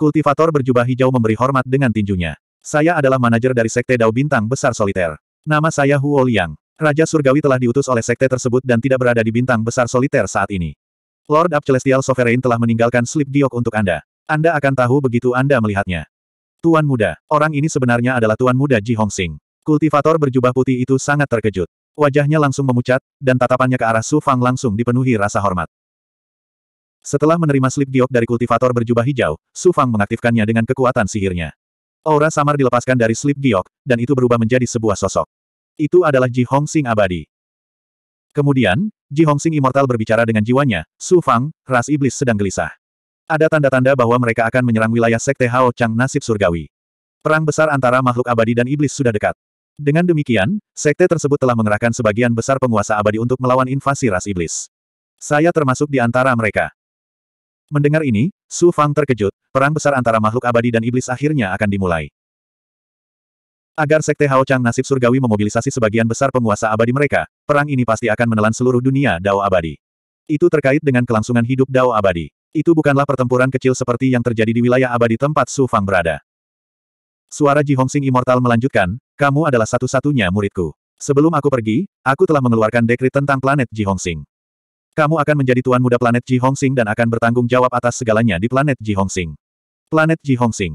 Kultivator berjubah hijau memberi hormat dengan tinjunya. Saya adalah manajer dari Sekte Dao Bintang Besar Soliter. Nama saya Huo Liang. Raja Surgawi telah diutus oleh Sekte tersebut dan tidak berada di Bintang Besar Soliter saat ini. Lord Up Celestial Sovereign telah meninggalkan slip diok untuk Anda. Anda akan tahu begitu Anda melihatnya. Tuan muda, orang ini sebenarnya adalah Tuan muda Ji Hong Sing. Kultivator berjubah putih itu sangat terkejut. Wajahnya langsung memucat, dan tatapannya ke arah Su Fang langsung dipenuhi rasa hormat. Setelah menerima slip giok dari kultivator berjubah hijau, Su Fang mengaktifkannya dengan kekuatan sihirnya. Aura samar dilepaskan dari slip giok, dan itu berubah menjadi sebuah sosok. Itu adalah Ji Hong Sing abadi. Kemudian, Ji Hong Sing Immortal berbicara dengan jiwanya, Su Fang, ras iblis sedang gelisah. Ada tanda-tanda bahwa mereka akan menyerang wilayah Sekte Hao Chang nasib surgawi. Perang besar antara makhluk abadi dan iblis sudah dekat. Dengan demikian, Sekte tersebut telah mengerahkan sebagian besar penguasa abadi untuk melawan invasi ras iblis. Saya termasuk di antara mereka. Mendengar ini, Su Fang terkejut, perang besar antara makhluk abadi dan iblis akhirnya akan dimulai. Agar Sekte Hao Chang nasib surgawi memobilisasi sebagian besar penguasa abadi mereka, perang ini pasti akan menelan seluruh dunia Dao abadi. Itu terkait dengan kelangsungan hidup Dao abadi. Itu bukanlah pertempuran kecil seperti yang terjadi di wilayah abadi tempat Su Fang berada. Suara Ji Hong Sing Immortal melanjutkan, kamu adalah satu-satunya muridku. Sebelum aku pergi, aku telah mengeluarkan dekrit tentang planet Ji Hong Sing. Kamu akan menjadi tuan muda planet Ji Hongxing dan akan bertanggung jawab atas segalanya di planet Ji Hongxing. Planet Ji Hongxing.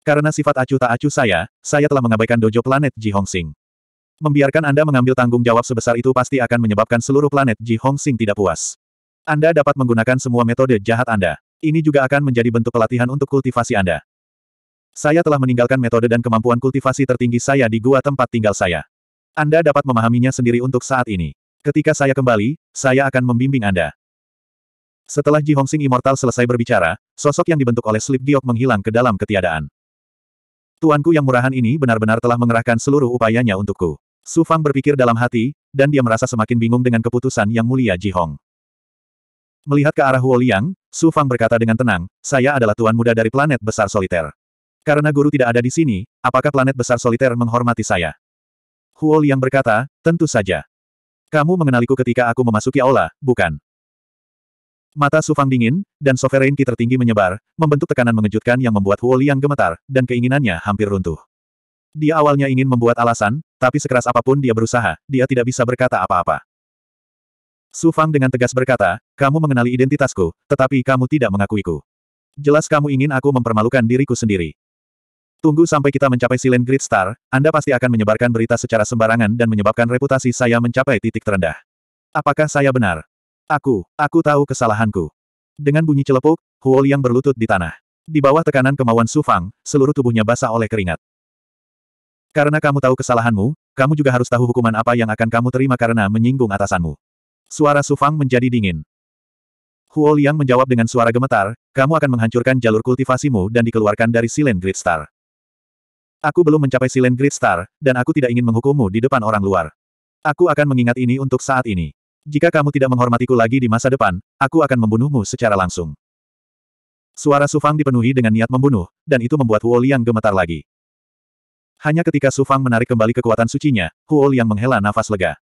Karena sifat acuh tak acuh saya, saya telah mengabaikan dojo planet Ji Hongxing. Membiarkan Anda mengambil tanggung jawab sebesar itu pasti akan menyebabkan seluruh planet Ji Hongxing tidak puas. Anda dapat menggunakan semua metode jahat Anda. Ini juga akan menjadi bentuk pelatihan untuk kultivasi Anda. Saya telah meninggalkan metode dan kemampuan kultivasi tertinggi saya di gua tempat tinggal saya. Anda dapat memahaminya sendiri untuk saat ini. Ketika saya kembali, saya akan membimbing Anda. Setelah Ji Hong Sing Immortal selesai berbicara, sosok yang dibentuk oleh Slip Giok menghilang ke dalam ketiadaan. Tuanku yang murahan ini benar-benar telah mengerahkan seluruh upayanya untukku. Su Fang berpikir dalam hati, dan dia merasa semakin bingung dengan keputusan yang mulia Ji Hong. Melihat ke arah Huo Liang, Su Fang berkata dengan tenang, saya adalah tuan muda dari planet besar soliter. Karena guru tidak ada di sini, apakah planet besar soliter menghormati saya? Huo Liang berkata, tentu saja. Kamu mengenaliku ketika aku memasuki aula, bukan? Mata Sufang dingin, dan sovereign ki tertinggi menyebar, membentuk tekanan mengejutkan yang membuat Huo Liang gemetar, dan keinginannya hampir runtuh. Dia awalnya ingin membuat alasan, tapi sekeras apapun dia berusaha, dia tidak bisa berkata apa-apa. Sufang dengan tegas berkata, kamu mengenali identitasku, tetapi kamu tidak mengakuiku. Jelas kamu ingin aku mempermalukan diriku sendiri. Tunggu sampai kita mencapai Silent Great Star, Anda pasti akan menyebarkan berita secara sembarangan dan menyebabkan reputasi saya mencapai titik terendah. Apakah saya benar? Aku, aku tahu kesalahanku. Dengan bunyi celepuk, Huo Liang berlutut di tanah. Di bawah tekanan kemauan Su Fang, seluruh tubuhnya basah oleh keringat. Karena kamu tahu kesalahanmu, kamu juga harus tahu hukuman apa yang akan kamu terima karena menyinggung atasanmu. Suara Su Fang menjadi dingin. Huo Liang menjawab dengan suara gemetar, kamu akan menghancurkan jalur kultivasimu dan dikeluarkan dari Silent Great Star. Aku belum mencapai Silent Great Star, dan aku tidak ingin menghukummu di depan orang luar. Aku akan mengingat ini untuk saat ini. Jika kamu tidak menghormatiku lagi di masa depan, aku akan membunuhmu secara langsung. Suara Sufang dipenuhi dengan niat membunuh, dan itu membuat Huo Liang gemetar lagi. Hanya ketika Sufang menarik kembali kekuatan sucinya, Huo Liang menghela nafas lega.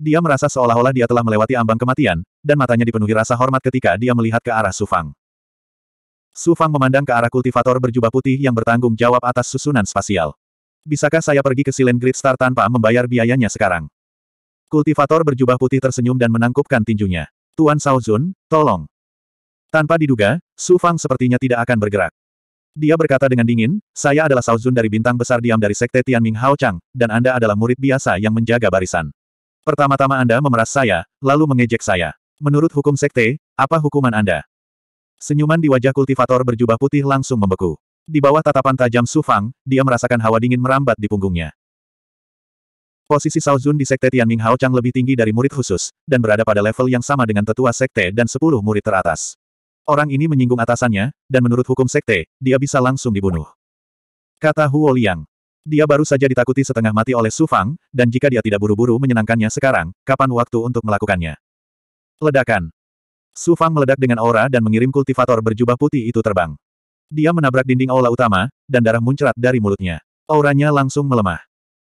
Dia merasa seolah-olah dia telah melewati ambang kematian, dan matanya dipenuhi rasa hormat ketika dia melihat ke arah Sufang. Su Fang memandang ke arah kultivator berjubah putih yang bertanggung jawab atas susunan spasial. Bisakah saya pergi ke Silen Great Star tanpa membayar biayanya sekarang? Kultivator berjubah putih tersenyum dan menangkupkan tinjunya. Tuan Zun, tolong. Tanpa diduga, Su Fang sepertinya tidak akan bergerak. Dia berkata dengan dingin, saya adalah Zun dari bintang besar diam dari sekte Tianming Hao Chang, dan Anda adalah murid biasa yang menjaga barisan. Pertama-tama Anda memeras saya, lalu mengejek saya. Menurut hukum sekte, apa hukuman Anda? Senyuman di wajah kultivator berjubah putih langsung membeku. Di bawah tatapan tajam Su Fang, dia merasakan hawa dingin merambat di punggungnya. Posisi Sao Zun di Sekte Tianming Hao Chang lebih tinggi dari murid khusus, dan berada pada level yang sama dengan tetua Sekte dan sepuluh murid teratas. Orang ini menyinggung atasannya, dan menurut hukum Sekte, dia bisa langsung dibunuh. Kata Huo Liang. Dia baru saja ditakuti setengah mati oleh Su Fang, dan jika dia tidak buru-buru menyenangkannya sekarang, kapan waktu untuk melakukannya? Ledakan. Su Fang meledak dengan aura dan mengirim kultivator berjubah putih itu terbang. Dia menabrak dinding aula utama, dan darah muncrat dari mulutnya. Auranya langsung melemah.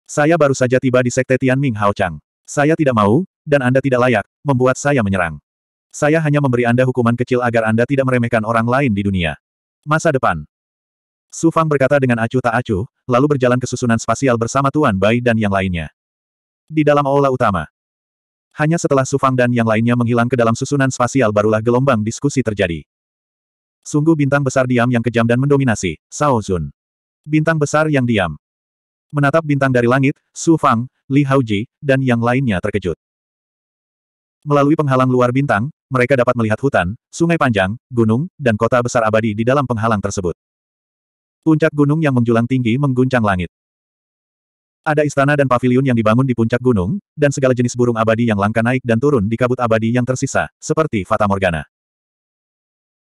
Saya baru saja tiba di Sekte Tianming Chang. Saya tidak mau, dan Anda tidak layak, membuat saya menyerang. Saya hanya memberi Anda hukuman kecil agar Anda tidak meremehkan orang lain di dunia. Masa depan. Su Fang berkata dengan acuh tak acuh, lalu berjalan ke susunan spasial bersama Tuan Bai dan yang lainnya. Di dalam aula utama, hanya setelah Sufang dan yang lainnya menghilang ke dalam susunan spasial barulah gelombang diskusi terjadi. Sungguh bintang besar diam yang kejam dan mendominasi, Sao Zun. Bintang besar yang diam. Menatap bintang dari langit, Su Fang, Li Haoji, dan yang lainnya terkejut. Melalui penghalang luar bintang, mereka dapat melihat hutan, sungai panjang, gunung, dan kota besar abadi di dalam penghalang tersebut. Puncak gunung yang menjulang tinggi mengguncang langit. Ada istana dan pavilion yang dibangun di puncak gunung, dan segala jenis burung abadi yang langka naik dan turun di kabut abadi yang tersisa, seperti Fata Morgana.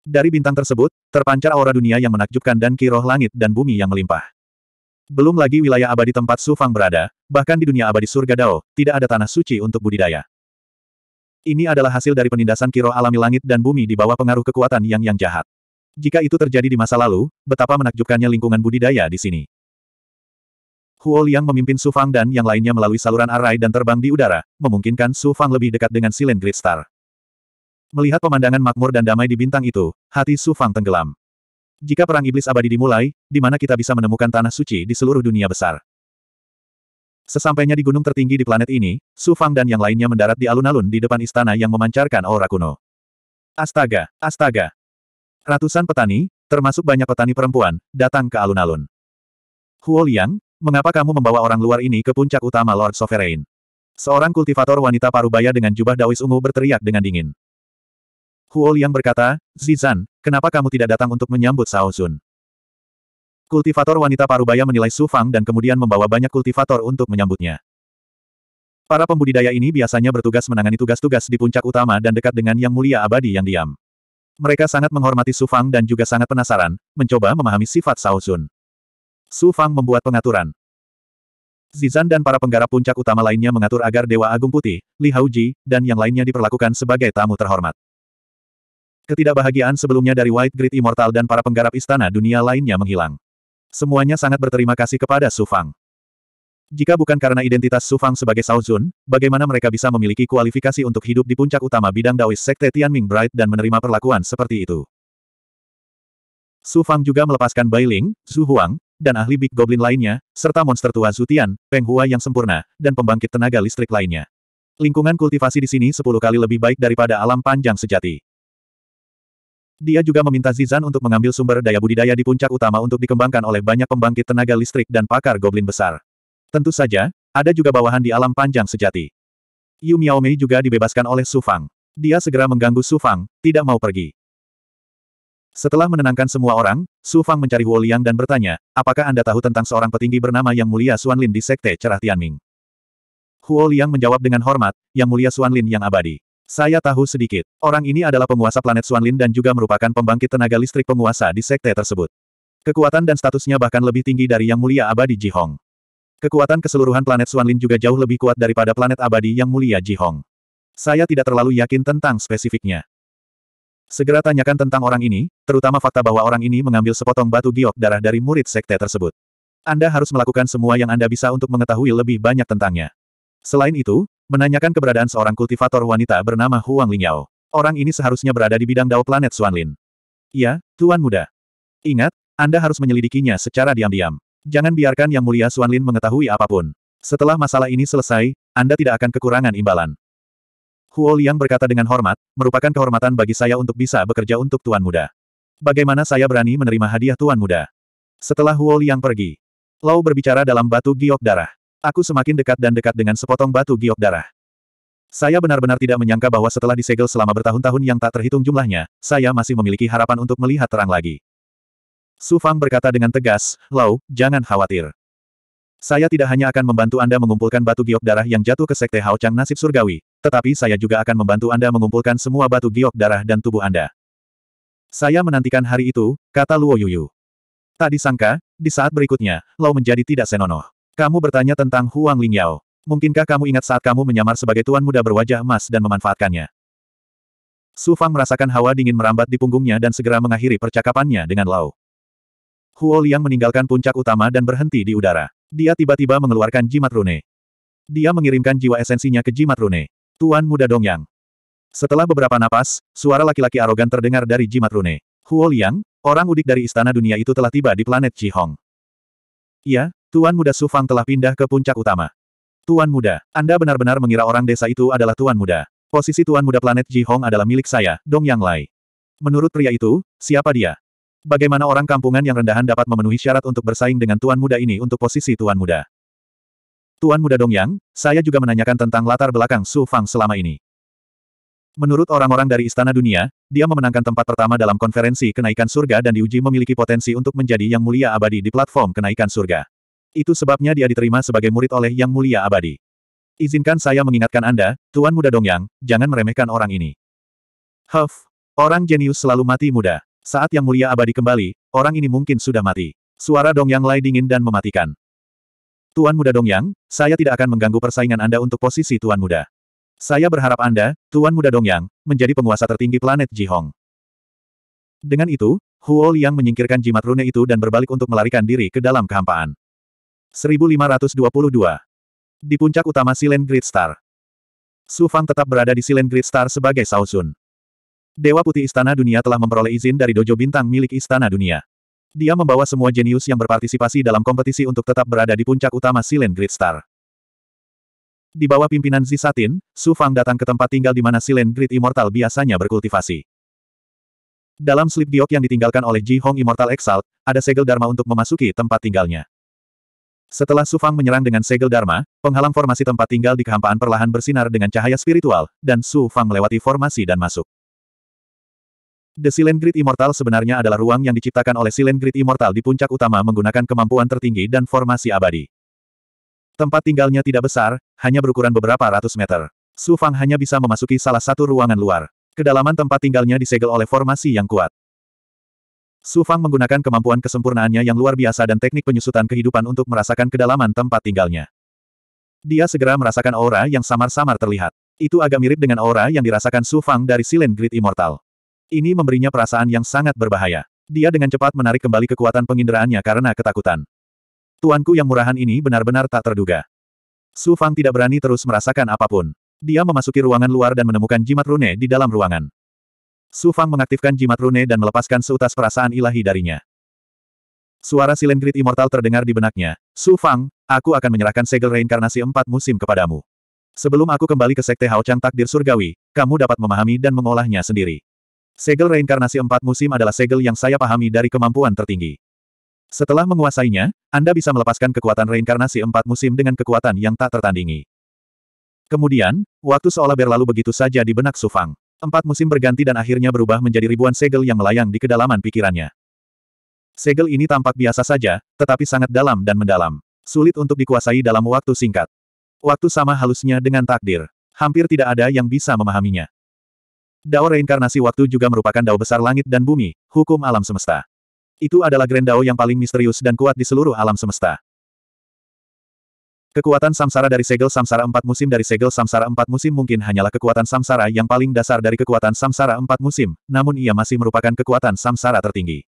Dari bintang tersebut, terpancar aura dunia yang menakjubkan dan kiroh langit dan bumi yang melimpah. Belum lagi wilayah abadi tempat Sufang berada, bahkan di dunia abadi surga Dao, tidak ada tanah suci untuk budidaya. Ini adalah hasil dari penindasan kiroh alami langit dan bumi di bawah pengaruh kekuatan yang yang jahat. Jika itu terjadi di masa lalu, betapa menakjubkannya lingkungan budidaya di sini. Huo Liang memimpin Su Fang dan yang lainnya melalui saluran arai dan terbang di udara, memungkinkan Su Fang lebih dekat dengan Silen Great Star. Melihat pemandangan makmur dan damai di bintang itu, hati Su Fang tenggelam. Jika perang iblis abadi dimulai, di mana kita bisa menemukan tanah suci di seluruh dunia besar? Sesampainya di gunung tertinggi di planet ini, Su Fang dan yang lainnya mendarat di alun-alun di depan istana yang memancarkan aura kuno. Astaga, astaga. Ratusan petani, termasuk banyak petani perempuan, datang ke alun-alun. Huo Liang, Mengapa kamu membawa orang luar ini ke puncak utama Lord Sovereign? Seorang kultivator wanita parubaya dengan jubah dawis ungu berteriak dengan dingin. Huo yang berkata, Zizan, kenapa kamu tidak datang untuk menyambut Sao Sun? Kultivator wanita parubaya menilai Su Fang dan kemudian membawa banyak kultivator untuk menyambutnya. Para pembudidaya ini biasanya bertugas menangani tugas-tugas di puncak utama dan dekat dengan Yang Mulia Abadi yang diam. Mereka sangat menghormati Su Fang dan juga sangat penasaran, mencoba memahami sifat Sao Sun. Su Fang membuat pengaturan. Zizan dan para penggarap puncak utama lainnya mengatur agar Dewa Agung Putih, Li Hauji, dan yang lainnya diperlakukan sebagai tamu terhormat. Ketidakbahagiaan sebelumnya dari White Great Immortal dan para penggarap istana dunia lainnya menghilang. Semuanya sangat berterima kasih kepada Su Fang. Jika bukan karena identitas Su Fang sebagai Shao Zun, bagaimana mereka bisa memiliki kualifikasi untuk hidup di puncak utama bidang Daoist Sekte Tianming Bright dan menerima perlakuan seperti itu? Su Fang juga melepaskan Bailing, Ling, Zhu Huang, dan ahli Big Goblin lainnya, serta monster tua Zutian, Penghua yang sempurna, dan pembangkit tenaga listrik lainnya. Lingkungan kultivasi di sini sepuluh kali lebih baik daripada alam panjang sejati. Dia juga meminta Zizan untuk mengambil sumber daya budidaya di puncak utama untuk dikembangkan oleh banyak pembangkit tenaga listrik dan pakar goblin besar. Tentu saja, ada juga bawahan di alam panjang sejati. Yu Miaomei juga dibebaskan oleh Su Fang. Dia segera mengganggu Su Fang, tidak mau pergi. Setelah menenangkan semua orang, Su Fang mencari Huo Liang dan bertanya, apakah Anda tahu tentang seorang petinggi bernama Yang Mulia Suan Lin di Sekte Cerah Tianming? Huo Liang menjawab dengan hormat, Yang Mulia Suan Lin yang abadi. Saya tahu sedikit. Orang ini adalah penguasa planet Suan Lin dan juga merupakan pembangkit tenaga listrik penguasa di sekte tersebut. Kekuatan dan statusnya bahkan lebih tinggi dari Yang Mulia Abadi Ji Hong. Kekuatan keseluruhan planet Suan Lin juga jauh lebih kuat daripada planet abadi Yang Mulia Ji Hong. Saya tidak terlalu yakin tentang spesifiknya. Segera tanyakan tentang orang ini, terutama fakta bahwa orang ini mengambil sepotong batu giok darah dari murid sekte tersebut. Anda harus melakukan semua yang Anda bisa untuk mengetahui lebih banyak tentangnya. Selain itu, menanyakan keberadaan seorang kultivator wanita bernama Huang Lingyao. Orang ini seharusnya berada di bidang dao planet Suanlin. Ya, Tuan Muda. Ingat, Anda harus menyelidikinya secara diam-diam. Jangan biarkan Yang Mulia Suanlin mengetahui apapun. Setelah masalah ini selesai, Anda tidak akan kekurangan imbalan. Huo Liang berkata dengan hormat, merupakan kehormatan bagi saya untuk bisa bekerja untuk Tuan Muda. Bagaimana saya berani menerima hadiah Tuan Muda? Setelah Huo Liang pergi, Lau berbicara dalam batu giok darah. Aku semakin dekat dan dekat dengan sepotong batu giok darah. Saya benar-benar tidak menyangka bahwa setelah disegel selama bertahun-tahun yang tak terhitung jumlahnya, saya masih memiliki harapan untuk melihat terang lagi. Su Fang berkata dengan tegas, Lau, jangan khawatir. Saya tidak hanya akan membantu Anda mengumpulkan batu giok darah yang jatuh ke Sekte Hao Chang nasib surgawi, tetapi saya juga akan membantu Anda mengumpulkan semua batu giok darah dan tubuh Anda. Saya menantikan hari itu, kata Luo Yuyu. Tak disangka, di saat berikutnya, Lau menjadi tidak senonoh. Kamu bertanya tentang Huang Lingyao. Mungkinkah kamu ingat saat kamu menyamar sebagai tuan muda berwajah emas dan memanfaatkannya? Su Fang merasakan hawa dingin merambat di punggungnya dan segera mengakhiri percakapannya dengan Lau. Huo Liang meninggalkan puncak utama dan berhenti di udara. Dia tiba-tiba mengeluarkan jimat rune. Dia mengirimkan jiwa esensinya ke jimat rune. Tuan muda Dongyang. Setelah beberapa napas, suara laki-laki arogan terdengar dari jimat rune. Huo Liang, orang udik dari istana dunia itu telah tiba di planet Hong. Iya, Tuan muda Sufang telah pindah ke puncak utama. Tuan muda, Anda benar-benar mengira orang desa itu adalah Tuan muda. Posisi Tuan muda planet Jihong adalah milik saya, Dong Yang Lai. Menurut pria itu, siapa dia? Bagaimana orang kampungan yang rendahan dapat memenuhi syarat untuk bersaing dengan tuan muda ini untuk posisi tuan muda? Tuan Muda Dongyang, saya juga menanyakan tentang latar belakang Su Fang selama ini. Menurut orang-orang dari Istana Dunia, dia memenangkan tempat pertama dalam konferensi kenaikan surga dan diuji memiliki potensi untuk menjadi yang mulia abadi di platform kenaikan surga. Itu sebabnya dia diterima sebagai murid oleh yang mulia abadi. Izinkan saya mengingatkan Anda, Tuan Muda Dongyang, jangan meremehkan orang ini. Huff, orang jenius selalu mati muda. Saat yang mulia abadi kembali, orang ini mungkin sudah mati. Suara Dongyang Lai dingin dan mematikan. Tuan Muda Dongyang, saya tidak akan mengganggu persaingan Anda untuk posisi Tuan Muda. Saya berharap Anda, Tuan Muda Dongyang, menjadi penguasa tertinggi planet Jihong. Dengan itu, Huo Liang menyingkirkan jimat rune itu dan berbalik untuk melarikan diri ke dalam kehampaan. 1522 Di puncak utama Silen Great Star Su Fang tetap berada di Silen Great Star sebagai Saosun. Dewa Putih Istana Dunia telah memperoleh izin dari Dojo Bintang milik Istana Dunia. Dia membawa semua jenius yang berpartisipasi dalam kompetisi untuk tetap berada di puncak utama Silen Great Star. Di bawah pimpinan Zisatin, Su Fang datang ke tempat tinggal di mana Silen Great Immortal biasanya berkultivasi. Dalam slip giok yang ditinggalkan oleh Ji Hong Immortal Exalt, ada segel Dharma untuk memasuki tempat tinggalnya. Setelah Su Fang menyerang dengan segel Dharma, penghalang formasi tempat tinggal di kehampaan perlahan bersinar dengan cahaya spiritual, dan Su Fang melewati formasi dan masuk. The Silent Grid Immortal sebenarnya adalah ruang yang diciptakan oleh Silent Grid Immortal di puncak utama menggunakan kemampuan tertinggi dan formasi abadi. Tempat tinggalnya tidak besar, hanya berukuran beberapa ratus meter. Su Fang hanya bisa memasuki salah satu ruangan luar. Kedalaman tempat tinggalnya disegel oleh formasi yang kuat. Su Fang menggunakan kemampuan kesempurnaannya yang luar biasa dan teknik penyusutan kehidupan untuk merasakan kedalaman tempat tinggalnya. Dia segera merasakan aura yang samar-samar terlihat. Itu agak mirip dengan aura yang dirasakan Su Fang dari Silent Grid Immortal. Ini memberinya perasaan yang sangat berbahaya. Dia dengan cepat menarik kembali kekuatan penginderaannya karena ketakutan. Tuanku yang murahan ini benar-benar tak terduga. Su Fang tidak berani terus merasakan apapun. Dia memasuki ruangan luar dan menemukan jimat rune di dalam ruangan. Su Fang mengaktifkan jimat rune dan melepaskan seutas perasaan ilahi darinya. Suara silen Grid Immortal terdengar di benaknya. Su Fang, aku akan menyerahkan segel reinkarnasi empat musim kepadamu. Sebelum aku kembali ke Sekte Hao Chang Takdir Surgawi, kamu dapat memahami dan mengolahnya sendiri. Segel reinkarnasi empat musim adalah segel yang saya pahami dari kemampuan tertinggi. Setelah menguasainya, Anda bisa melepaskan kekuatan reinkarnasi empat musim dengan kekuatan yang tak tertandingi. Kemudian, waktu seolah berlalu begitu saja di benak Sufang. Empat musim berganti dan akhirnya berubah menjadi ribuan segel yang melayang di kedalaman pikirannya. Segel ini tampak biasa saja, tetapi sangat dalam dan mendalam. Sulit untuk dikuasai dalam waktu singkat. Waktu sama halusnya dengan takdir. Hampir tidak ada yang bisa memahaminya. Dao reinkarnasi waktu juga merupakan dao besar langit dan bumi, hukum alam semesta. Itu adalah Grand Dao yang paling misterius dan kuat di seluruh alam semesta. Kekuatan samsara dari segel samsara empat musim dari segel samsara empat musim mungkin hanyalah kekuatan samsara yang paling dasar dari kekuatan samsara empat musim, namun ia masih merupakan kekuatan samsara tertinggi.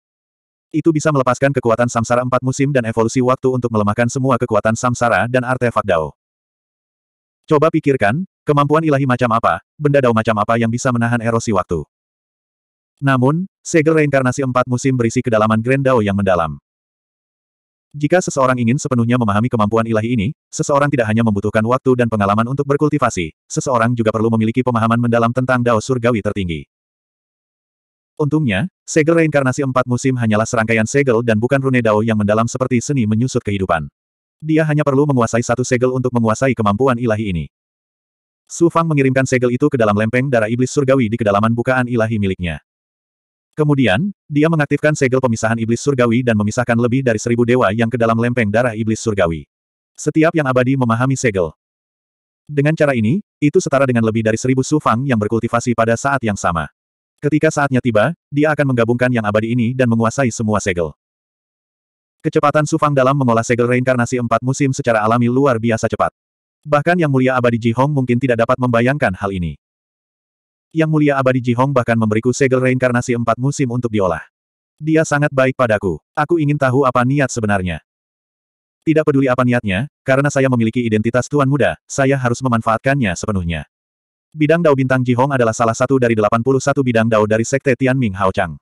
Itu bisa melepaskan kekuatan samsara empat musim dan evolusi waktu untuk melemahkan semua kekuatan samsara dan artefak Dao. Coba pikirkan, Kemampuan ilahi macam apa, benda dao macam apa yang bisa menahan erosi waktu. Namun, segel reinkarnasi empat musim berisi kedalaman Grand Dao yang mendalam. Jika seseorang ingin sepenuhnya memahami kemampuan ilahi ini, seseorang tidak hanya membutuhkan waktu dan pengalaman untuk berkultivasi, seseorang juga perlu memiliki pemahaman mendalam tentang Dao surgawi tertinggi. Untungnya, segel reinkarnasi empat musim hanyalah serangkaian segel dan bukan rune Dao yang mendalam seperti seni menyusut kehidupan. Dia hanya perlu menguasai satu segel untuk menguasai kemampuan ilahi ini. Su Fang mengirimkan segel itu ke dalam lempeng darah iblis surgawi di kedalaman bukaan ilahi miliknya. Kemudian, dia mengaktifkan segel pemisahan iblis surgawi dan memisahkan lebih dari seribu dewa yang ke dalam lempeng darah iblis surgawi. Setiap yang abadi memahami segel. Dengan cara ini, itu setara dengan lebih dari seribu Su Fang yang berkultivasi pada saat yang sama. Ketika saatnya tiba, dia akan menggabungkan yang abadi ini dan menguasai semua segel. Kecepatan sufang dalam mengolah segel reinkarnasi empat musim secara alami luar biasa cepat. Bahkan Yang Mulia Abadi Ji Hong mungkin tidak dapat membayangkan hal ini. Yang Mulia Abadi Ji Hong bahkan memberiku segel reinkarnasi empat musim untuk diolah. Dia sangat baik padaku. Aku ingin tahu apa niat sebenarnya. Tidak peduli apa niatnya, karena saya memiliki identitas Tuan Muda, saya harus memanfaatkannya sepenuhnya. Bidang Dao Bintang Ji Hong adalah salah satu dari 81 bidang Dao dari Sekte Tianming Haochang.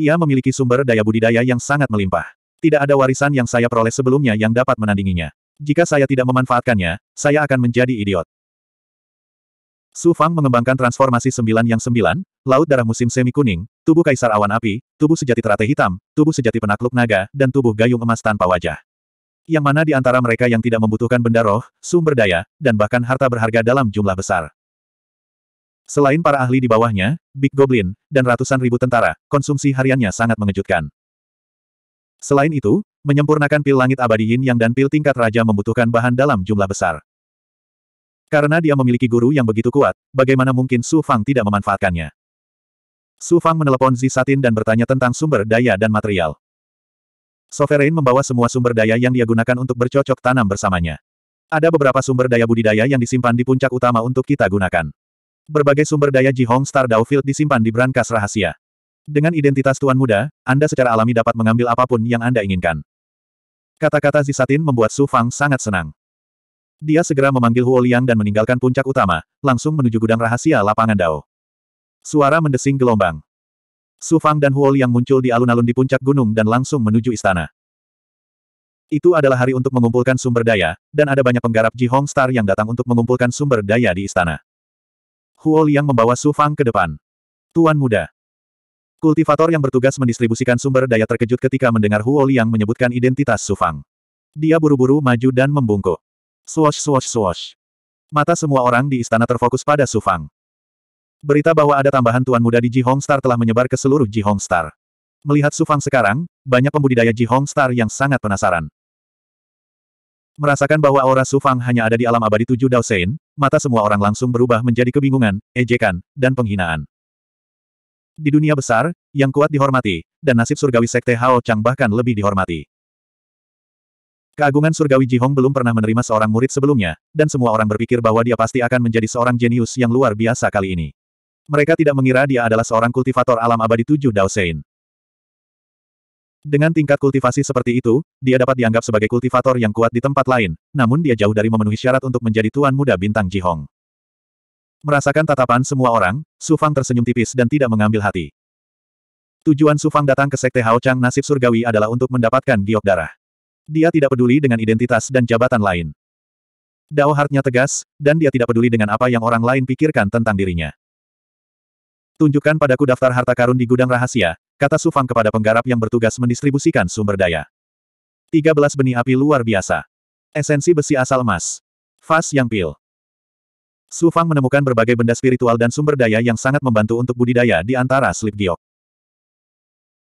Ia memiliki sumber daya budidaya yang sangat melimpah. Tidak ada warisan yang saya peroleh sebelumnya yang dapat menandinginya. Jika saya tidak memanfaatkannya, saya akan menjadi idiot. Su Fang mengembangkan transformasi sembilan yang sembilan, laut darah musim semi kuning, tubuh kaisar awan api, tubuh sejati teratai hitam, tubuh sejati penakluk naga, dan tubuh gayung emas tanpa wajah. Yang mana di antara mereka yang tidak membutuhkan benda roh, sumber daya, dan bahkan harta berharga dalam jumlah besar. Selain para ahli di bawahnya, Big Goblin, dan ratusan ribu tentara, konsumsi hariannya sangat mengejutkan. Selain itu, menyempurnakan pil langit abadi yin yang dan pil tingkat raja membutuhkan bahan dalam jumlah besar. Karena dia memiliki guru yang begitu kuat, bagaimana mungkin Su Fang tidak memanfaatkannya? Su Fang menelepon Zi Satin dan bertanya tentang sumber daya dan material. Sovereign membawa semua sumber daya yang dia gunakan untuk bercocok tanam bersamanya. Ada beberapa sumber daya budidaya yang disimpan di puncak utama untuk kita gunakan. Berbagai sumber daya Ji Hong Star Dao disimpan di brankas rahasia. Dengan identitas Tuan Muda, Anda secara alami dapat mengambil apapun yang Anda inginkan. Kata-kata Zisatin membuat Su Fang sangat senang. Dia segera memanggil Huo Liang dan meninggalkan puncak utama, langsung menuju gudang rahasia lapangan Dao. Suara mendesing gelombang. Su Fang dan Huo Liang muncul di alun-alun di puncak gunung dan langsung menuju istana. Itu adalah hari untuk mengumpulkan sumber daya, dan ada banyak penggarap Ji Hong Star yang datang untuk mengumpulkan sumber daya di istana. Huo Liang membawa Su Fang ke depan. Tuan muda. Kultivator yang bertugas mendistribusikan sumber daya terkejut ketika mendengar Huo Liang menyebutkan identitas Sufang. Dia buru-buru maju dan membungkuk. Swash swash swash. Mata semua orang di istana terfokus pada Sufang. Berita bahwa ada tambahan tuan muda di Ji Hong Star telah menyebar ke seluruh Ji Hong Star. Melihat Sufang sekarang, banyak pembudidaya Ji Hong Star yang sangat penasaran. Merasakan bahwa aura Sufang hanya ada di alam abadi tujuh Daosein, mata semua orang langsung berubah menjadi kebingungan, ejekan, dan penghinaan di dunia besar, yang kuat dihormati, dan nasib surgawi Sekte Hao Chang bahkan lebih dihormati. Keagungan surgawi Ji Hong belum pernah menerima seorang murid sebelumnya, dan semua orang berpikir bahwa dia pasti akan menjadi seorang jenius yang luar biasa kali ini. Mereka tidak mengira dia adalah seorang kultivator alam abadi tujuh Daosein. Dengan tingkat kultivasi seperti itu, dia dapat dianggap sebagai kultivator yang kuat di tempat lain, namun dia jauh dari memenuhi syarat untuk menjadi tuan muda bintang Ji Hong. Merasakan tatapan semua orang, Sufang tersenyum tipis dan tidak mengambil hati. Tujuan Sufang datang ke Sekte Hao Chang nasib surgawi adalah untuk mendapatkan giok darah. Dia tidak peduli dengan identitas dan jabatan lain. Dao Hartnya tegas, dan dia tidak peduli dengan apa yang orang lain pikirkan tentang dirinya. Tunjukkan padaku daftar harta karun di gudang rahasia, kata Sufang kepada penggarap yang bertugas mendistribusikan sumber daya. 13 benih api luar biasa. Esensi besi asal emas. Vas yang pil. Su Fang menemukan berbagai benda spiritual dan sumber daya yang sangat membantu untuk budidaya di antara slip giok.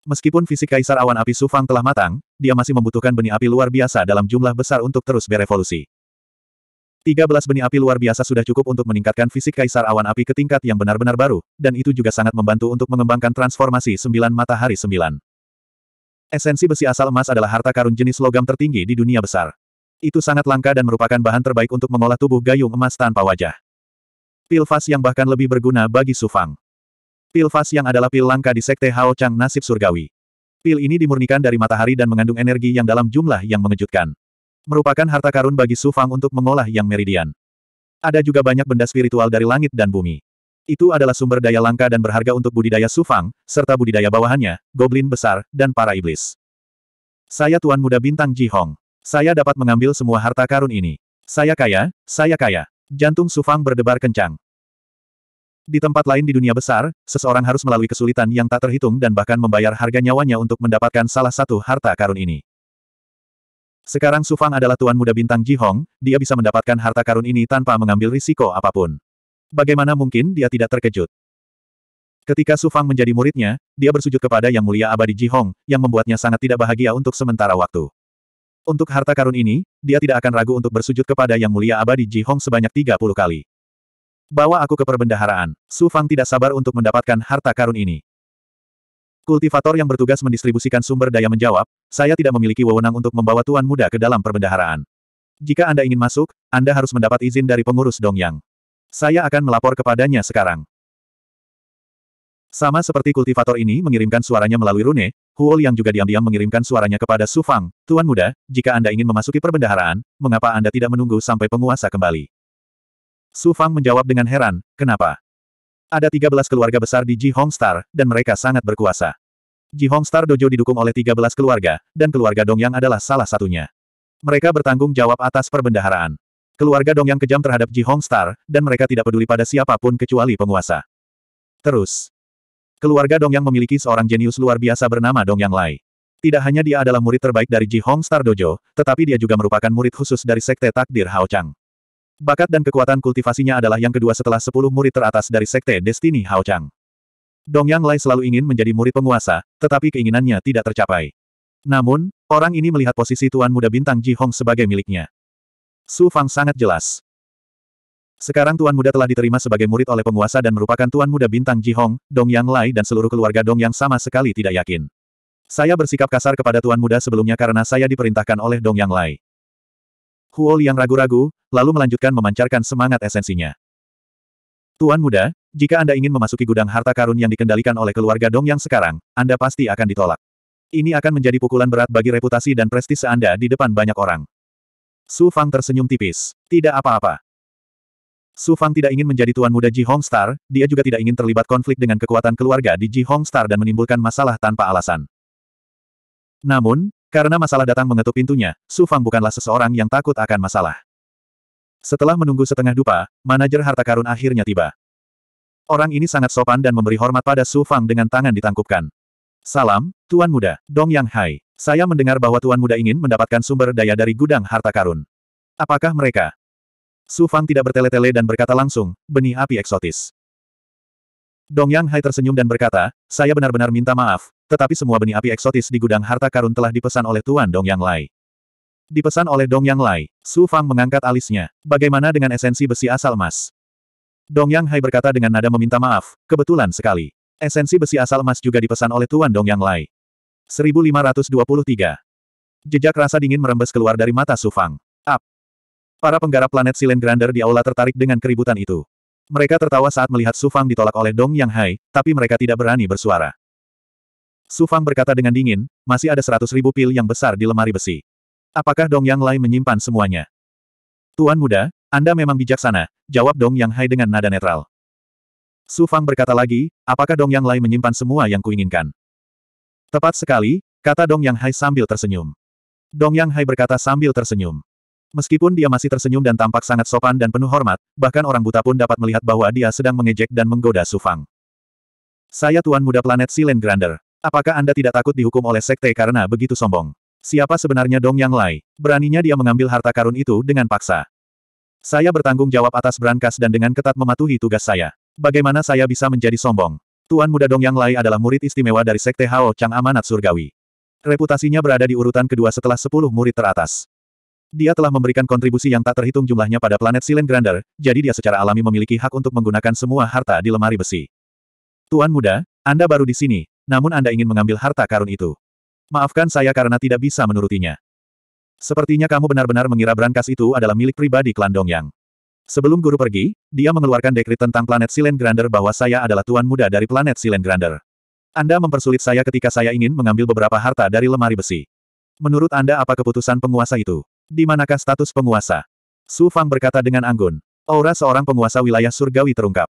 Meskipun fisik Kaisar Awan Api Su Fang telah matang, dia masih membutuhkan benih api luar biasa dalam jumlah besar untuk terus berevolusi. 13 benih api luar biasa sudah cukup untuk meningkatkan fisik Kaisar Awan Api ke tingkat yang benar-benar baru, dan itu juga sangat membantu untuk mengembangkan transformasi sembilan matahari sembilan. Esensi besi asal emas adalah harta karun jenis logam tertinggi di dunia besar. Itu sangat langka dan merupakan bahan terbaik untuk mengolah tubuh gayung emas tanpa wajah. Pil Pilvas yang bahkan lebih berguna bagi Sufang. Pilvas yang adalah pil langka di Sekte Hao Chang Nasib Surgawi. Pil ini dimurnikan dari matahari dan mengandung energi yang dalam jumlah yang mengejutkan. Merupakan harta karun bagi Sufang untuk mengolah yang meridian. Ada juga banyak benda spiritual dari langit dan bumi. Itu adalah sumber daya langka dan berharga untuk budidaya Sufang, serta budidaya bawahannya, goblin besar, dan para iblis. Saya Tuan Muda Bintang Ji Hong. Saya dapat mengambil semua harta karun ini. Saya kaya, saya kaya. Jantung Sufang berdebar kencang. Di tempat lain di dunia besar, seseorang harus melalui kesulitan yang tak terhitung dan bahkan membayar harga nyawanya untuk mendapatkan salah satu harta karun ini. Sekarang Sufang adalah tuan muda bintang Jihong, dia bisa mendapatkan harta karun ini tanpa mengambil risiko apapun. Bagaimana mungkin dia tidak terkejut? Ketika Sufang menjadi muridnya, dia bersujud kepada Yang Mulia Abadi Jihong, yang membuatnya sangat tidak bahagia untuk sementara waktu. Untuk harta karun ini, dia tidak akan ragu untuk bersujud kepada Yang Mulia Abadi Ji Hong sebanyak 30 kali. Bawa aku ke perbendaharaan. Su Fang tidak sabar untuk mendapatkan harta karun ini. Kultivator yang bertugas mendistribusikan sumber daya menjawab, saya tidak memiliki wewenang untuk membawa tuan muda ke dalam perbendaharaan. Jika Anda ingin masuk, Anda harus mendapat izin dari pengurus Dongyang. Saya akan melapor kepadanya sekarang. Sama seperti kultivator ini mengirimkan suaranya melalui rune, Huol yang juga diam-diam mengirimkan suaranya kepada Su Fang, Tuan Muda, jika Anda ingin memasuki perbendaharaan, mengapa Anda tidak menunggu sampai penguasa kembali? Su Fang menjawab dengan heran, kenapa? Ada 13 keluarga besar di Ji Hong Star, dan mereka sangat berkuasa. Ji Hong Star Dojo didukung oleh 13 keluarga, dan keluarga Dong Yang adalah salah satunya. Mereka bertanggung jawab atas perbendaharaan. Keluarga Dong Yang kejam terhadap Ji Hong Star, dan mereka tidak peduli pada siapapun kecuali penguasa. Terus, Keluarga Dong Yang memiliki seorang jenius luar biasa bernama Dong Yang Lai. Tidak hanya dia adalah murid terbaik dari Ji Hong Star Dojo, tetapi dia juga merupakan murid khusus dari Sekte Takdir Hao Chang. Bakat dan kekuatan kultivasinya adalah yang kedua setelah sepuluh murid teratas dari Sekte Destiny Hao Chang. Dong Yang Lai selalu ingin menjadi murid penguasa, tetapi keinginannya tidak tercapai. Namun, orang ini melihat posisi Tuan Muda Bintang Ji Hong sebagai miliknya. Su Fang sangat jelas. Sekarang Tuan Muda telah diterima sebagai murid oleh penguasa dan merupakan Tuan Muda Bintang Jihong, Dong Yang Lai dan seluruh keluarga Dong Yang sama sekali tidak yakin. Saya bersikap kasar kepada Tuan Muda sebelumnya karena saya diperintahkan oleh Dong Yang Lai. Huo Liang ragu-ragu, lalu melanjutkan memancarkan semangat esensinya. Tuan Muda, jika Anda ingin memasuki gudang harta karun yang dikendalikan oleh keluarga Dong yang sekarang, Anda pasti akan ditolak. Ini akan menjadi pukulan berat bagi reputasi dan prestise Anda di depan banyak orang. Su Fang tersenyum tipis. Tidak apa-apa. Su Fang tidak ingin menjadi tuan muda Ji Hong Star, dia juga tidak ingin terlibat konflik dengan kekuatan keluarga di Ji Hong Star dan menimbulkan masalah tanpa alasan. Namun, karena masalah datang mengetuk pintunya, Su Fang bukanlah seseorang yang takut akan masalah. Setelah menunggu setengah dupa, manajer harta karun akhirnya tiba. Orang ini sangat sopan dan memberi hormat pada Su Fang dengan tangan ditangkupkan. Salam, Tuan Muda, Dong Yang Hai. Saya mendengar bahwa Tuan Muda ingin mendapatkan sumber daya dari gudang harta karun. Apakah mereka Su Fang tidak bertele-tele dan berkata langsung, benih api eksotis. Dong Yang Hai tersenyum dan berkata, saya benar-benar minta maaf, tetapi semua benih api eksotis di gudang harta karun telah dipesan oleh Tuan Dong Yang Lai. Dipesan oleh Dong Yang Lai, Su Fang mengangkat alisnya. Bagaimana dengan esensi besi asal emas? Dong Yang Hai berkata dengan nada meminta maaf, kebetulan sekali. Esensi besi asal emas juga dipesan oleh Tuan Dong Yang Lai. 1523. Jejak rasa dingin merembes keluar dari mata Su Fang. Up. Para penggarap planet Silen Grander di aula tertarik dengan keributan itu. Mereka tertawa saat melihat Sufang ditolak oleh Dong Yang Hai, tapi mereka tidak berani bersuara. Sufang berkata dengan dingin, masih ada seratus ribu pil yang besar di lemari besi. Apakah Dong Yang Lai menyimpan semuanya? Tuan muda, Anda memang bijaksana, jawab Dong Yang Hai dengan nada netral. Sufang berkata lagi, apakah Dong Yang Lai menyimpan semua yang kuinginkan? Tepat sekali, kata Dong Yang Hai sambil tersenyum. Dong Yang Hai berkata sambil tersenyum. Meskipun dia masih tersenyum dan tampak sangat sopan dan penuh hormat, bahkan orang buta pun dapat melihat bahwa dia sedang mengejek dan menggoda Sufang. Saya Tuan Muda Planet Silen Grander. Apakah Anda tidak takut dihukum oleh sekte karena begitu sombong? Siapa sebenarnya Dong Yang Lai? Beraninya dia mengambil harta karun itu dengan paksa. Saya bertanggung jawab atas brankas dan dengan ketat mematuhi tugas saya. Bagaimana saya bisa menjadi sombong? Tuan Muda Dong Yang Lai adalah murid istimewa dari Sekte Hao Chang Amanat Surgawi. Reputasinya berada di urutan kedua setelah sepuluh murid teratas. Dia telah memberikan kontribusi yang tak terhitung jumlahnya pada planet Silen Grander, jadi dia secara alami memiliki hak untuk menggunakan semua harta di lemari besi. Tuan muda, Anda baru di sini, namun Anda ingin mengambil harta karun itu. Maafkan saya karena tidak bisa menurutinya. Sepertinya kamu benar-benar mengira brankas itu adalah milik pribadi klan Dongyang. Sebelum guru pergi, dia mengeluarkan dekrit tentang planet Silen Grander bahwa saya adalah tuan muda dari planet Silen Grander. Anda mempersulit saya ketika saya ingin mengambil beberapa harta dari lemari besi. Menurut Anda apa keputusan penguasa itu? Di manakah status penguasa? Su Fang berkata dengan anggun. Aura seorang penguasa wilayah surgawi terungkap.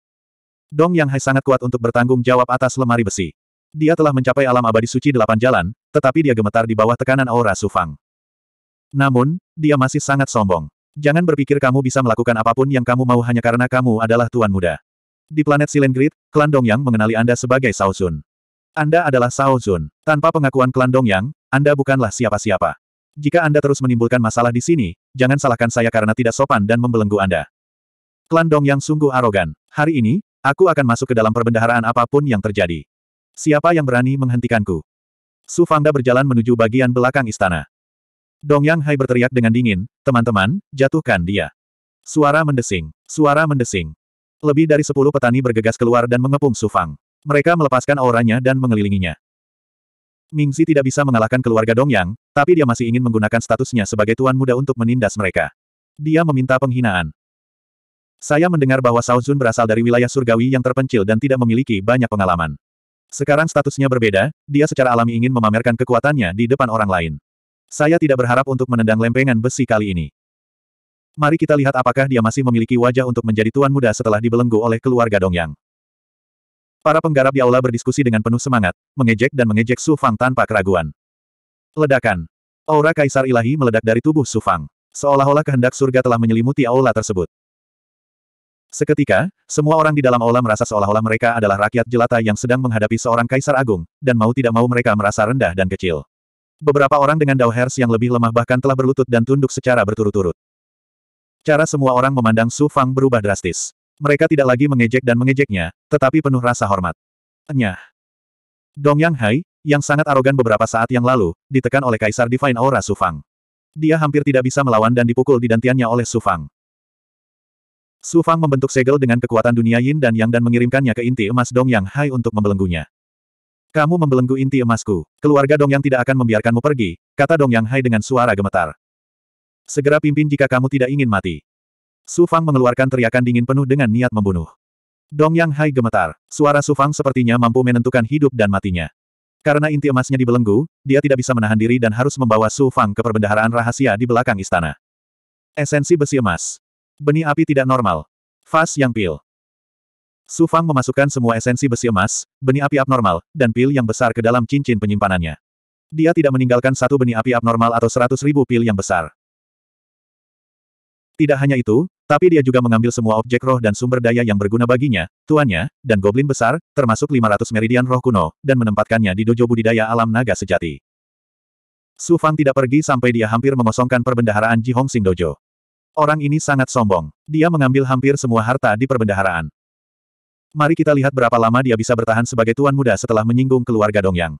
Dong Yang Hai sangat kuat untuk bertanggung jawab atas lemari besi. Dia telah mencapai alam abadi suci delapan jalan, tetapi dia gemetar di bawah tekanan aura Su Fang. Namun, dia masih sangat sombong. Jangan berpikir kamu bisa melakukan apapun yang kamu mau hanya karena kamu adalah tuan muda. Di planet Silengrid, klan Yang mengenali Anda sebagai Sao Sun. Anda adalah Sao Sun. Tanpa pengakuan klan Yang, Anda bukanlah siapa-siapa. Jika Anda terus menimbulkan masalah di sini, jangan salahkan saya karena tidak sopan dan membelenggu Anda. Klan Dong yang sungguh arogan. Hari ini, aku akan masuk ke dalam perbendaharaan apapun yang terjadi. Siapa yang berani menghentikanku? Su Fangda berjalan menuju bagian belakang istana. Dong Yang Hai berteriak dengan dingin, teman-teman, jatuhkan dia. Suara mendesing, suara mendesing. Lebih dari sepuluh petani bergegas keluar dan mengepung Su Fang. Mereka melepaskan auranya dan mengelilinginya. Mingzi tidak bisa mengalahkan keluarga Dongyang, tapi dia masih ingin menggunakan statusnya sebagai tuan muda untuk menindas mereka. Dia meminta penghinaan. Saya mendengar bahwa Cao Zun berasal dari wilayah surgawi yang terpencil dan tidak memiliki banyak pengalaman. Sekarang statusnya berbeda, dia secara alami ingin memamerkan kekuatannya di depan orang lain. Saya tidak berharap untuk menendang lempengan besi kali ini. Mari kita lihat apakah dia masih memiliki wajah untuk menjadi tuan muda setelah dibelenggu oleh keluarga Dongyang. Para penggarap di aula berdiskusi dengan penuh semangat, mengejek dan mengejek Su Fang tanpa keraguan. Ledakan. Aura Kaisar Ilahi meledak dari tubuh Su Fang. Seolah-olah kehendak surga telah menyelimuti aula tersebut. Seketika, semua orang di dalam aula merasa seolah-olah mereka adalah rakyat jelata yang sedang menghadapi seorang kaisar agung, dan mau tidak mau mereka merasa rendah dan kecil. Beberapa orang dengan Dao Hers yang lebih lemah bahkan telah berlutut dan tunduk secara berturut-turut. Cara semua orang memandang Su Fang berubah drastis. Mereka tidak lagi mengejek dan mengejeknya, tetapi penuh rasa hormat. Enyah. Dong Yang Hai, yang sangat arogan beberapa saat yang lalu, ditekan oleh Kaisar Divine Aura Sufang. Dia hampir tidak bisa melawan dan dipukul di dantiannya oleh Sufang. Sufang membentuk segel dengan kekuatan dunia Yin dan Yang dan mengirimkannya ke inti emas Dong Yang Hai untuk membelenggunya. Kamu membelenggu inti emasku. Keluarga Dong Yang tidak akan membiarkanmu pergi, kata Dong Yang Hai dengan suara gemetar. Segera pimpin jika kamu tidak ingin mati. Su Fang mengeluarkan teriakan dingin penuh dengan niat membunuh. Dong Yang Hai gemetar, suara Su Fang sepertinya mampu menentukan hidup dan matinya. Karena inti emasnya dibelenggu, dia tidak bisa menahan diri dan harus membawa Su Fang ke perbendaharaan rahasia di belakang istana. Esensi besi emas. Benih api tidak normal. Fas yang pil. Su Fang memasukkan semua esensi besi emas, benih api abnormal, dan pil yang besar ke dalam cincin penyimpanannya. Dia tidak meninggalkan satu benih api abnormal atau seratus ribu pil yang besar. Tidak hanya itu, tapi dia juga mengambil semua objek roh dan sumber daya yang berguna baginya, tuannya, dan goblin besar, termasuk 500 meridian roh kuno, dan menempatkannya di dojo budidaya alam naga sejati. Su Fang tidak pergi sampai dia hampir mengosongkan perbendaharaan Ji Hong Sing Dojo. Orang ini sangat sombong. Dia mengambil hampir semua harta di perbendaharaan. Mari kita lihat berapa lama dia bisa bertahan sebagai tuan muda setelah menyinggung keluarga Dongyang.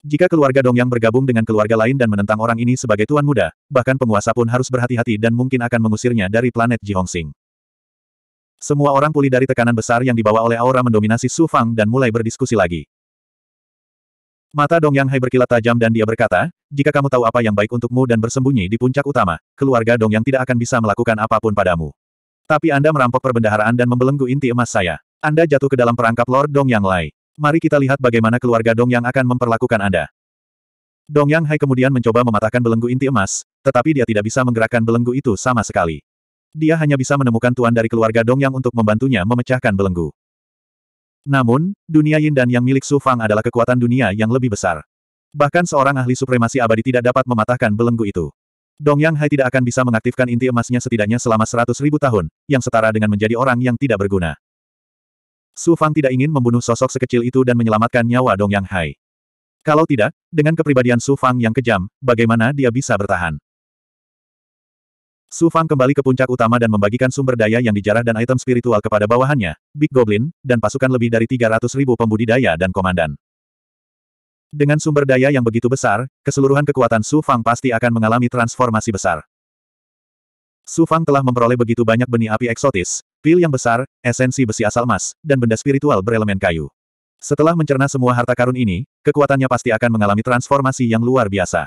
Jika keluarga Dong Yang bergabung dengan keluarga lain dan menentang orang ini sebagai tuan muda, bahkan penguasa pun harus berhati-hati dan mungkin akan mengusirnya dari planet Jihongsing. Semua orang pulih dari tekanan besar yang dibawa oleh aura mendominasi Su Fang dan mulai berdiskusi lagi. Mata Dong Yang Hai berkilat tajam dan dia berkata, jika kamu tahu apa yang baik untukmu dan bersembunyi di puncak utama, keluarga Dong Yang tidak akan bisa melakukan apapun padamu. Tapi Anda merampok perbendaharaan dan membelenggu inti emas saya. Anda jatuh ke dalam perangkap Lord Dong Yang Lai. Mari kita lihat bagaimana keluarga Dong Yang akan memperlakukan Anda. Dong Yang Hai kemudian mencoba mematahkan belenggu inti emas, tetapi dia tidak bisa menggerakkan belenggu itu sama sekali. Dia hanya bisa menemukan tuan dari keluarga Dong Yang untuk membantunya memecahkan belenggu. Namun, dunia Yin dan Yang milik Su Fang adalah kekuatan dunia yang lebih besar. Bahkan seorang ahli supremasi abadi tidak dapat mematahkan belenggu itu. Dong Yang Hai tidak akan bisa mengaktifkan inti emasnya setidaknya selama seratus ribu tahun, yang setara dengan menjadi orang yang tidak berguna. Su Fang tidak ingin membunuh sosok sekecil itu dan menyelamatkan nyawa Dong Yang Hai. Kalau tidak, dengan kepribadian Su Fang yang kejam, bagaimana dia bisa bertahan? Su Fang kembali ke puncak utama dan membagikan sumber daya yang dijarah dan item spiritual kepada bawahannya, Big Goblin, dan pasukan lebih dari 300 ribu pembudidaya dan komandan. Dengan sumber daya yang begitu besar, keseluruhan kekuatan Su Fang pasti akan mengalami transformasi besar. Su Fang telah memperoleh begitu banyak benih api eksotis, pil yang besar, esensi besi asal emas, dan benda spiritual berelemen kayu. Setelah mencerna semua harta karun ini, kekuatannya pasti akan mengalami transformasi yang luar biasa.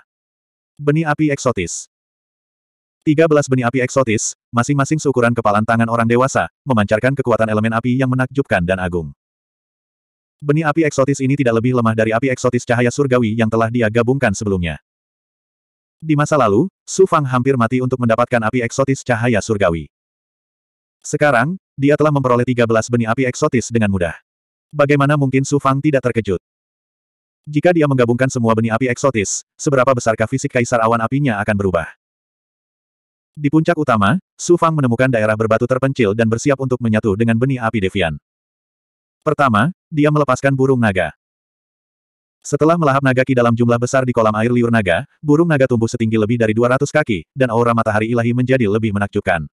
Benih api eksotis 13 benih api eksotis, masing-masing seukuran kepalan tangan orang dewasa, memancarkan kekuatan elemen api yang menakjubkan dan agung. Benih api eksotis ini tidak lebih lemah dari api eksotis cahaya surgawi yang telah dia gabungkan sebelumnya. Di masa lalu, Su Fang hampir mati untuk mendapatkan api eksotis cahaya surgawi. Sekarang, dia telah memperoleh 13 benih api eksotis dengan mudah. Bagaimana mungkin Su Fang tidak terkejut? Jika dia menggabungkan semua benih api eksotis, seberapa besarkah fisik kaisar awan apinya akan berubah? Di puncak utama, Su Fang menemukan daerah berbatu terpencil dan bersiap untuk menyatu dengan benih api Devian. Pertama, dia melepaskan burung naga. Setelah melahap naga ki dalam jumlah besar di kolam air liur naga, burung naga tumbuh setinggi lebih dari 200 kaki, dan aura matahari ilahi menjadi lebih menakjubkan.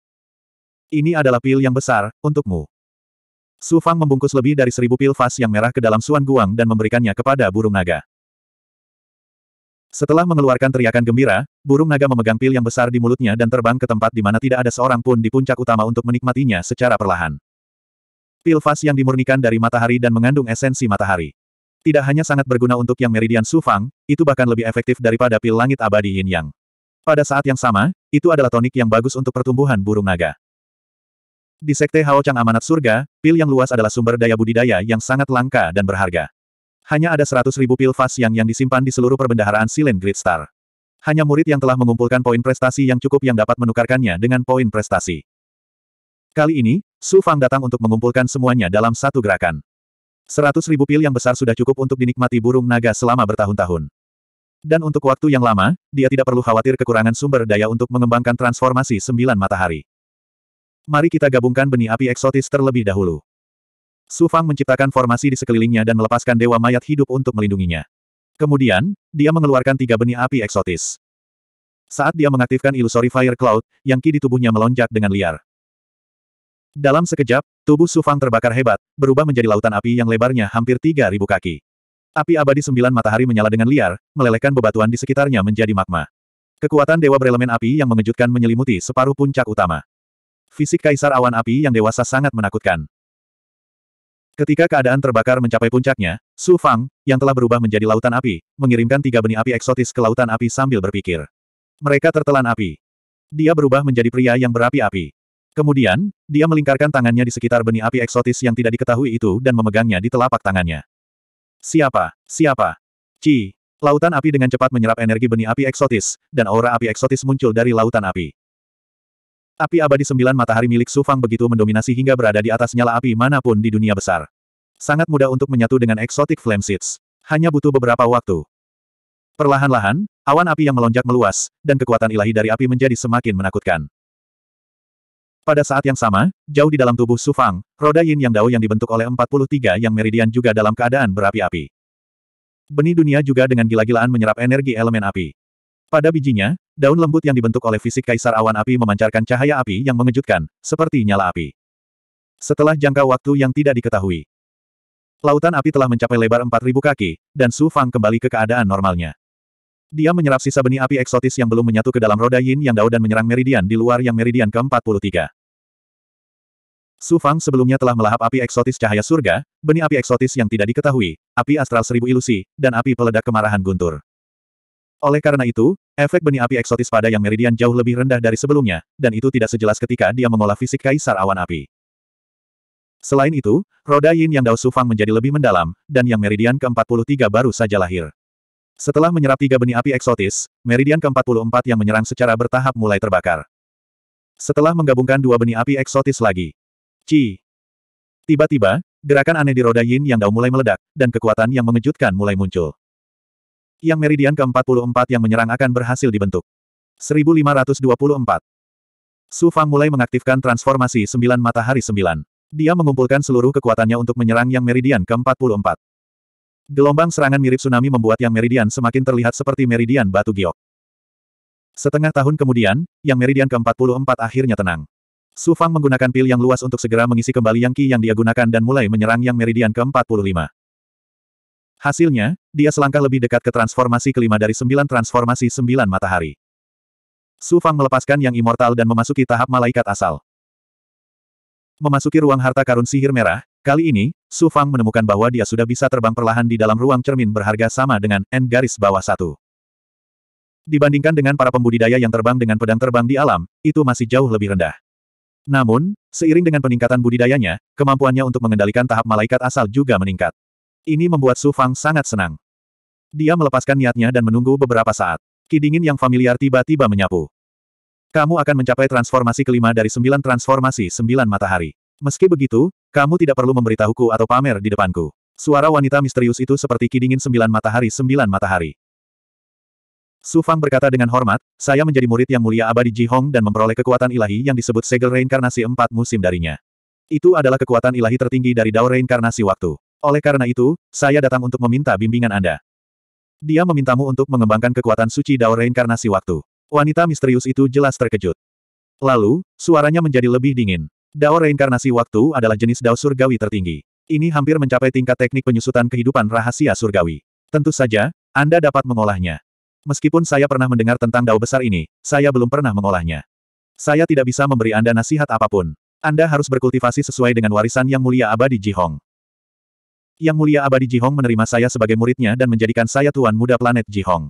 Ini adalah pil yang besar, untukmu. Su Fang membungkus lebih dari seribu pil vas yang merah ke dalam suan guang dan memberikannya kepada burung naga. Setelah mengeluarkan teriakan gembira, burung naga memegang pil yang besar di mulutnya dan terbang ke tempat di mana tidak ada seorang pun di puncak utama untuk menikmatinya secara perlahan. Pil vas yang dimurnikan dari matahari dan mengandung esensi matahari. Tidak hanya sangat berguna untuk yang Meridian Sufang, itu bahkan lebih efektif daripada pil langit abadi Yin Yang. Pada saat yang sama, itu adalah tonik yang bagus untuk pertumbuhan burung naga. Di Sekte Hao Chang Amanat Surga, pil yang luas adalah sumber daya budidaya yang sangat langka dan berharga. Hanya ada 100.000 ribu pil fas yang yang disimpan di seluruh perbendaharaan Silen Great Star. Hanya murid yang telah mengumpulkan poin prestasi yang cukup yang dapat menukarkannya dengan poin prestasi. Kali ini, Su Fang datang untuk mengumpulkan semuanya dalam satu gerakan. Seratus ribu pil yang besar sudah cukup untuk dinikmati burung naga selama bertahun-tahun. Dan untuk waktu yang lama, dia tidak perlu khawatir kekurangan sumber daya untuk mengembangkan transformasi sembilan matahari. Mari kita gabungkan benih api eksotis terlebih dahulu. Su Fang menciptakan formasi di sekelilingnya dan melepaskan dewa mayat hidup untuk melindunginya. Kemudian, dia mengeluarkan tiga benih api eksotis. Saat dia mengaktifkan Illusory Fire Cloud, yang ki di tubuhnya melonjak dengan liar. Dalam sekejap, tubuh Sufang terbakar hebat, berubah menjadi lautan api yang lebarnya hampir 3.000 kaki. Api abadi sembilan matahari menyala dengan liar, melelehkan bebatuan di sekitarnya menjadi magma. Kekuatan dewa berelemen api yang mengejutkan menyelimuti separuh puncak utama. Fisik kaisar awan api yang dewasa sangat menakutkan. Ketika keadaan terbakar mencapai puncaknya, Su Fang, yang telah berubah menjadi lautan api, mengirimkan tiga benih api eksotis ke lautan api sambil berpikir. Mereka tertelan api. Dia berubah menjadi pria yang berapi-api. Kemudian, dia melingkarkan tangannya di sekitar benih api eksotis yang tidak diketahui itu dan memegangnya di telapak tangannya. Siapa? Siapa? Ci. Lautan api dengan cepat menyerap energi benih api eksotis, dan aura api eksotis muncul dari lautan api. Api abadi sembilan matahari milik Sufang begitu mendominasi hingga berada di atas nyala api manapun di dunia besar. Sangat mudah untuk menyatu dengan eksotik flame seeds. Hanya butuh beberapa waktu. Perlahan-lahan, awan api yang melonjak meluas, dan kekuatan ilahi dari api menjadi semakin menakutkan. Pada saat yang sama, jauh di dalam tubuh Su Fang, roda yin yang dao yang dibentuk oleh 43 yang meridian juga dalam keadaan berapi-api. Benih dunia juga dengan gila-gilaan menyerap energi elemen api. Pada bijinya, daun lembut yang dibentuk oleh fisik kaisar awan api memancarkan cahaya api yang mengejutkan, seperti nyala api. Setelah jangka waktu yang tidak diketahui, lautan api telah mencapai lebar 4.000 kaki, dan Su Fang kembali ke keadaan normalnya. Dia menyerap sisa benih api eksotis yang belum menyatu ke dalam roda yin yang dao dan menyerang meridian di luar yang meridian ke-43. Su Fang sebelumnya telah melahap api eksotis cahaya surga, benih api eksotis yang tidak diketahui, api astral seribu ilusi, dan api peledak kemarahan guntur. Oleh karena itu, efek benih api eksotis pada yang meridian jauh lebih rendah dari sebelumnya, dan itu tidak sejelas ketika dia mengolah fisik kaisar awan api. Selain itu, roda yin yang Dao Sufang menjadi lebih mendalam, dan yang meridian ke-43 baru saja lahir. Setelah menyerap tiga benih api eksotis, meridian ke-44 yang menyerang secara bertahap mulai terbakar. Setelah menggabungkan dua benih api eksotis lagi, Ci. Tiba-tiba, gerakan aneh di roda Yin Yang Dao mulai meledak, dan kekuatan yang mengejutkan mulai muncul. Yang meridian ke-44 yang menyerang akan berhasil dibentuk. 1524. Su Fang mulai mengaktifkan transformasi sembilan matahari sembilan. Dia mengumpulkan seluruh kekuatannya untuk menyerang yang meridian ke-44. Gelombang serangan mirip tsunami membuat yang meridian semakin terlihat seperti meridian batu giok. Setengah tahun kemudian, yang meridian ke-44 akhirnya tenang. Su Fang menggunakan pil yang luas untuk segera mengisi kembali yang Qi yang dia gunakan dan mulai menyerang yang meridian ke-45. Hasilnya, dia selangkah lebih dekat ke transformasi kelima dari sembilan transformasi sembilan matahari. Su Fang melepaskan yang immortal dan memasuki tahap malaikat asal. Memasuki ruang harta karun sihir merah, kali ini, Su Fang menemukan bahwa dia sudah bisa terbang perlahan di dalam ruang cermin berharga sama dengan N garis bawah satu. Dibandingkan dengan para pembudidaya yang terbang dengan pedang terbang di alam, itu masih jauh lebih rendah. Namun, seiring dengan peningkatan budidayanya, kemampuannya untuk mengendalikan tahap malaikat asal juga meningkat. Ini membuat Su Fang sangat senang. Dia melepaskan niatnya dan menunggu beberapa saat. Kidingin yang familiar tiba-tiba menyapu. Kamu akan mencapai transformasi kelima dari sembilan transformasi sembilan matahari. Meski begitu, kamu tidak perlu memberitahuku atau pamer di depanku. Suara wanita misterius itu seperti kidingin sembilan matahari sembilan matahari. Su Fang berkata dengan hormat, saya menjadi murid yang mulia abadi Ji Hong dan memperoleh kekuatan ilahi yang disebut segel reinkarnasi empat musim darinya. Itu adalah kekuatan ilahi tertinggi dari dao reinkarnasi waktu. Oleh karena itu, saya datang untuk meminta bimbingan Anda. Dia memintamu untuk mengembangkan kekuatan suci dao reinkarnasi waktu. Wanita misterius itu jelas terkejut. Lalu, suaranya menjadi lebih dingin. Dao reinkarnasi waktu adalah jenis dao surgawi tertinggi. Ini hampir mencapai tingkat teknik penyusutan kehidupan rahasia surgawi. Tentu saja, Anda dapat mengolahnya. Meskipun saya pernah mendengar tentang dao besar ini, saya belum pernah mengolahnya. Saya tidak bisa memberi Anda nasihat apapun. Anda harus berkultivasi sesuai dengan warisan Yang Mulia Abadi Ji Hong. Yang Mulia Abadi Ji Hong menerima saya sebagai muridnya dan menjadikan saya tuan muda planet Ji Hong.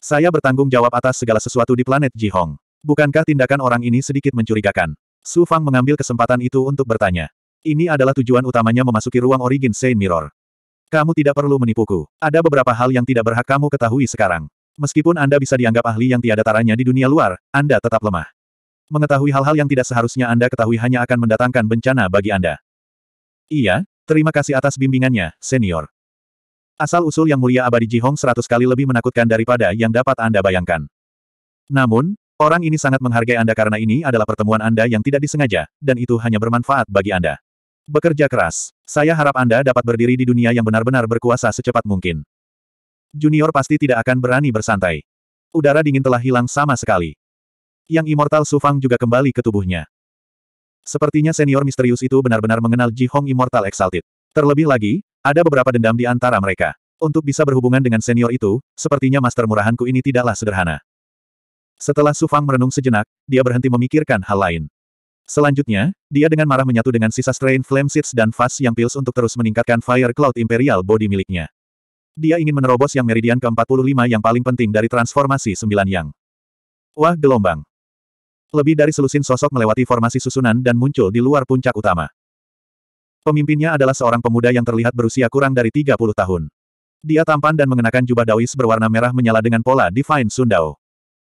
Saya bertanggung jawab atas segala sesuatu di planet Ji Hong. Bukankah tindakan orang ini sedikit mencurigakan? Su Fang mengambil kesempatan itu untuk bertanya. Ini adalah tujuan utamanya memasuki ruang origin Saint Mirror. Kamu tidak perlu menipuku. Ada beberapa hal yang tidak berhak kamu ketahui sekarang. Meskipun Anda bisa dianggap ahli yang tiada taranya di dunia luar, Anda tetap lemah. Mengetahui hal-hal yang tidak seharusnya Anda ketahui hanya akan mendatangkan bencana bagi Anda. Iya, terima kasih atas bimbingannya, senior. Asal-usul yang mulia abadi Jihong seratus kali lebih menakutkan daripada yang dapat Anda bayangkan. Namun, orang ini sangat menghargai Anda karena ini adalah pertemuan Anda yang tidak disengaja, dan itu hanya bermanfaat bagi Anda. Bekerja keras. Saya harap Anda dapat berdiri di dunia yang benar-benar berkuasa secepat mungkin. Junior pasti tidak akan berani bersantai. Udara dingin telah hilang sama sekali. Yang Immortal Sufang juga kembali ke tubuhnya. Sepertinya senior misterius itu benar-benar mengenal Ji Hong Immortal Exalted. Terlebih lagi, ada beberapa dendam di antara mereka. Untuk bisa berhubungan dengan senior itu, sepertinya master murahanku ini tidaklah sederhana. Setelah Sufang merenung sejenak, dia berhenti memikirkan hal lain. Selanjutnya, dia dengan marah menyatu dengan sisa Strain Flame Seeds dan Fast yang Pills untuk terus meningkatkan Fire Cloud Imperial Body miliknya. Dia ingin menerobos yang meridian ke-45 yang paling penting dari transformasi sembilan yang. Wah gelombang. Lebih dari selusin sosok melewati formasi susunan dan muncul di luar puncak utama. Pemimpinnya adalah seorang pemuda yang terlihat berusia kurang dari 30 tahun. Dia tampan dan mengenakan jubah daois berwarna merah menyala dengan pola Divine Sundao.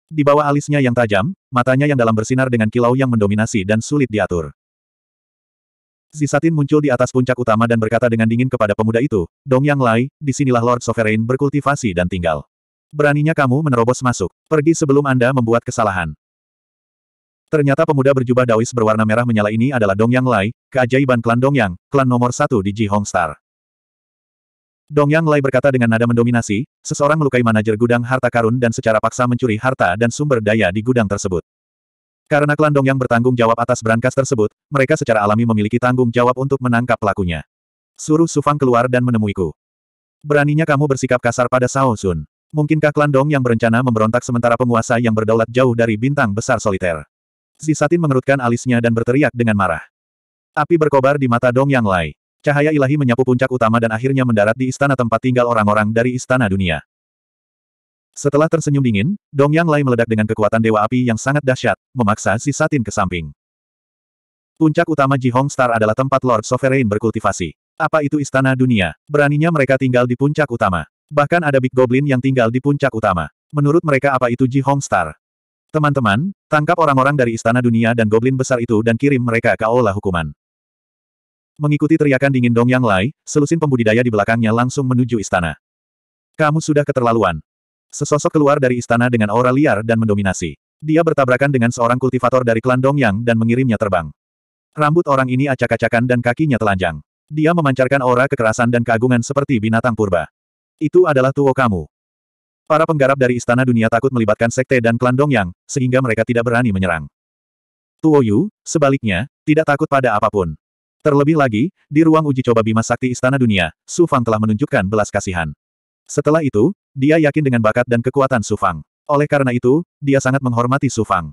Di bawah alisnya yang tajam, matanya yang dalam bersinar dengan kilau yang mendominasi dan sulit diatur. Zisatin muncul di atas puncak utama dan berkata dengan dingin kepada pemuda itu, Dong Yang Lai, disinilah Lord Sovereign berkultivasi dan tinggal. Beraninya kamu menerobos masuk. Pergi sebelum Anda membuat kesalahan. Ternyata pemuda berjubah dawis berwarna merah menyala ini adalah Dong Yang Lai, keajaiban klan Dong Yang, klan nomor satu di Ji Hong Star. Dong Yang Lai berkata dengan nada mendominasi, seseorang melukai manajer gudang harta karun dan secara paksa mencuri harta dan sumber daya di gudang tersebut. Karena klan Dong yang bertanggung jawab atas berangkas tersebut, mereka secara alami memiliki tanggung jawab untuk menangkap pelakunya. Suruh Sufang keluar dan menemuiku. Beraninya kamu bersikap kasar pada Sao Sun. Mungkinkah klan Dong yang berencana memberontak sementara penguasa yang berdaulat jauh dari bintang besar soliter? Zisatin mengerutkan alisnya dan berteriak dengan marah. Api berkobar di mata Dong Yang lain. Cahaya ilahi menyapu puncak utama dan akhirnya mendarat di istana tempat tinggal orang-orang dari istana dunia. Setelah tersenyum dingin, Dong Yang Lai meledak dengan kekuatan Dewa Api yang sangat dahsyat, memaksa si Satin ke samping. Puncak utama Ji Hong Star adalah tempat Lord Sovereign berkultivasi. Apa itu istana dunia? Beraninya mereka tinggal di puncak utama. Bahkan ada Big Goblin yang tinggal di puncak utama. Menurut mereka apa itu Ji Hong Star? Teman-teman, tangkap orang-orang dari istana dunia dan goblin besar itu dan kirim mereka ke aula hukuman. Mengikuti teriakan dingin Dong Yang Lai, selusin pembudidaya di belakangnya langsung menuju istana. Kamu sudah keterlaluan. Sesosok keluar dari istana dengan aura liar dan mendominasi. Dia bertabrakan dengan seorang kultivator dari klan Dongyang dan mengirimnya terbang. Rambut orang ini acak-acakan dan kakinya telanjang. Dia memancarkan aura kekerasan dan keagungan seperti binatang purba. Itu adalah Tuo kamu. Para penggarap dari Istana Dunia takut melibatkan Sekte dan klan Dongyang, sehingga mereka tidak berani menyerang. Tuo Yu, sebaliknya, tidak takut pada apapun. Terlebih lagi, di ruang uji coba Bima Sakti Istana Dunia, Su Fang telah menunjukkan belas kasihan. Setelah itu, dia yakin dengan bakat dan kekuatan Sufang. Oleh karena itu, dia sangat menghormati Sufang.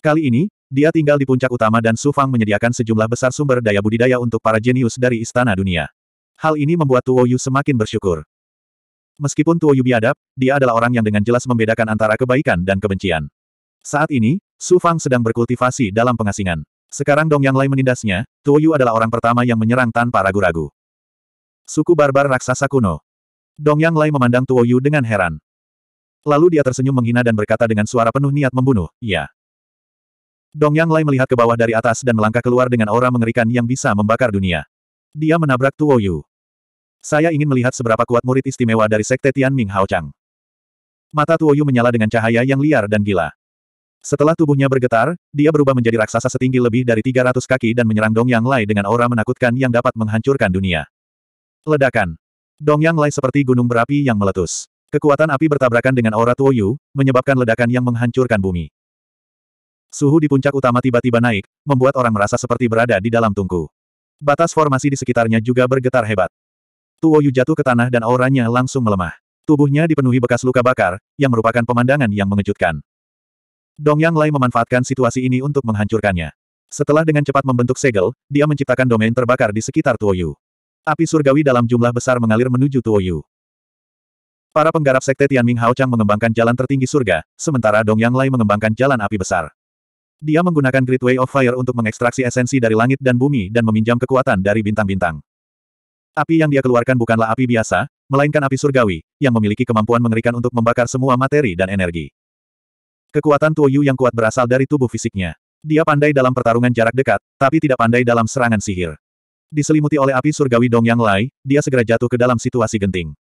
Kali ini, dia tinggal di puncak utama dan Sufang menyediakan sejumlah besar sumber daya budidaya untuk para jenius dari istana dunia. Hal ini membuat Tuo Yu semakin bersyukur. Meskipun Tuo Yu biadab, dia adalah orang yang dengan jelas membedakan antara kebaikan dan kebencian. Saat ini, Sufang sedang berkultivasi dalam pengasingan. Sekarang Dong Yang Lai menindasnya, Tuo Yu adalah orang pertama yang menyerang tanpa ragu-ragu. Suku barbar raksasa kuno. Dong Yang Lai memandang Tuo Yu dengan heran. Lalu dia tersenyum menghina dan berkata dengan suara penuh niat membunuh, ya. Dong Yang Lai melihat ke bawah dari atas dan melangkah keluar dengan aura mengerikan yang bisa membakar dunia. Dia menabrak Tuo Yu. Saya ingin melihat seberapa kuat murid istimewa dari Sekte Tian Ming Hao Chang. Mata Tuo Yu menyala dengan cahaya yang liar dan gila. Setelah tubuhnya bergetar, dia berubah menjadi raksasa setinggi lebih dari 300 kaki dan menyerang Dong Yang Lai dengan aura menakutkan yang dapat menghancurkan dunia. Ledakan. Dong Yang Lai seperti gunung berapi yang meletus. Kekuatan api bertabrakan dengan aura Tuoyu, menyebabkan ledakan yang menghancurkan bumi. Suhu di puncak utama tiba-tiba naik, membuat orang merasa seperti berada di dalam tungku. Batas formasi di sekitarnya juga bergetar hebat. Tuoyu jatuh ke tanah dan auranya langsung melemah. Tubuhnya dipenuhi bekas luka bakar, yang merupakan pemandangan yang mengejutkan. Dong Yang Lai memanfaatkan situasi ini untuk menghancurkannya. Setelah dengan cepat membentuk segel, dia menciptakan domain terbakar di sekitar Tuoyu. Api surgawi dalam jumlah besar mengalir menuju Tuoyu. Para penggarap sekte Tianming Haochang mengembangkan jalan tertinggi surga, sementara Dong Yang Lai mengembangkan jalan api besar. Dia menggunakan Great Way of Fire untuk mengekstraksi esensi dari langit dan bumi dan meminjam kekuatan dari bintang-bintang. Api yang dia keluarkan bukanlah api biasa, melainkan api surgawi, yang memiliki kemampuan mengerikan untuk membakar semua materi dan energi. Kekuatan Tuoyu yang kuat berasal dari tubuh fisiknya. Dia pandai dalam pertarungan jarak dekat, tapi tidak pandai dalam serangan sihir. Diselimuti oleh api surgawi Dong Yang Lai, dia segera jatuh ke dalam situasi genting.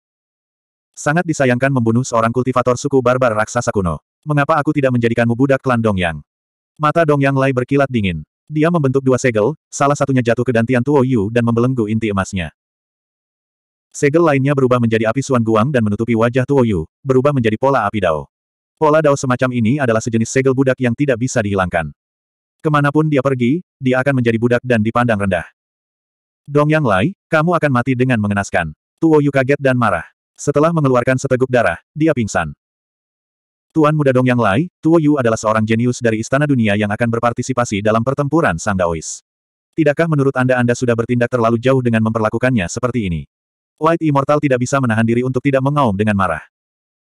Sangat disayangkan membunuh seorang kultivator suku barbar raksasa kuno. Mengapa aku tidak menjadikanmu budak klan Dong Yang? Mata Dong Yang Lai berkilat dingin. Dia membentuk dua segel, salah satunya jatuh ke dantian Tuo Yu dan membelenggu inti emasnya. Segel lainnya berubah menjadi api suan guang dan menutupi wajah Tuo Yu, berubah menjadi pola api dao. Pola dao semacam ini adalah sejenis segel budak yang tidak bisa dihilangkan. Kemanapun dia pergi, dia akan menjadi budak dan dipandang rendah. Dong Yang Lai, kamu akan mati dengan mengenaskan. Tuo Yu kaget dan marah. Setelah mengeluarkan seteguk darah, dia pingsan. Tuan muda Dong Yang Lai, Tuo Yu adalah seorang jenius dari Istana Dunia yang akan berpartisipasi dalam pertempuran Sang Daois. Tidakkah menurut Anda Anda sudah bertindak terlalu jauh dengan memperlakukannya seperti ini? White Immortal tidak bisa menahan diri untuk tidak mengaum dengan marah.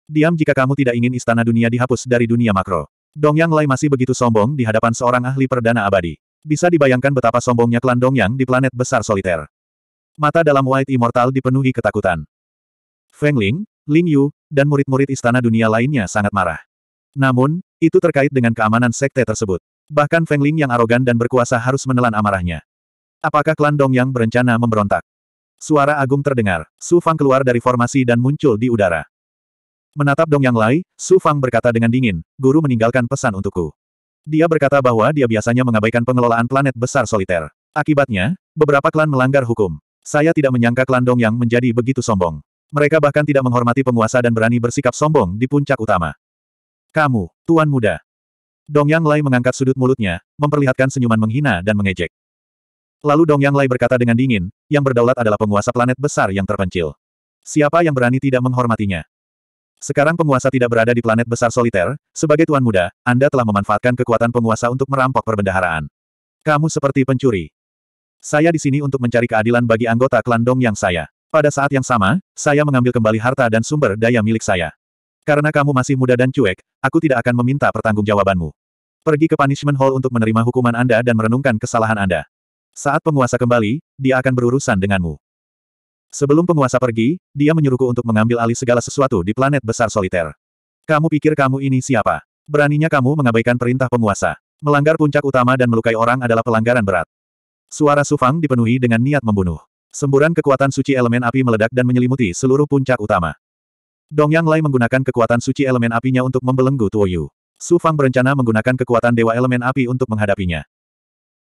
Diam jika kamu tidak ingin Istana Dunia dihapus dari dunia makro. Dong Yang Lai masih begitu sombong di hadapan seorang ahli perdana abadi. Bisa dibayangkan betapa sombongnya klan Dongyang di planet besar soliter. Mata dalam White Immortal dipenuhi ketakutan. Feng Ling, Ling Yu, dan murid-murid istana dunia lainnya sangat marah. Namun, itu terkait dengan keamanan sekte tersebut. Bahkan Feng Ling yang arogan dan berkuasa harus menelan amarahnya. Apakah klan Dongyang berencana memberontak? Suara agung terdengar. Su Fang keluar dari formasi dan muncul di udara. Menatap Dong Yang Lai, Su Fang berkata dengan dingin, guru meninggalkan pesan untukku. Dia berkata bahwa dia biasanya mengabaikan pengelolaan planet besar soliter. Akibatnya, beberapa klan melanggar hukum. Saya tidak menyangka klan Dong yang menjadi begitu sombong. Mereka bahkan tidak menghormati penguasa dan berani bersikap sombong di puncak utama. Kamu, Tuan Muda. Dong Yang Lai mengangkat sudut mulutnya, memperlihatkan senyuman menghina dan mengejek. Lalu Dong Yang Lai berkata dengan dingin, yang berdaulat adalah penguasa planet besar yang terpencil. Siapa yang berani tidak menghormatinya? Sekarang penguasa tidak berada di planet besar soliter, sebagai tuan muda, Anda telah memanfaatkan kekuatan penguasa untuk merampok perbendaharaan. Kamu seperti pencuri. Saya di sini untuk mencari keadilan bagi anggota klan Dong yang saya. Pada saat yang sama, saya mengambil kembali harta dan sumber daya milik saya. Karena kamu masih muda dan cuek, aku tidak akan meminta pertanggungjawabanmu. Pergi ke Punishment Hall untuk menerima hukuman Anda dan merenungkan kesalahan Anda. Saat penguasa kembali, dia akan berurusan denganmu. Sebelum penguasa pergi, dia menyuruhku untuk mengambil alih segala sesuatu di planet besar soliter. Kamu pikir kamu ini siapa? Beraninya kamu mengabaikan perintah penguasa. Melanggar puncak utama dan melukai orang adalah pelanggaran berat. Suara Sufang dipenuhi dengan niat membunuh. Semburan kekuatan suci elemen api meledak dan menyelimuti seluruh puncak utama. Dong Yang Lai menggunakan kekuatan suci elemen apinya untuk membelenggu Tuo Yu. Sufang berencana menggunakan kekuatan dewa elemen api untuk menghadapinya.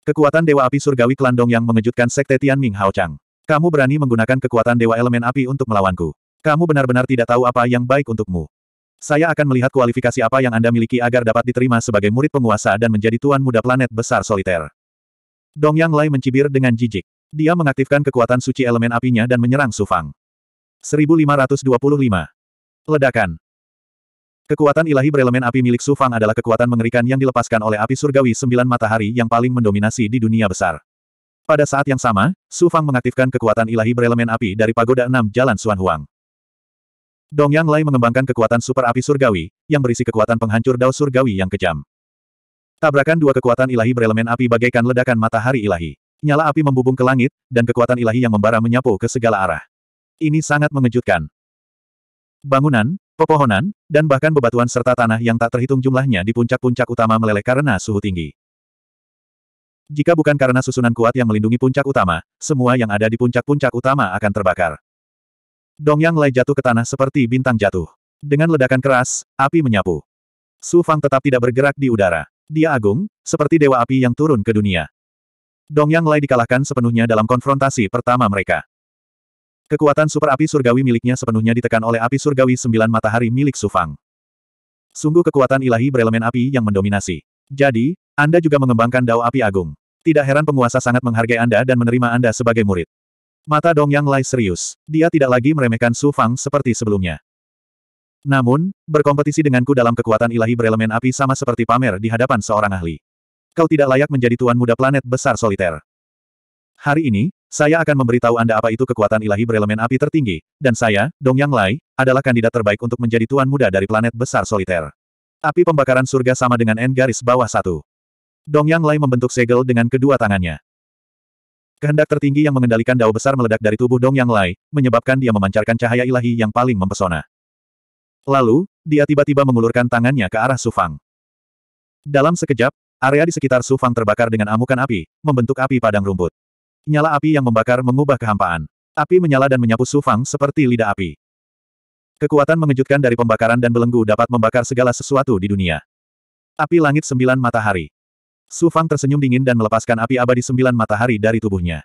Kekuatan Dewa Api Surgawi Klan Dong yang mengejutkan Sekte Tian Ming Hao Chang. Kamu berani menggunakan kekuatan Dewa Elemen Api untuk melawanku. Kamu benar-benar tidak tahu apa yang baik untukmu. Saya akan melihat kualifikasi apa yang Anda miliki agar dapat diterima sebagai murid penguasa dan menjadi tuan muda planet besar soliter. Dong Yang Lai mencibir dengan jijik. Dia mengaktifkan kekuatan suci elemen apinya dan menyerang Su Fang. 1525. Ledakan. Kekuatan ilahi berelemen api milik Su Fang adalah kekuatan mengerikan yang dilepaskan oleh api surgawi sembilan matahari yang paling mendominasi di dunia besar. Pada saat yang sama, Su Fang mengaktifkan kekuatan ilahi berelemen api dari pagoda enam Jalan Suan Huang. Dong Yang Lai mengembangkan kekuatan super api surgawi, yang berisi kekuatan penghancur dao surgawi yang kejam. Tabrakan dua kekuatan ilahi berelemen api bagaikan ledakan matahari ilahi. Nyala api membubung ke langit, dan kekuatan ilahi yang membara menyapu ke segala arah. Ini sangat mengejutkan. Bangunan, pepohonan, dan bahkan bebatuan serta tanah yang tak terhitung jumlahnya di puncak-puncak utama meleleh karena suhu tinggi. Jika bukan karena susunan kuat yang melindungi puncak utama, semua yang ada di puncak-puncak utama akan terbakar. Dong Yang Lai jatuh ke tanah seperti bintang jatuh. Dengan ledakan keras, api menyapu. Su Fang tetap tidak bergerak di udara. Dia agung, seperti dewa api yang turun ke dunia. Dong Yang Lai dikalahkan sepenuhnya dalam konfrontasi pertama mereka. Kekuatan super api surgawi miliknya sepenuhnya ditekan oleh api surgawi sembilan matahari milik Su Fang. Sungguh kekuatan ilahi berelemen api yang mendominasi. Jadi, anda juga mengembangkan dao api agung. Tidak heran penguasa sangat menghargai Anda dan menerima Anda sebagai murid. Mata Dong Yang Lai serius. Dia tidak lagi meremehkan Su Fang seperti sebelumnya. Namun, berkompetisi denganku dalam kekuatan ilahi berelemen api sama seperti pamer di hadapan seorang ahli. Kau tidak layak menjadi tuan muda planet besar soliter. Hari ini, saya akan memberitahu Anda apa itu kekuatan ilahi berelemen api tertinggi, dan saya, Dong Yang Lai, adalah kandidat terbaik untuk menjadi tuan muda dari planet besar soliter. Api pembakaran surga sama dengan N garis bawah satu. Dong Yang Lai membentuk segel dengan kedua tangannya. Kehendak tertinggi yang mengendalikan dao besar meledak dari tubuh Dong Yang Lai, menyebabkan dia memancarkan cahaya ilahi yang paling mempesona. Lalu, dia tiba-tiba mengulurkan tangannya ke arah Sufang. Dalam sekejap, area di sekitar Sufang terbakar dengan amukan api, membentuk api padang rumput. Nyala api yang membakar mengubah kehampaan. Api menyala dan menyapu Sufang seperti lidah api. Kekuatan mengejutkan dari pembakaran dan belenggu dapat membakar segala sesuatu di dunia. Api langit sembilan matahari. Su Fang tersenyum dingin dan melepaskan api abadi sembilan matahari dari tubuhnya.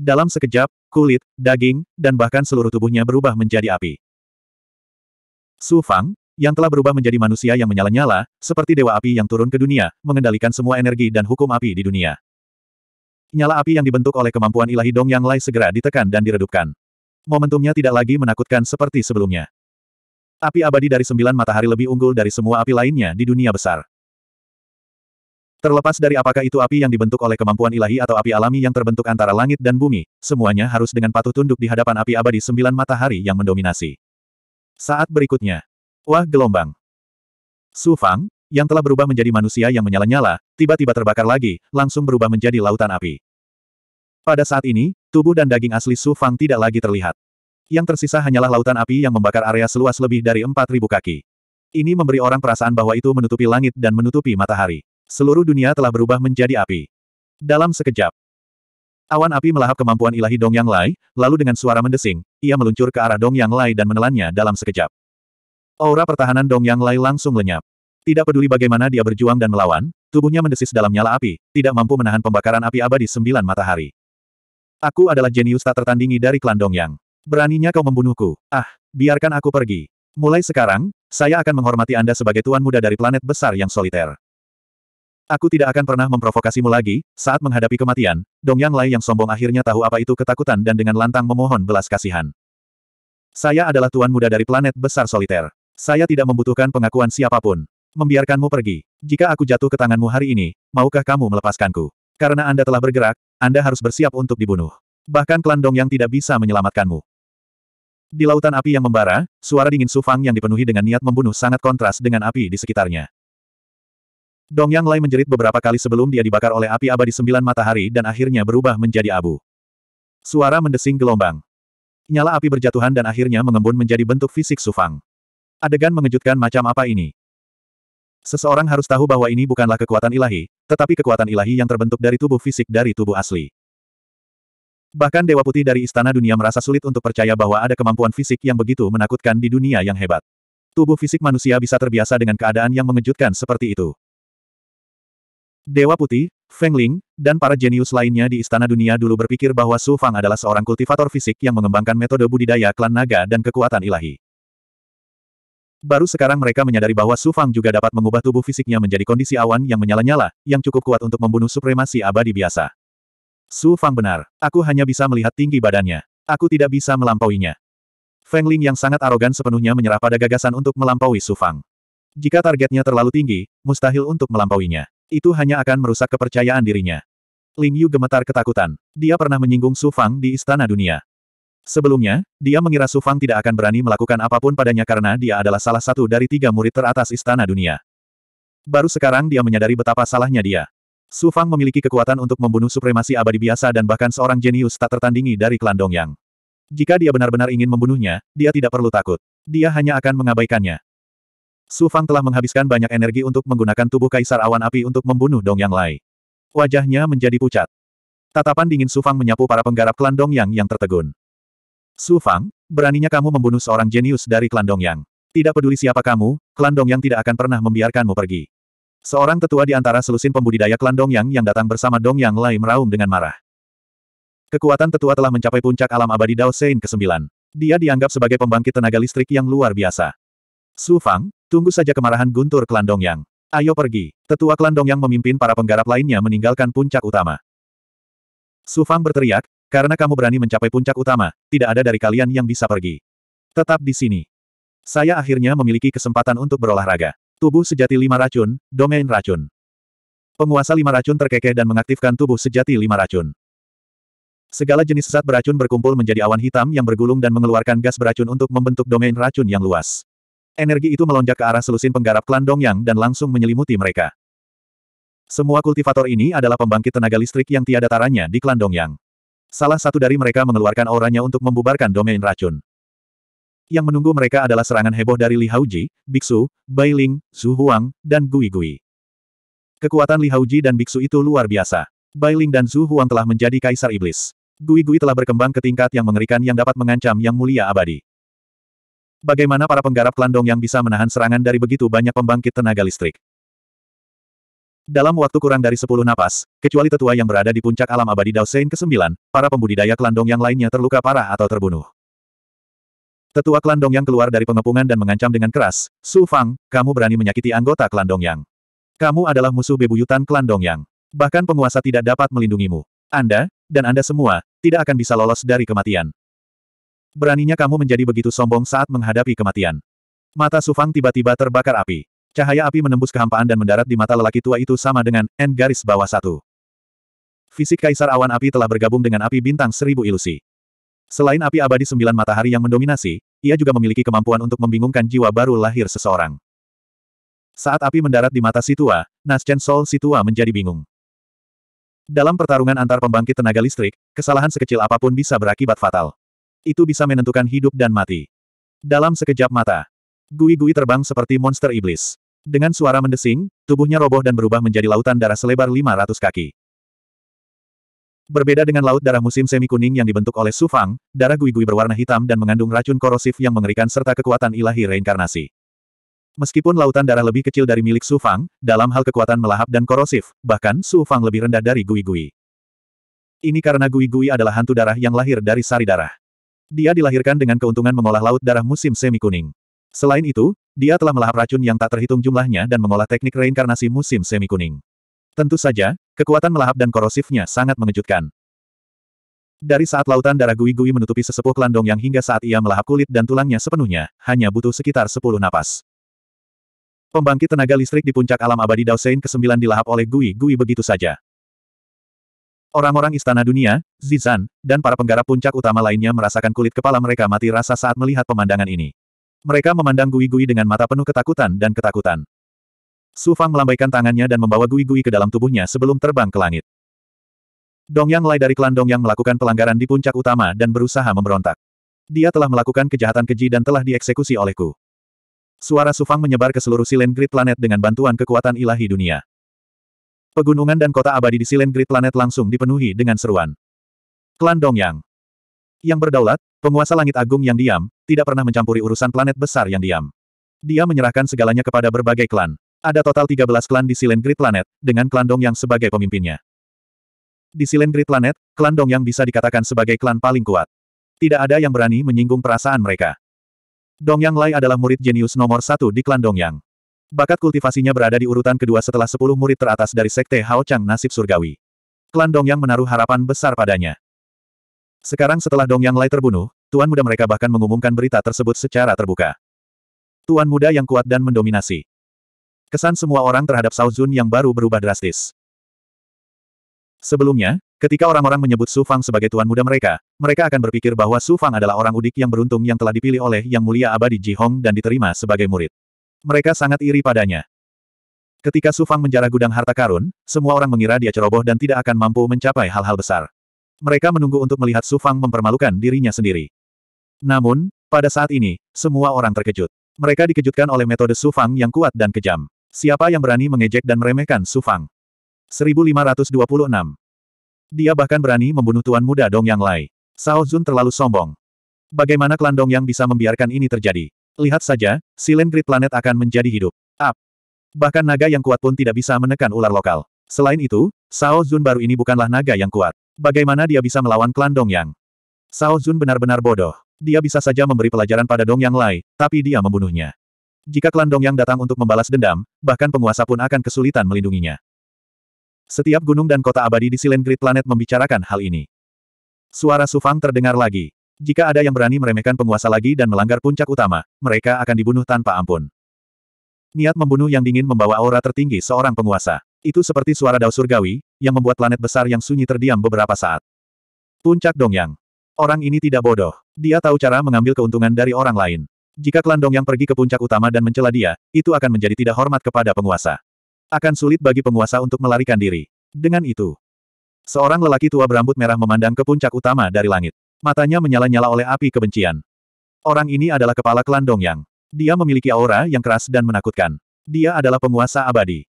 Dalam sekejap, kulit, daging, dan bahkan seluruh tubuhnya berubah menjadi api. Su Fang, yang telah berubah menjadi manusia yang menyala-nyala, seperti dewa api yang turun ke dunia, mengendalikan semua energi dan hukum api di dunia. Nyala api yang dibentuk oleh kemampuan ilahi Dong Yang Lai segera ditekan dan diredupkan. Momentumnya tidak lagi menakutkan seperti sebelumnya. Api abadi dari sembilan matahari lebih unggul dari semua api lainnya di dunia besar. Terlepas dari apakah itu api yang dibentuk oleh kemampuan ilahi atau api alami yang terbentuk antara langit dan bumi, semuanya harus dengan patuh tunduk di hadapan api abadi sembilan matahari yang mendominasi. Saat berikutnya. Wah gelombang. Su Fang, yang telah berubah menjadi manusia yang menyala-nyala, tiba-tiba terbakar lagi, langsung berubah menjadi lautan api. Pada saat ini, tubuh dan daging asli Su Fang tidak lagi terlihat. Yang tersisa hanyalah lautan api yang membakar area seluas lebih dari 4.000 kaki. Ini memberi orang perasaan bahwa itu menutupi langit dan menutupi matahari seluruh dunia telah berubah menjadi api. Dalam sekejap, awan api melahap kemampuan ilahi Dong Yang Lai, lalu dengan suara mendesing, ia meluncur ke arah Dong Yang Lai dan menelannya dalam sekejap. Aura pertahanan Dong Yang Lai langsung lenyap. Tidak peduli bagaimana dia berjuang dan melawan, tubuhnya mendesis dalam nyala api, tidak mampu menahan pembakaran api abadi sembilan matahari. Aku adalah jenius tak tertandingi dari klan Dong yang. Beraninya kau membunuhku. Ah, biarkan aku pergi. Mulai sekarang, saya akan menghormati Anda sebagai tuan muda dari planet besar yang soliter. Aku tidak akan pernah memprovokasimu lagi, saat menghadapi kematian, Dong Yang Lai yang sombong akhirnya tahu apa itu ketakutan dan dengan lantang memohon belas kasihan. Saya adalah tuan muda dari planet besar soliter. Saya tidak membutuhkan pengakuan siapapun. Membiarkanmu pergi. Jika aku jatuh ke tanganmu hari ini, maukah kamu melepaskanku? Karena Anda telah bergerak, Anda harus bersiap untuk dibunuh. Bahkan klan Dong Yang tidak bisa menyelamatkanmu. Di lautan api yang membara, suara dingin Sufang yang dipenuhi dengan niat membunuh sangat kontras dengan api di sekitarnya. Dong Yang Lai menjerit beberapa kali sebelum dia dibakar oleh api abadi sembilan matahari dan akhirnya berubah menjadi abu. Suara mendesing gelombang. Nyala api berjatuhan dan akhirnya mengembun menjadi bentuk fisik Sufang. Adegan mengejutkan macam apa ini? Seseorang harus tahu bahwa ini bukanlah kekuatan ilahi, tetapi kekuatan ilahi yang terbentuk dari tubuh fisik dari tubuh asli. Bahkan Dewa Putih dari Istana Dunia merasa sulit untuk percaya bahwa ada kemampuan fisik yang begitu menakutkan di dunia yang hebat. Tubuh fisik manusia bisa terbiasa dengan keadaan yang mengejutkan seperti itu. Dewa Putih, Feng Ling, dan para jenius lainnya di Istana Dunia dulu berpikir bahwa Su Fang adalah seorang kultivator fisik yang mengembangkan metode budidaya klan naga dan kekuatan ilahi. Baru sekarang mereka menyadari bahwa Su Fang juga dapat mengubah tubuh fisiknya menjadi kondisi awan yang menyala-nyala, yang cukup kuat untuk membunuh supremasi abadi biasa. Su Fang benar, aku hanya bisa melihat tinggi badannya. Aku tidak bisa melampauinya. Feng Ling yang sangat arogan sepenuhnya menyerah pada gagasan untuk melampaui Su Fang. Jika targetnya terlalu tinggi, mustahil untuk melampauinya. Itu hanya akan merusak kepercayaan dirinya. Ling Yu gemetar ketakutan. Dia pernah menyinggung Su Fang di Istana Dunia. Sebelumnya, dia mengira Su Fang tidak akan berani melakukan apapun padanya karena dia adalah salah satu dari tiga murid teratas Istana Dunia. Baru sekarang dia menyadari betapa salahnya dia. Su Fang memiliki kekuatan untuk membunuh supremasi abadi biasa dan bahkan seorang jenius tak tertandingi dari klan Yang. Jika dia benar-benar ingin membunuhnya, dia tidak perlu takut. Dia hanya akan mengabaikannya. Su Fang telah menghabiskan banyak energi untuk menggunakan tubuh Kaisar Awan Api untuk membunuh Dong Yang Lai. Wajahnya menjadi pucat. Tatapan dingin Su Fang menyapu para penggarap klan Dong Yang yang tertegun. Su Fang, beraninya kamu membunuh seorang jenius dari klan Dong Yang. Tidak peduli siapa kamu, klan Dong Yang tidak akan pernah membiarkanmu pergi. Seorang tetua di antara selusin pembudidaya klan Dong Yang yang datang bersama Dong Yang Lai meraung dengan marah. Kekuatan tetua telah mencapai puncak alam abadi Dao Sein ke-9. Dia dianggap sebagai pembangkit tenaga listrik yang luar biasa. Su Fang, Tunggu saja kemarahan Guntur Klan Dongyang. Ayo pergi. Tetua Klan Dongyang memimpin para penggarap lainnya meninggalkan puncak utama. Su Fang berteriak, karena kamu berani mencapai puncak utama, tidak ada dari kalian yang bisa pergi. Tetap di sini. Saya akhirnya memiliki kesempatan untuk berolahraga. Tubuh sejati lima racun, domain racun. Penguasa lima racun terkekeh dan mengaktifkan tubuh sejati lima racun. Segala jenis zat beracun berkumpul menjadi awan hitam yang bergulung dan mengeluarkan gas beracun untuk membentuk domain racun yang luas. Energi itu melonjak ke arah selusin penggarap klan Dongyang dan langsung menyelimuti mereka. Semua kultivator ini adalah pembangkit tenaga listrik yang tiada taranya di klan Dongyang. Salah satu dari mereka mengeluarkan auranya untuk membubarkan domain racun. Yang menunggu mereka adalah serangan heboh dari Li Haoji, Biksu, Bai Ling, Zhu Huang, dan Gui Gui. Kekuatan Li Haoji dan Biksu itu luar biasa. Bai Ling dan Zhu Huang telah menjadi kaisar iblis. Gui Gui telah berkembang ke tingkat yang mengerikan yang dapat mengancam yang mulia abadi. Bagaimana para penggarap klan yang bisa menahan serangan dari begitu banyak pembangkit tenaga listrik? Dalam waktu kurang dari 10 napas, kecuali tetua yang berada di puncak alam abadi Daosein ke-9, para pembudidaya klan yang lainnya terluka parah atau terbunuh. Tetua klan yang keluar dari pengepungan dan mengancam dengan keras, Su Fang, kamu berani menyakiti anggota klan yang. Kamu adalah musuh bebuyutan klan yang. Bahkan penguasa tidak dapat melindungimu. Anda, dan Anda semua, tidak akan bisa lolos dari kematian. Beraninya kamu menjadi begitu sombong saat menghadapi kematian. Mata Sufang tiba-tiba terbakar api. Cahaya api menembus kehampaan dan mendarat di mata lelaki tua itu sama dengan N garis bawah satu. Fisik Kaisar Awan Api telah bergabung dengan api bintang seribu ilusi. Selain api abadi sembilan matahari yang mendominasi, ia juga memiliki kemampuan untuk membingungkan jiwa baru lahir seseorang. Saat api mendarat di mata Situa, Naschen Sol Situa menjadi bingung. Dalam pertarungan antar pembangkit tenaga listrik, kesalahan sekecil apapun bisa berakibat fatal. Itu bisa menentukan hidup dan mati. Dalam sekejap mata, Gui-Gui terbang seperti monster iblis. Dengan suara mendesing, tubuhnya roboh dan berubah menjadi lautan darah selebar 500 kaki. Berbeda dengan laut darah musim semi kuning yang dibentuk oleh Sufang, darah Gui-Gui berwarna hitam dan mengandung racun korosif yang mengerikan serta kekuatan ilahi reinkarnasi. Meskipun lautan darah lebih kecil dari milik Sufang, dalam hal kekuatan melahap dan korosif, bahkan Sufang lebih rendah dari Gui-Gui. Ini karena Gui-Gui adalah hantu darah yang lahir dari sari darah. Dia dilahirkan dengan keuntungan mengolah laut darah musim semi kuning. Selain itu, dia telah melahap racun yang tak terhitung jumlahnya dan mengolah teknik reinkarnasi musim semi kuning. Tentu saja, kekuatan melahap dan korosifnya sangat mengejutkan. Dari saat lautan darah gui-gui menutupi sesepuh klandong yang hingga saat ia melahap kulit dan tulangnya sepenuhnya, hanya butuh sekitar 10 napas. Pembangkit tenaga listrik di puncak alam abadi Dao Sein ke-9 dilahap oleh gui-gui begitu saja. Orang-orang istana dunia, Zizan, dan para penggarap puncak utama lainnya merasakan kulit kepala mereka mati rasa saat melihat pemandangan ini. Mereka memandang Gui-Gui dengan mata penuh ketakutan dan ketakutan. Su Fang melambaikan tangannya dan membawa Gui-Gui ke dalam tubuhnya sebelum terbang ke langit. Dong Yang Lai dari klan Dong Yang melakukan pelanggaran di puncak utama dan berusaha memberontak. Dia telah melakukan kejahatan keji dan telah dieksekusi olehku. Suara Su Fang menyebar ke seluruh silen grid planet dengan bantuan kekuatan ilahi dunia. Pegunungan dan kota abadi di Grid planet langsung dipenuhi dengan seruan. Klan Dongyang. Yang berdaulat, penguasa langit agung yang diam, tidak pernah mencampuri urusan planet besar yang diam. Dia menyerahkan segalanya kepada berbagai klan. Ada total 13 klan di Grid planet, dengan klan Dongyang sebagai pemimpinnya. Di Grid planet, klan Dongyang bisa dikatakan sebagai klan paling kuat. Tidak ada yang berani menyinggung perasaan mereka. Dongyang Lai adalah murid jenius nomor satu di klan Dongyang. Bakat kultivasinya berada di urutan kedua setelah sepuluh murid teratas dari Sekte Hao Chang nasib surgawi. Klan Yang menaruh harapan besar padanya. Sekarang setelah Dongyang Lai terbunuh, Tuan Muda mereka bahkan mengumumkan berita tersebut secara terbuka. Tuan Muda yang kuat dan mendominasi. Kesan semua orang terhadap Cao Zun yang baru berubah drastis. Sebelumnya, ketika orang-orang menyebut Su Fang sebagai Tuan Muda mereka, mereka akan berpikir bahwa Su Fang adalah orang udik yang beruntung yang telah dipilih oleh Yang Mulia Abadi Ji Hong dan diterima sebagai murid. Mereka sangat iri padanya. Ketika Sufang menjara gudang harta karun, semua orang mengira dia ceroboh dan tidak akan mampu mencapai hal-hal besar. Mereka menunggu untuk melihat Sufang mempermalukan dirinya sendiri. Namun, pada saat ini, semua orang terkejut. Mereka dikejutkan oleh metode Sufang yang kuat dan kejam. Siapa yang berani mengejek dan meremehkan Sufang? 1526. Dia bahkan berani membunuh tuan muda Dong Yang Lai. Sao Zun terlalu sombong. Bagaimana klan Dong Yang bisa membiarkan ini terjadi? Lihat saja, silen Great planet akan menjadi hidup. Up. Bahkan naga yang kuat pun tidak bisa menekan ular lokal. Selain itu, Sao Zun baru ini bukanlah naga yang kuat. Bagaimana dia bisa melawan klan Yang? Sao Zun benar-benar bodoh. Dia bisa saja memberi pelajaran pada Dongyang Lai, tapi dia membunuhnya. Jika klan Yang datang untuk membalas dendam, bahkan penguasa pun akan kesulitan melindunginya. Setiap gunung dan kota abadi di Silent Great Planet membicarakan hal ini. Suara Sufang terdengar lagi. Jika ada yang berani meremehkan penguasa lagi dan melanggar puncak utama, mereka akan dibunuh tanpa ampun. Niat membunuh yang dingin membawa aura tertinggi seorang penguasa. Itu seperti suara dao surgawi, yang membuat planet besar yang sunyi terdiam beberapa saat. Puncak Dongyang. Orang ini tidak bodoh. Dia tahu cara mengambil keuntungan dari orang lain. Jika klan Dongyang pergi ke puncak utama dan mencela dia, itu akan menjadi tidak hormat kepada penguasa. Akan sulit bagi penguasa untuk melarikan diri. Dengan itu, seorang lelaki tua berambut merah memandang ke puncak utama dari langit. Matanya menyala-nyala oleh api kebencian. Orang ini adalah kepala klan Dongyang. Dia memiliki aura yang keras dan menakutkan. Dia adalah penguasa abadi.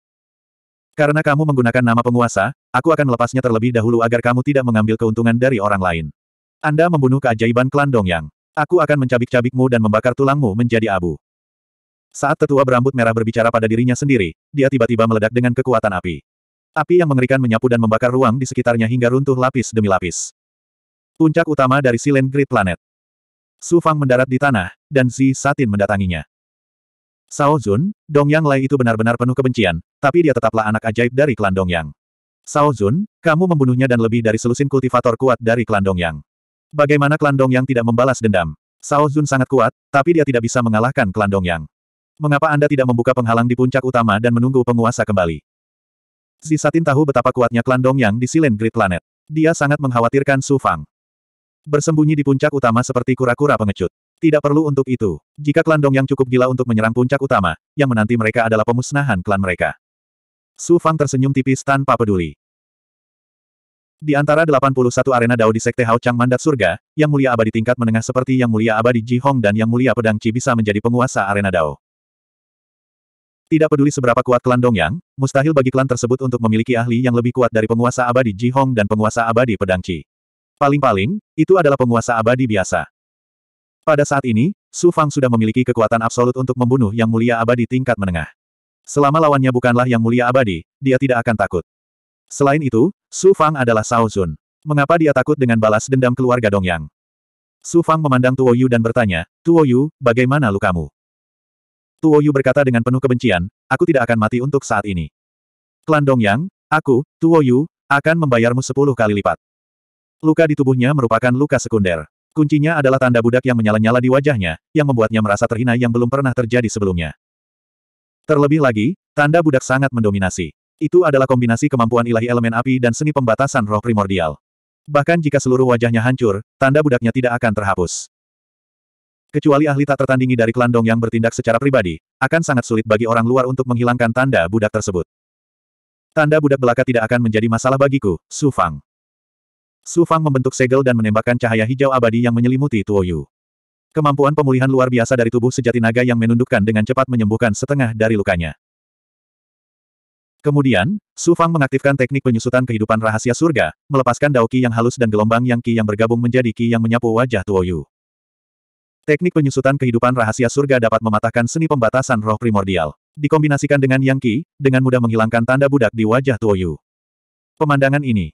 Karena kamu menggunakan nama penguasa, aku akan melepasnya terlebih dahulu agar kamu tidak mengambil keuntungan dari orang lain. Anda membunuh keajaiban klan Dongyang. Aku akan mencabik-cabikmu dan membakar tulangmu menjadi abu. Saat tetua berambut merah berbicara pada dirinya sendiri, dia tiba-tiba meledak dengan kekuatan api. Api yang mengerikan menyapu dan membakar ruang di sekitarnya hingga runtuh lapis demi lapis puncak utama dari Silent Grid Planet. Su Fang mendarat di tanah, dan Zi Satin mendatanginya. Sao Zun, Dong Yang Lai itu benar-benar penuh kebencian, tapi dia tetaplah anak ajaib dari klan Dong Yang. Sao Zun, kamu membunuhnya dan lebih dari selusin kultivator kuat dari klan Dong Yang. Bagaimana klan Dong Yang tidak membalas dendam? Sao Zun sangat kuat, tapi dia tidak bisa mengalahkan klan Dong Yang. Mengapa Anda tidak membuka penghalang di puncak utama dan menunggu penguasa kembali? Zi Satin tahu betapa kuatnya klan Dong Yang di Silent Grid Planet. Dia sangat mengkhawatirkan Su Fang. Bersembunyi di puncak utama seperti kura-kura pengecut. Tidak perlu untuk itu. Jika klan Dong yang cukup gila untuk menyerang puncak utama, yang menanti mereka adalah pemusnahan klan mereka. Su Fang tersenyum tipis tanpa peduli. Di antara 81 arena Dao di Sekte Hao Chang Mandat Surga, Yang Mulia Abadi tingkat menengah seperti Yang Mulia Abadi Ji Hong dan Yang Mulia Pedang Ci bisa menjadi penguasa arena Dao. Tidak peduli seberapa kuat klan Dong yang, mustahil bagi klan tersebut untuk memiliki ahli yang lebih kuat dari penguasa abadi Ji Hong dan penguasa abadi Pedang Ci. Paling-paling, itu adalah penguasa abadi biasa. Pada saat ini, Su Fang sudah memiliki kekuatan absolut untuk membunuh yang mulia abadi tingkat menengah. Selama lawannya bukanlah yang mulia abadi, dia tidak akan takut. Selain itu, Su Fang adalah Sao Zun. Mengapa dia takut dengan balas dendam keluarga Dongyang? Su Fang memandang Tuo Yu dan bertanya, Tuo Yu, bagaimana lukamu? Tuo Yu berkata dengan penuh kebencian, aku tidak akan mati untuk saat ini. Klan Dongyang, aku, Tuo Yu, akan membayarmu sepuluh kali lipat. Luka di tubuhnya merupakan luka sekunder. Kuncinya adalah tanda budak yang menyala-nyala di wajahnya, yang membuatnya merasa terhina yang belum pernah terjadi sebelumnya. Terlebih lagi, tanda budak sangat mendominasi. Itu adalah kombinasi kemampuan ilahi elemen api dan seni pembatasan roh primordial. Bahkan jika seluruh wajahnya hancur, tanda budaknya tidak akan terhapus. Kecuali ahli tak tertandingi dari klan yang bertindak secara pribadi, akan sangat sulit bagi orang luar untuk menghilangkan tanda budak tersebut. Tanda budak belaka tidak akan menjadi masalah bagiku, Su Fang. Su Fang membentuk segel dan menembakkan cahaya hijau abadi yang menyelimuti Tuo Kemampuan pemulihan luar biasa dari tubuh sejati naga yang menundukkan dengan cepat menyembuhkan setengah dari lukanya. Kemudian, Su Fang mengaktifkan teknik penyusutan kehidupan rahasia surga, melepaskan dao ki yang halus dan gelombang yang ki yang bergabung menjadi ki yang menyapu wajah Tuo Teknik penyusutan kehidupan rahasia surga dapat mematahkan seni pembatasan roh primordial. Dikombinasikan dengan yang ki, dengan mudah menghilangkan tanda budak di wajah Tuo Pemandangan ini,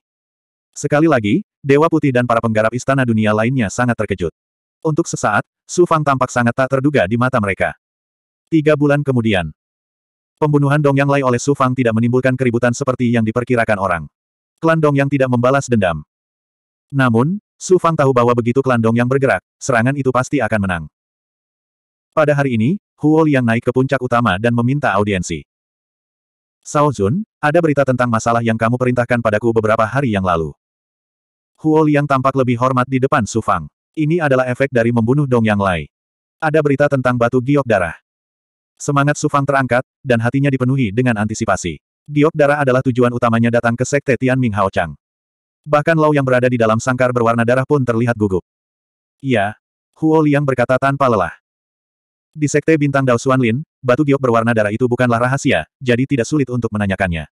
Sekali lagi, Dewa Putih dan para penggarap istana dunia lainnya sangat terkejut. Untuk sesaat, Su Fang tampak sangat tak terduga di mata mereka. Tiga bulan kemudian, pembunuhan Dong Yang Lai oleh Su Fang tidak menimbulkan keributan seperti yang diperkirakan orang. Klan Dong Yang tidak membalas dendam. Namun, Su Fang tahu bahwa begitu klan Dong Yang bergerak, serangan itu pasti akan menang. Pada hari ini, Huo Liang naik ke puncak utama dan meminta audiensi. Sao jun ada berita tentang masalah yang kamu perintahkan padaku beberapa hari yang lalu. Huo Liang tampak lebih hormat di depan Su Fang. Ini adalah efek dari membunuh Dong Yang Lai. Ada berita tentang batu giok darah. Semangat Su Fang terangkat, dan hatinya dipenuhi dengan antisipasi. Giok darah adalah tujuan utamanya datang ke sekte Tian Ming Hao Chang. Bahkan Lau yang berada di dalam sangkar berwarna darah pun terlihat gugup. Iya, Huo Liang berkata tanpa lelah. Di sekte bintang Dao Xuan Lin, batu giok berwarna darah itu bukanlah rahasia, jadi tidak sulit untuk menanyakannya.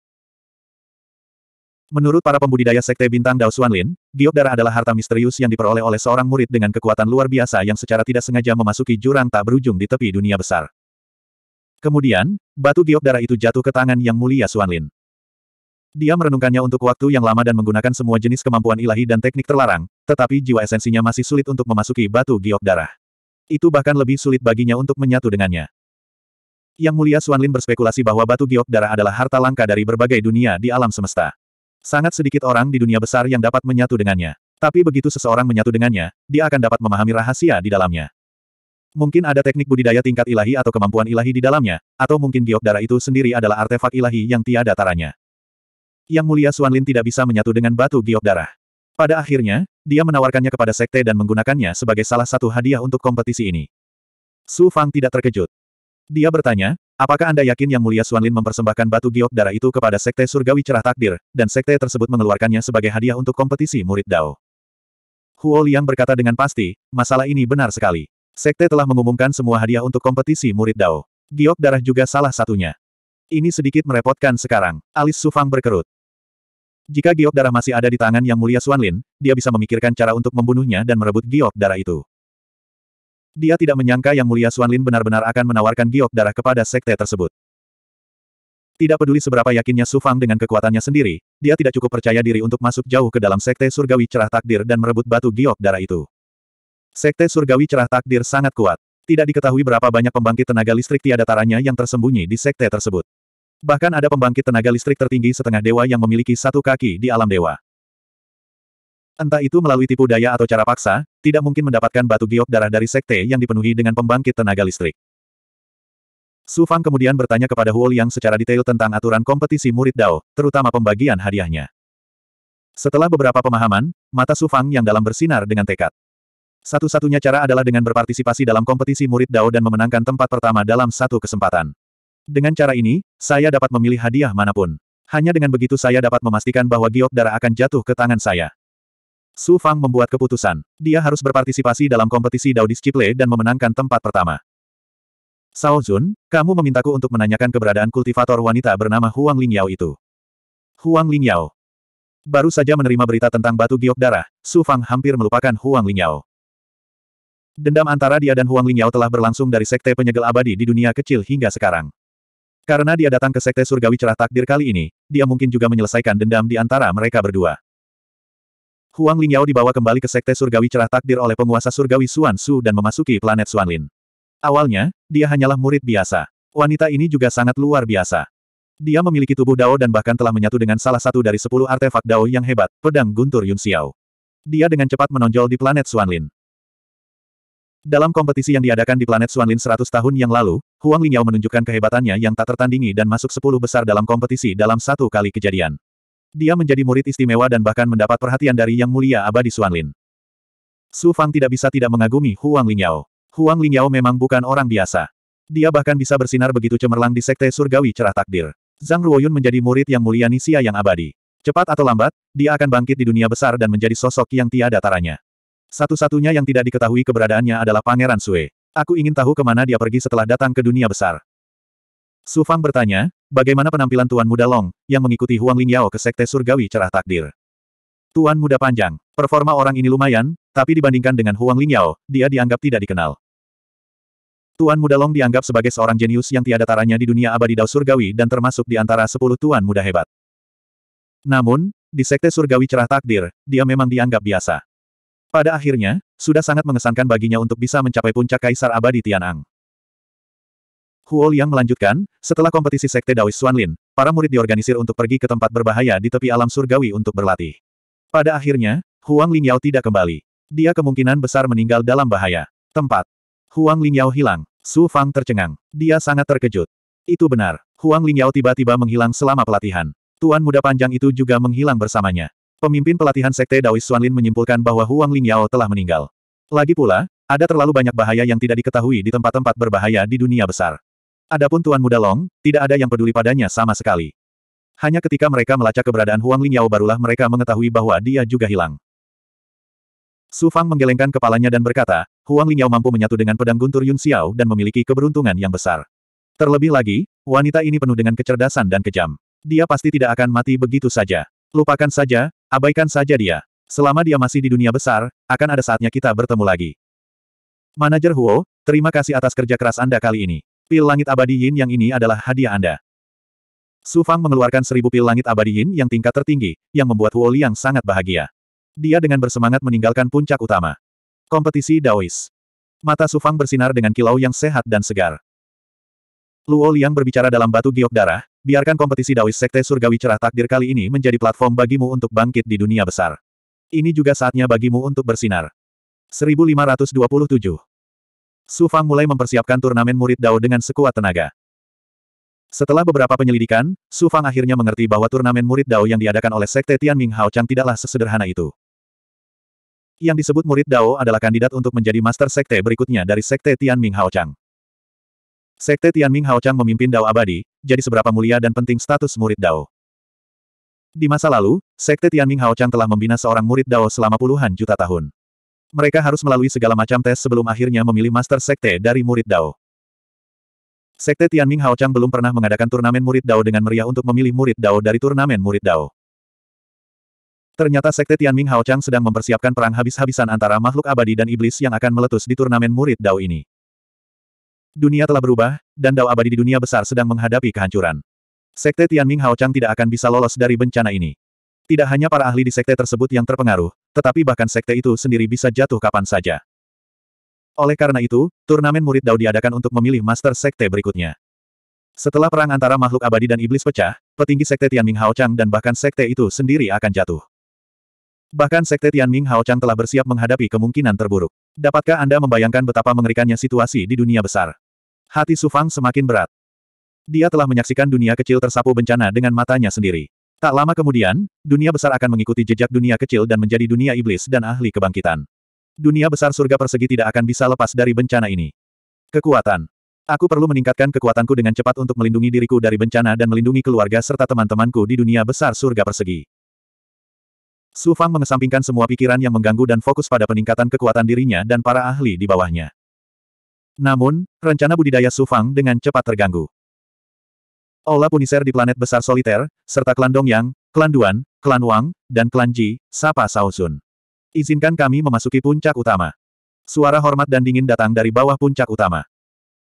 Menurut para pembudidaya Sekte Bintang Dao Xuanlin, giok darah adalah harta misterius yang diperoleh oleh seorang murid dengan kekuatan luar biasa yang secara tidak sengaja memasuki jurang tak berujung di tepi dunia besar. Kemudian, batu giok darah itu jatuh ke tangan Yang Mulia Xuanlin. Dia merenungkannya untuk waktu yang lama dan menggunakan semua jenis kemampuan ilahi dan teknik terlarang, tetapi jiwa esensinya masih sulit untuk memasuki batu giok darah. Itu bahkan lebih sulit baginya untuk menyatu dengannya. Yang Mulia Xuanlin berspekulasi bahwa batu giok darah adalah harta langka dari berbagai dunia di alam semesta. Sangat sedikit orang di dunia besar yang dapat menyatu dengannya. Tapi begitu seseorang menyatu dengannya, dia akan dapat memahami rahasia di dalamnya. Mungkin ada teknik budidaya tingkat ilahi atau kemampuan ilahi di dalamnya, atau mungkin giok darah itu sendiri adalah artefak ilahi yang tiada taranya. Yang mulia Suanlin tidak bisa menyatu dengan batu giok darah. Pada akhirnya, dia menawarkannya kepada sekte dan menggunakannya sebagai salah satu hadiah untuk kompetisi ini. Su Fang tidak terkejut. Dia bertanya, Apakah Anda yakin Yang Mulia Suanlin mempersembahkan batu giok darah itu kepada Sekte Surgawi Cerah Takdir, dan Sekte tersebut mengeluarkannya sebagai hadiah untuk kompetisi murid Dao? Huo Liang berkata dengan pasti, masalah ini benar sekali. Sekte telah mengumumkan semua hadiah untuk kompetisi murid Dao. Giok darah juga salah satunya. Ini sedikit merepotkan sekarang, alis Sufang berkerut. Jika giok darah masih ada di tangan Yang Mulia Suanlin, dia bisa memikirkan cara untuk membunuhnya dan merebut giok darah itu. Dia tidak menyangka Yang Mulia Suanlin benar-benar akan menawarkan giok darah kepada sekte tersebut. Tidak peduli seberapa yakinnya Su Fang dengan kekuatannya sendiri, dia tidak cukup percaya diri untuk masuk jauh ke dalam sekte surgawi cerah takdir dan merebut batu giok darah itu. Sekte surgawi cerah takdir sangat kuat. Tidak diketahui berapa banyak pembangkit tenaga listrik tiada taranya yang tersembunyi di sekte tersebut. Bahkan ada pembangkit tenaga listrik tertinggi setengah dewa yang memiliki satu kaki di alam dewa. Entah itu melalui tipu daya atau cara paksa, tidak mungkin mendapatkan batu giok darah dari sekte yang dipenuhi dengan pembangkit tenaga listrik. Su Fang kemudian bertanya kepada Huo Liang secara detail tentang aturan kompetisi murid Dao, terutama pembagian hadiahnya. Setelah beberapa pemahaman, mata Su Fang yang dalam bersinar dengan tekad. Satu-satunya cara adalah dengan berpartisipasi dalam kompetisi murid Dao dan memenangkan tempat pertama dalam satu kesempatan. Dengan cara ini, saya dapat memilih hadiah manapun. Hanya dengan begitu saya dapat memastikan bahwa giok darah akan jatuh ke tangan saya. Su Fang membuat keputusan. Dia harus berpartisipasi dalam kompetisi Dao Disciple dan memenangkan tempat pertama. Sao Jun, kamu memintaku untuk menanyakan keberadaan kultivator wanita bernama Huang Lingyao itu. Huang Lingyao. Baru saja menerima berita tentang batu giok darah, Su Fang hampir melupakan Huang Lingyao. Dendam antara dia dan Huang Lingyao telah berlangsung dari sekte penyegel abadi di dunia kecil hingga sekarang. Karena dia datang ke sekte surgawi cerah takdir kali ini, dia mungkin juga menyelesaikan dendam di antara mereka berdua. Huang Lingyao dibawa kembali ke Sekte Surgawi Cerah Takdir oleh penguasa Surgawi Xuan Su dan memasuki planet Xuanlin. Awalnya, dia hanyalah murid biasa. Wanita ini juga sangat luar biasa. Dia memiliki tubuh Dao dan bahkan telah menyatu dengan salah satu dari sepuluh artefak Dao yang hebat, pedang Guntur Yun Xiao. Dia dengan cepat menonjol di planet Xuanlin. Dalam kompetisi yang diadakan di planet Xuanlin 100 tahun yang lalu, Huang Lingyao menunjukkan kehebatannya yang tak tertandingi dan masuk sepuluh besar dalam kompetisi dalam satu kali kejadian. Dia menjadi murid istimewa dan bahkan mendapat perhatian dari Yang Mulia Abadi Suanlin. Su Fang tidak bisa tidak mengagumi Huang Lingyao. Huang Lingyao memang bukan orang biasa. Dia bahkan bisa bersinar begitu cemerlang di Sekte Surgawi Cerah Takdir. Zhang Ruoyun menjadi murid yang mulia Nisia yang abadi. Cepat atau lambat, dia akan bangkit di dunia besar dan menjadi sosok yang tiada taranya. Satu-satunya yang tidak diketahui keberadaannya adalah Pangeran Sue. Aku ingin tahu kemana dia pergi setelah datang ke dunia besar. Su Fang bertanya, bagaimana penampilan Tuan Muda Long, yang mengikuti Huang Lingyao ke Sekte Surgawi cerah takdir? Tuan Muda Panjang, performa orang ini lumayan, tapi dibandingkan dengan Huang Lingyao, dia dianggap tidak dikenal. Tuan Muda Long dianggap sebagai seorang jenius yang tiada taranya di dunia abadi Dao Surgawi dan termasuk di antara sepuluh Tuan Muda hebat. Namun, di Sekte Surgawi cerah takdir, dia memang dianggap biasa. Pada akhirnya, sudah sangat mengesankan baginya untuk bisa mencapai puncak Kaisar Abadi Tianang. Huo Liang melanjutkan, setelah kompetisi Sekte Daois Xuanlin, para murid diorganisir untuk pergi ke tempat berbahaya di tepi alam surgawi untuk berlatih. Pada akhirnya, Huang Lingyao tidak kembali. Dia kemungkinan besar meninggal dalam bahaya. Tempat. Huang Lingyao hilang. Su Fang tercengang. Dia sangat terkejut. Itu benar. Huang Lingyao tiba-tiba menghilang selama pelatihan. Tuan muda panjang itu juga menghilang bersamanya. Pemimpin pelatihan Sekte Daois Xuanlin menyimpulkan bahwa Huang Lingyao telah meninggal. Lagi pula, ada terlalu banyak bahaya yang tidak diketahui di tempat-tempat berbahaya di dunia besar. Adapun Tuan Muda Long, tidak ada yang peduli padanya sama sekali. Hanya ketika mereka melacak keberadaan Huang Lingyao barulah mereka mengetahui bahwa dia juga hilang. Su Fang menggelengkan kepalanya dan berkata, Huang Lingyao mampu menyatu dengan pedang guntur Yun Xiao dan memiliki keberuntungan yang besar. Terlebih lagi, wanita ini penuh dengan kecerdasan dan kejam. Dia pasti tidak akan mati begitu saja. Lupakan saja, abaikan saja dia. Selama dia masih di dunia besar, akan ada saatnya kita bertemu lagi. Manajer Huo, terima kasih atas kerja keras Anda kali ini. Pil langit abadi yin yang ini adalah hadiah Anda. Su Fang mengeluarkan seribu pil langit abadi yin yang tingkat tertinggi, yang membuat Huo Liang sangat bahagia. Dia dengan bersemangat meninggalkan puncak utama. Kompetisi Daois. Mata Su Fang bersinar dengan kilau yang sehat dan segar. Luo Liang berbicara dalam batu giok darah, biarkan kompetisi Daois Sekte Surgawi Cerah Takdir kali ini menjadi platform bagimu untuk bangkit di dunia besar. Ini juga saatnya bagimu untuk bersinar. 1527 Su Fang mulai mempersiapkan turnamen murid Dao dengan sekuat tenaga. Setelah beberapa penyelidikan, Su Fang akhirnya mengerti bahwa turnamen murid Dao yang diadakan oleh Sekte Tianming Hao Chang tidaklah sesederhana itu. Yang disebut murid Dao adalah kandidat untuk menjadi master sekte berikutnya dari Sekte Tianming Hao Chang. Sekte Tianming Hao Chang memimpin Dao abadi, jadi seberapa mulia dan penting status murid Dao. Di masa lalu, Sekte Tianming Hao Chang telah membina seorang murid Dao selama puluhan juta tahun mereka harus melalui segala macam tes sebelum akhirnya memilih Master Sekte dari murid Dao. Sekte Tianming Hao Chang belum pernah mengadakan turnamen murid Dao dengan meriah untuk memilih murid Dao dari turnamen murid Dao. Ternyata Sekte Tianming Hao Chang sedang mempersiapkan perang habis-habisan antara makhluk abadi dan iblis yang akan meletus di turnamen murid Dao ini. Dunia telah berubah, dan Dao abadi di dunia besar sedang menghadapi kehancuran. Sekte Tianming Hao Chang tidak akan bisa lolos dari bencana ini. Tidak hanya para ahli di sekte tersebut yang terpengaruh, tetapi bahkan sekte itu sendiri bisa jatuh kapan saja. Oleh karena itu, turnamen murid Dao diadakan untuk memilih master sekte berikutnya. Setelah perang antara makhluk abadi dan iblis pecah, petinggi sekte Tianming Haochang dan bahkan sekte itu sendiri akan jatuh. Bahkan sekte Tianming Haochang telah bersiap menghadapi kemungkinan terburuk. Dapatkah Anda membayangkan betapa mengerikannya situasi di dunia besar? Hati Sufang semakin berat. Dia telah menyaksikan dunia kecil tersapu bencana dengan matanya sendiri. Tak lama kemudian, dunia besar akan mengikuti jejak dunia kecil dan menjadi dunia iblis dan ahli kebangkitan. Dunia besar surga persegi tidak akan bisa lepas dari bencana ini. Kekuatan. Aku perlu meningkatkan kekuatanku dengan cepat untuk melindungi diriku dari bencana dan melindungi keluarga serta teman-temanku di dunia besar surga persegi. Su Fang mengesampingkan semua pikiran yang mengganggu dan fokus pada peningkatan kekuatan dirinya dan para ahli di bawahnya. Namun, rencana budidaya Su Fang dengan cepat terganggu. Aula Puniser di planet besar Soliter, serta klan Dongyang, klan Duan, klan Wang, dan klan Ji, Sapa Saosun. Izinkan kami memasuki puncak utama. Suara hormat dan dingin datang dari bawah puncak utama.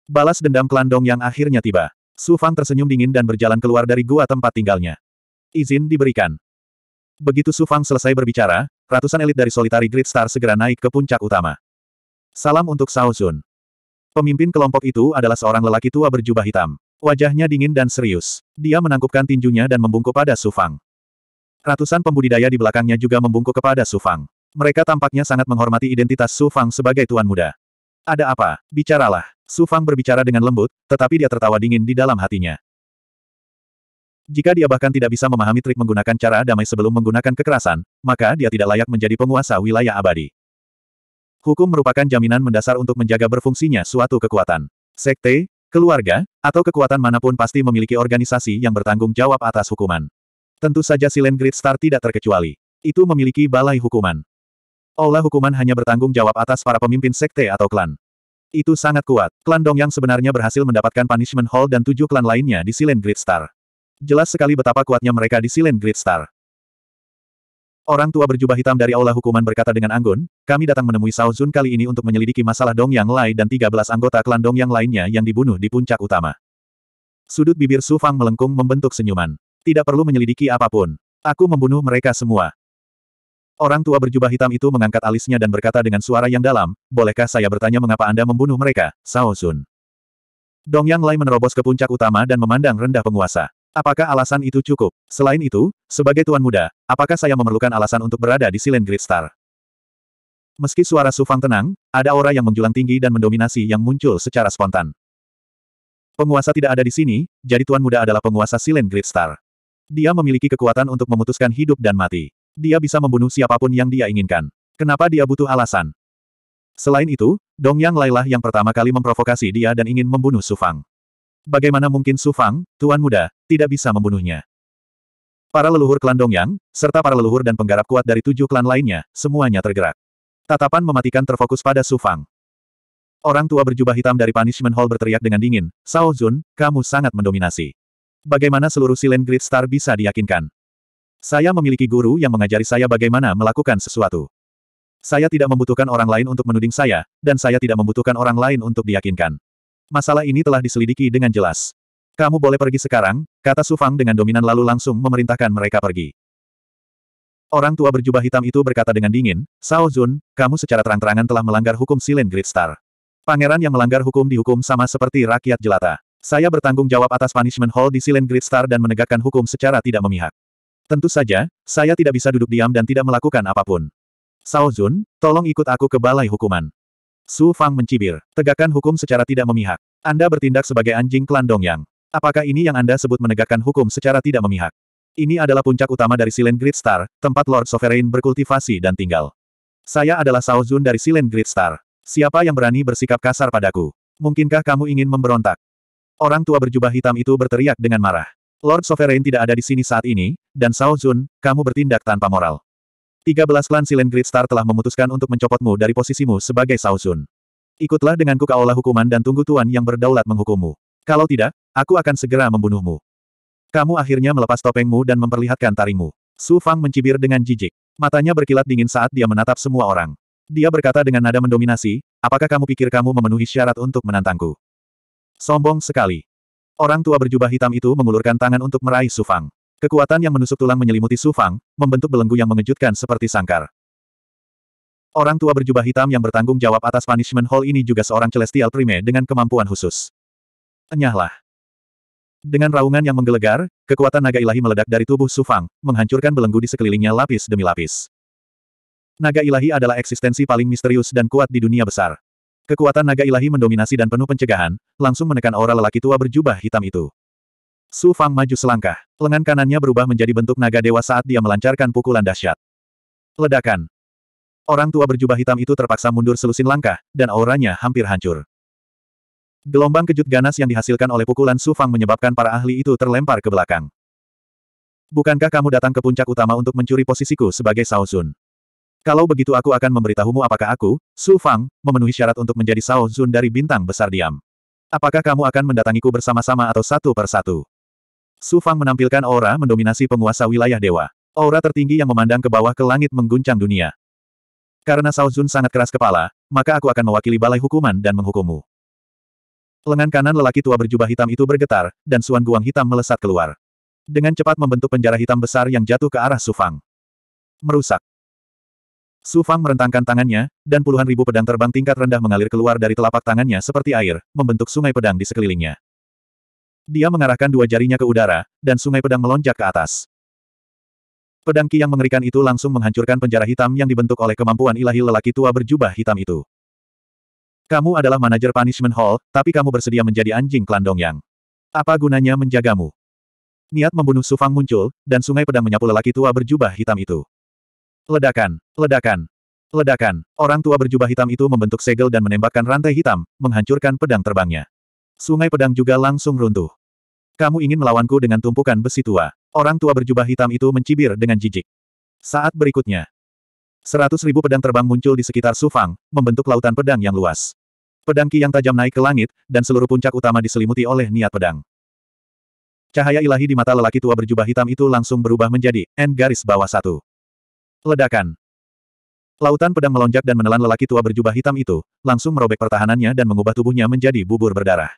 Balas dendam klan Dongyang akhirnya tiba. Su Fang tersenyum dingin dan berjalan keluar dari gua tempat tinggalnya. Izin diberikan. Begitu Su Fang selesai berbicara, ratusan elit dari Solitary Great Star segera naik ke puncak utama. Salam untuk Saosun. Pemimpin kelompok itu adalah seorang lelaki tua berjubah hitam. Wajahnya dingin dan serius. Dia menangkupkan tinjunya dan membungkuk pada Sufang. Ratusan pembudidaya di belakangnya juga membungkuk kepada Sufang. Mereka tampaknya sangat menghormati identitas Sufang sebagai tuan muda. Ada apa? Bicaralah. Sufang berbicara dengan lembut, tetapi dia tertawa dingin di dalam hatinya. Jika dia bahkan tidak bisa memahami trik menggunakan cara damai sebelum menggunakan kekerasan, maka dia tidak layak menjadi penguasa wilayah abadi. Hukum merupakan jaminan mendasar untuk menjaga berfungsinya suatu kekuatan. Sekte, Keluarga, atau kekuatan manapun pasti memiliki organisasi yang bertanggung jawab atas hukuman. Tentu saja Silen Great Star tidak terkecuali. Itu memiliki balai hukuman. Olah hukuman hanya bertanggung jawab atas para pemimpin sekte atau klan. Itu sangat kuat. Klan Dong yang sebenarnya berhasil mendapatkan Punishment Hall dan tujuh klan lainnya di Silen Great Star. Jelas sekali betapa kuatnya mereka di Silen Great Star. Orang tua berjubah hitam dari aula hukuman berkata dengan anggun, kami datang menemui Sao Zun kali ini untuk menyelidiki masalah Dong Yang Lai dan 13 anggota klan Dong Yang lainnya yang dibunuh di puncak utama. Sudut bibir Su Fang melengkung membentuk senyuman. Tidak perlu menyelidiki apapun. Aku membunuh mereka semua. Orang tua berjubah hitam itu mengangkat alisnya dan berkata dengan suara yang dalam, bolehkah saya bertanya mengapa Anda membunuh mereka, Sao Zun? Dong Yang Lai menerobos ke puncak utama dan memandang rendah penguasa. Apakah alasan itu cukup? Selain itu, sebagai tuan muda, apakah saya memerlukan alasan untuk berada di Silent Great Star? Meski suara Sufang tenang, ada aura yang menjulang tinggi dan mendominasi yang muncul secara spontan. Penguasa tidak ada di sini, jadi tuan muda adalah penguasa Silent Great Star. Dia memiliki kekuatan untuk memutuskan hidup dan mati. Dia bisa membunuh siapapun yang dia inginkan. Kenapa dia butuh alasan? Selain itu, Dong Yang Lailah yang pertama kali memprovokasi dia dan ingin membunuh Sufang. Bagaimana mungkin Su Fang, tuan muda, tidak bisa membunuhnya? Para leluhur klan Dongyang, serta para leluhur dan penggarap kuat dari tujuh klan lainnya, semuanya tergerak. Tatapan mematikan terfokus pada Su Fang. Orang tua berjubah hitam dari Punishment Hall berteriak dengan dingin, Sao Zun, kamu sangat mendominasi. Bagaimana seluruh Silent Great Star bisa diyakinkan? Saya memiliki guru yang mengajari saya bagaimana melakukan sesuatu. Saya tidak membutuhkan orang lain untuk menuding saya, dan saya tidak membutuhkan orang lain untuk diyakinkan. Masalah ini telah diselidiki dengan jelas. Kamu boleh pergi sekarang, kata Sufang dengan dominan lalu langsung memerintahkan mereka pergi. Orang tua berjubah hitam itu berkata dengan dingin, Sao Zun, kamu secara terang-terangan telah melanggar hukum Silen Great Star. Pangeran yang melanggar hukum dihukum sama seperti rakyat jelata. Saya bertanggung jawab atas punishment hall di Silen Great Star dan menegakkan hukum secara tidak memihak. Tentu saja, saya tidak bisa duduk diam dan tidak melakukan apapun. Sao Zun, tolong ikut aku ke balai hukuman. Su Fang mencibir. Tegakkan hukum secara tidak memihak. Anda bertindak sebagai anjing klan yang. Apakah ini yang Anda sebut menegakkan hukum secara tidak memihak? Ini adalah puncak utama dari Silent Great Star, tempat Lord Sovereign berkultivasi dan tinggal. Saya adalah Sao Zun dari Silent Great Star. Siapa yang berani bersikap kasar padaku? Mungkinkah kamu ingin memberontak? Orang tua berjubah hitam itu berteriak dengan marah. Lord Sovereign tidak ada di sini saat ini, dan Sao Zun, kamu bertindak tanpa moral. 13 klan Silent Great Star telah memutuskan untuk mencopotmu dari posisimu sebagai sausun. Ikutlah denganku ke aula hukuman dan tunggu tuan yang berdaulat menghukummu. Kalau tidak, aku akan segera membunuhmu. Kamu akhirnya melepas topengmu dan memperlihatkan taringmu. Su Fang mencibir dengan jijik. Matanya berkilat dingin saat dia menatap semua orang. Dia berkata dengan nada mendominasi, apakah kamu pikir kamu memenuhi syarat untuk menantangku? Sombong sekali. Orang tua berjubah hitam itu mengulurkan tangan untuk meraih Su Fang. Kekuatan yang menusuk tulang menyelimuti Su Fang, membentuk belenggu yang mengejutkan seperti sangkar. Orang tua berjubah hitam yang bertanggung jawab atas punishment hall ini juga seorang Celestial Prime dengan kemampuan khusus. Enyahlah. Dengan raungan yang menggelegar, kekuatan naga ilahi meledak dari tubuh Su Fang, menghancurkan belenggu di sekelilingnya lapis demi lapis. Naga ilahi adalah eksistensi paling misterius dan kuat di dunia besar. Kekuatan naga ilahi mendominasi dan penuh pencegahan, langsung menekan aura lelaki tua berjubah hitam itu. Su Fang maju selangkah. Lengan kanannya berubah menjadi bentuk naga dewa saat dia melancarkan pukulan dahsyat. Ledakan. Orang tua berjubah hitam itu terpaksa mundur selusin langkah, dan auranya hampir hancur. Gelombang kejut ganas yang dihasilkan oleh pukulan Su Fang menyebabkan para ahli itu terlempar ke belakang. Bukankah kamu datang ke puncak utama untuk mencuri posisiku sebagai Sao Zun? Kalau begitu aku akan memberitahumu apakah aku, Su Fang, memenuhi syarat untuk menjadi Sao Zun dari bintang besar diam. Apakah kamu akan mendatangiku bersama-sama atau satu per satu? Su Fang menampilkan aura mendominasi penguasa wilayah dewa. Aura tertinggi yang memandang ke bawah ke langit mengguncang dunia. Karena Sao Zun sangat keras kepala, maka aku akan mewakili balai hukuman dan menghukummu. Lengan kanan lelaki tua berjubah hitam itu bergetar, dan suan guang hitam melesat keluar. Dengan cepat membentuk penjara hitam besar yang jatuh ke arah Sufang. Merusak. Sufang merentangkan tangannya, dan puluhan ribu pedang terbang tingkat rendah mengalir keluar dari telapak tangannya seperti air, membentuk sungai pedang di sekelilingnya. Dia mengarahkan dua jarinya ke udara, dan sungai pedang melonjak ke atas. Pedang Ki yang mengerikan itu langsung menghancurkan penjara hitam yang dibentuk oleh kemampuan ilahi lelaki tua berjubah hitam itu. Kamu adalah manajer Punishment Hall, tapi kamu bersedia menjadi anjing klan yang? Apa gunanya menjagamu? Niat membunuh Sufang muncul, dan sungai pedang menyapu lelaki tua berjubah hitam itu. Ledakan, ledakan, ledakan. Orang tua berjubah hitam itu membentuk segel dan menembakkan rantai hitam, menghancurkan pedang terbangnya. Sungai pedang juga langsung runtuh. Kamu ingin melawanku dengan tumpukan besi tua. Orang tua berjubah hitam itu mencibir dengan jijik. Saat berikutnya, seratus ribu pedang terbang muncul di sekitar Sufang, membentuk lautan pedang yang luas. Pedang ki yang tajam naik ke langit, dan seluruh puncak utama diselimuti oleh niat pedang. Cahaya ilahi di mata lelaki tua berjubah hitam itu langsung berubah menjadi N garis bawah satu. Ledakan. Lautan pedang melonjak dan menelan lelaki tua berjubah hitam itu, langsung merobek pertahanannya dan mengubah tubuhnya menjadi bubur berdarah.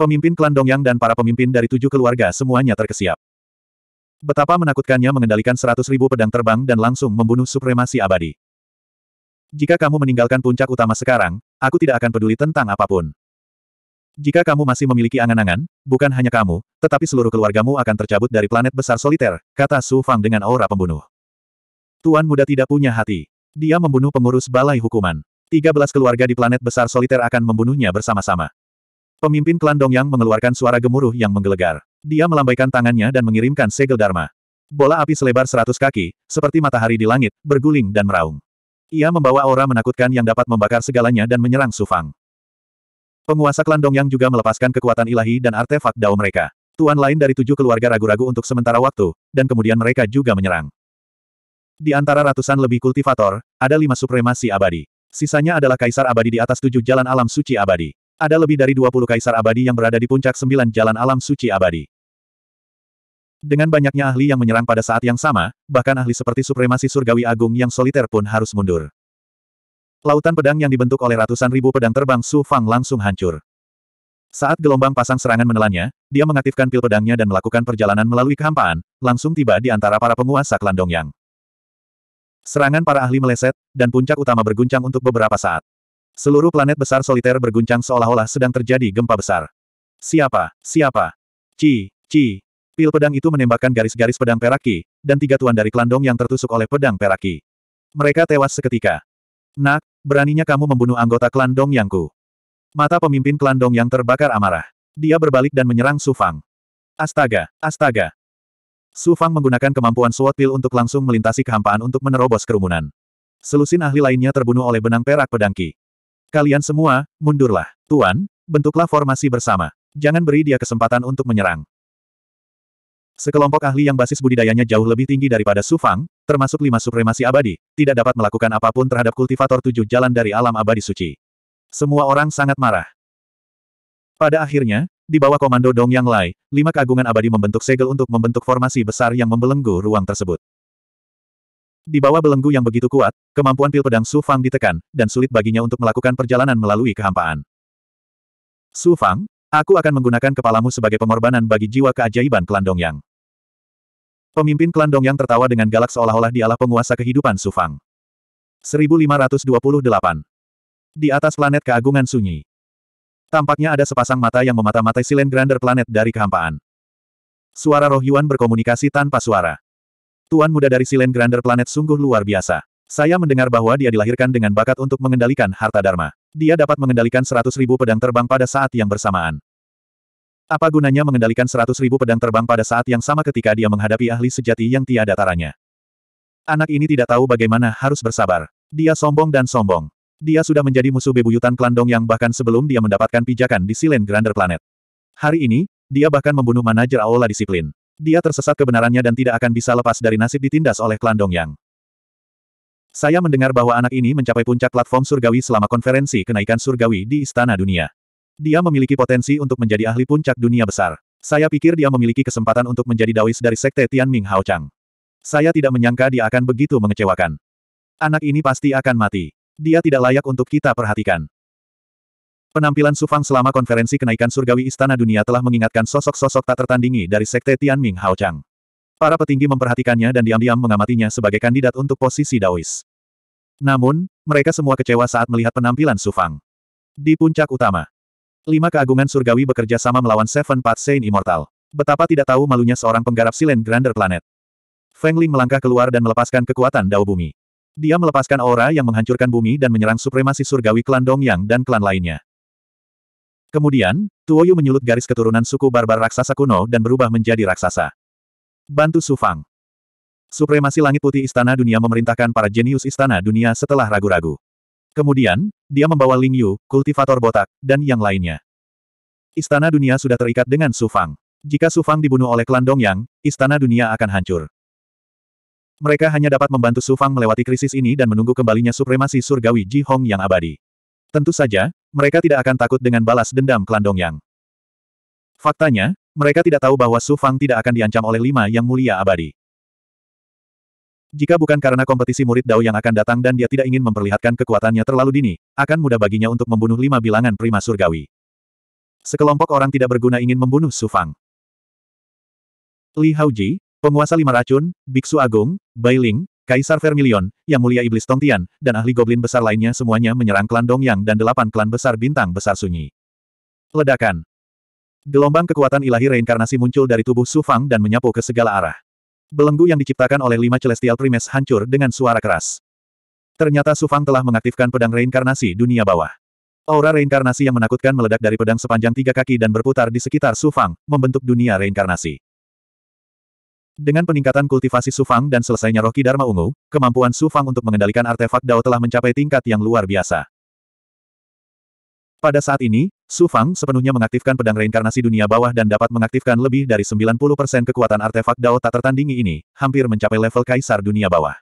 Pemimpin klan Dongyang dan para pemimpin dari tujuh keluarga semuanya terkesiap. Betapa menakutkannya mengendalikan seratus ribu pedang terbang dan langsung membunuh supremasi abadi. Jika kamu meninggalkan puncak utama sekarang, aku tidak akan peduli tentang apapun. Jika kamu masih memiliki angan-angan, bukan hanya kamu, tetapi seluruh keluargamu akan tercabut dari planet besar soliter, kata Su Fang dengan aura pembunuh. Tuan muda tidak punya hati. Dia membunuh pengurus balai hukuman. 13 keluarga di planet besar soliter akan membunuhnya bersama-sama. Pemimpin klan yang mengeluarkan suara gemuruh yang menggelegar. Dia melambaikan tangannya dan mengirimkan segel Dharma. Bola api selebar seratus kaki, seperti matahari di langit, berguling dan meraung. Ia membawa aura menakutkan yang dapat membakar segalanya dan menyerang Sufang. Penguasa klan yang juga melepaskan kekuatan ilahi dan artefak dao mereka. Tuan lain dari tujuh keluarga ragu-ragu untuk sementara waktu, dan kemudian mereka juga menyerang. Di antara ratusan lebih kultivator, ada lima supremasi abadi. Sisanya adalah kaisar abadi di atas tujuh jalan alam suci abadi. Ada lebih dari 20 kaisar abadi yang berada di puncak sembilan jalan alam suci abadi. Dengan banyaknya ahli yang menyerang pada saat yang sama, bahkan ahli seperti supremasi surgawi agung yang soliter pun harus mundur. Lautan pedang yang dibentuk oleh ratusan ribu pedang terbang Su Fang langsung hancur. Saat gelombang pasang serangan menelannya, dia mengaktifkan pil pedangnya dan melakukan perjalanan melalui kehampaan, langsung tiba di antara para penguasa klan Dongyang. Serangan para ahli meleset, dan puncak utama berguncang untuk beberapa saat. Seluruh planet besar soliter berguncang seolah-olah sedang terjadi gempa besar. Siapa? Siapa? Ci, Ci. Pil pedang itu menembakkan garis-garis pedang peraki, dan tiga tuan dari klandong yang tertusuk oleh pedang peraki. Mereka tewas seketika. Nak, beraninya kamu membunuh anggota klandong Yangku. Mata pemimpin klandong yang terbakar amarah. Dia berbalik dan menyerang sufang. Astaga, astaga. sufang menggunakan kemampuan SWAT Pil untuk langsung melintasi kehampaan untuk menerobos kerumunan. Selusin ahli lainnya terbunuh oleh benang perak pedangki. Kalian semua, mundurlah. Tuan, bentuklah formasi bersama. Jangan beri dia kesempatan untuk menyerang. Sekelompok ahli yang basis budidayanya jauh lebih tinggi daripada Sufang, termasuk lima supremasi abadi, tidak dapat melakukan apapun terhadap kultivator tujuh jalan dari alam abadi suci. Semua orang sangat marah. Pada akhirnya, di bawah komando Dong Yang Lai, lima keagungan abadi membentuk segel untuk membentuk formasi besar yang membelenggu ruang tersebut. Di bawah belenggu yang begitu kuat, kemampuan pil pedang Su Fang ditekan, dan sulit baginya untuk melakukan perjalanan melalui kehampaan. Su Fang, aku akan menggunakan kepalamu sebagai pengorbanan bagi jiwa keajaiban klan Yang. Pemimpin klan Yang tertawa dengan galak seolah-olah dialah penguasa kehidupan Su Fang. 1528. Di atas planet keagungan sunyi. Tampaknya ada sepasang mata yang memata-matai silen grander planet dari kehampaan. Suara roh Yuan berkomunikasi tanpa suara. Tuan muda dari Silen Grander Planet sungguh luar biasa. Saya mendengar bahwa dia dilahirkan dengan bakat untuk mengendalikan harta dharma. Dia dapat mengendalikan seratus pedang terbang pada saat yang bersamaan. Apa gunanya mengendalikan seratus pedang terbang pada saat yang sama ketika dia menghadapi ahli sejati yang tiada taranya? Anak ini tidak tahu bagaimana harus bersabar. Dia sombong dan sombong. Dia sudah menjadi musuh bebuyutan Klandong yang bahkan sebelum dia mendapatkan pijakan di Silen Grander Planet. Hari ini, dia bahkan membunuh manajer Aula Disiplin. Dia tersesat kebenarannya dan tidak akan bisa lepas dari nasib ditindas oleh klan Dongyang. Saya mendengar bahwa anak ini mencapai puncak platform surgawi selama konferensi kenaikan surgawi di Istana Dunia. Dia memiliki potensi untuk menjadi ahli puncak dunia besar. Saya pikir dia memiliki kesempatan untuk menjadi dawis dari sekte Tianming Haochang. Saya tidak menyangka dia akan begitu mengecewakan. Anak ini pasti akan mati. Dia tidak layak untuk kita perhatikan. Penampilan Sufang selama konferensi kenaikan surgawi Istana Dunia telah mengingatkan sosok-sosok tak tertandingi dari Sekte Tianming Haochang. Para petinggi memperhatikannya dan diam-diam mengamatinya sebagai kandidat untuk posisi Daois. Namun, mereka semua kecewa saat melihat penampilan Sufang. Di puncak utama, lima keagungan surgawi bekerja sama melawan Seven Part Saint Immortal. Betapa tidak tahu malunya seorang penggarap silen Grander Planet. Feng Ling melangkah keluar dan melepaskan kekuatan Dao Bumi. Dia melepaskan aura yang menghancurkan bumi dan menyerang supremasi surgawi klan Dongyang dan klan lainnya. Kemudian, Tuoyu menyulut garis keturunan suku barbar raksasa kuno dan berubah menjadi raksasa. Bantu Sufang. Supremasi Langit Putih Istana Dunia memerintahkan para jenius Istana Dunia setelah ragu-ragu. Kemudian, dia membawa Ling Yu, kultivator botak, dan yang lainnya. Istana dunia sudah terikat dengan Sufang. Jika Sufang dibunuh oleh klan Yang, istana dunia akan hancur. Mereka hanya dapat membantu Sufang melewati krisis ini dan menunggu kembalinya supremasi surgawi Ji Hong yang abadi. Tentu saja, mereka tidak akan takut dengan balas dendam Klandong Yang. Faktanya, mereka tidak tahu bahwa Su Fang tidak akan diancam oleh lima yang mulia abadi. Jika bukan karena kompetisi murid Dao yang akan datang dan dia tidak ingin memperlihatkan kekuatannya terlalu dini, akan mudah baginya untuk membunuh lima bilangan prima surgawi. Sekelompok orang tidak berguna ingin membunuh Su Fang. Li Haoji, penguasa lima racun, Biksu Agung, Bailing, Kaisar Vermilion, Yang Mulia Iblis Tongtian, dan ahli goblin besar lainnya semuanya menyerang klan Dongyang dan delapan klan besar bintang besar sunyi. Ledakan. Gelombang kekuatan ilahi reinkarnasi muncul dari tubuh Su Fang dan menyapu ke segala arah. Belenggu yang diciptakan oleh lima celestial primes hancur dengan suara keras. Ternyata Su Fang telah mengaktifkan pedang reinkarnasi dunia bawah. Aura reinkarnasi yang menakutkan meledak dari pedang sepanjang tiga kaki dan berputar di sekitar Su Fang, membentuk dunia reinkarnasi. Dengan peningkatan kultivasi Sufang dan selesainya Roki Dharma Ungu, kemampuan Sufang untuk mengendalikan artefak Dao telah mencapai tingkat yang luar biasa. Pada saat ini, Sufang sepenuhnya mengaktifkan pedang reinkarnasi dunia bawah dan dapat mengaktifkan lebih dari 90% kekuatan artefak Dao tak tertandingi ini, hampir mencapai level kaisar dunia bawah.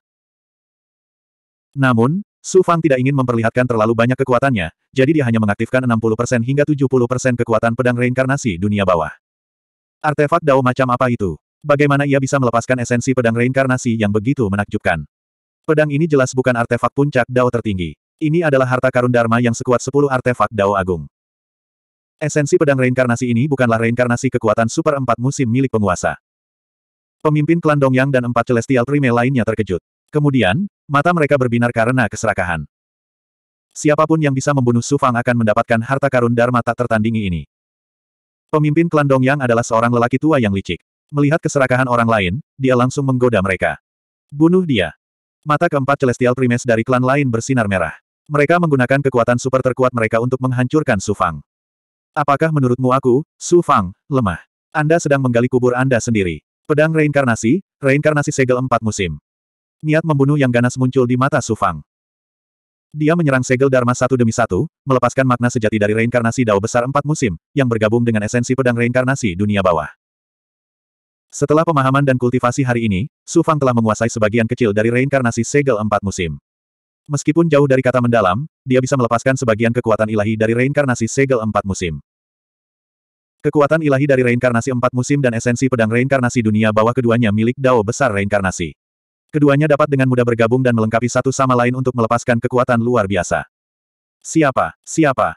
Namun, Sufang tidak ingin memperlihatkan terlalu banyak kekuatannya, jadi dia hanya mengaktifkan 60% hingga 70% kekuatan pedang reinkarnasi dunia bawah. Artefak Dao macam apa itu? Bagaimana ia bisa melepaskan esensi pedang reinkarnasi yang begitu menakjubkan? Pedang ini jelas bukan artefak puncak Dao tertinggi. Ini adalah harta karun Dharma yang sekuat 10 artefak Dao Agung. Esensi pedang reinkarnasi ini bukanlah reinkarnasi kekuatan super empat musim milik penguasa. Pemimpin klan Dongyang dan empat Celestial Prime lainnya terkejut. Kemudian, mata mereka berbinar karena keserakahan. Siapapun yang bisa membunuh Sufang akan mendapatkan harta karun Dharma tak tertandingi ini. Pemimpin klan Dongyang adalah seorang lelaki tua yang licik. Melihat keserakahan orang lain, dia langsung menggoda mereka. Bunuh dia. Mata keempat Celestial Primes dari klan lain bersinar merah. Mereka menggunakan kekuatan super terkuat mereka untuk menghancurkan Su Fang. Apakah menurutmu aku, Su Fang, lemah? Anda sedang menggali kubur Anda sendiri. Pedang reinkarnasi, reinkarnasi segel empat musim. Niat membunuh yang ganas muncul di mata Su Fang. Dia menyerang segel Dharma satu demi satu, melepaskan makna sejati dari reinkarnasi dao besar empat musim, yang bergabung dengan esensi pedang reinkarnasi dunia bawah. Setelah pemahaman dan kultivasi hari ini, Su Fang telah menguasai sebagian kecil dari reinkarnasi segel empat musim. Meskipun jauh dari kata mendalam, dia bisa melepaskan sebagian kekuatan ilahi dari reinkarnasi segel empat musim. Kekuatan ilahi dari reinkarnasi empat musim dan esensi pedang reinkarnasi dunia bawah keduanya milik Dao Besar Reinkarnasi. Keduanya dapat dengan mudah bergabung dan melengkapi satu sama lain untuk melepaskan kekuatan luar biasa. Siapa? Siapa?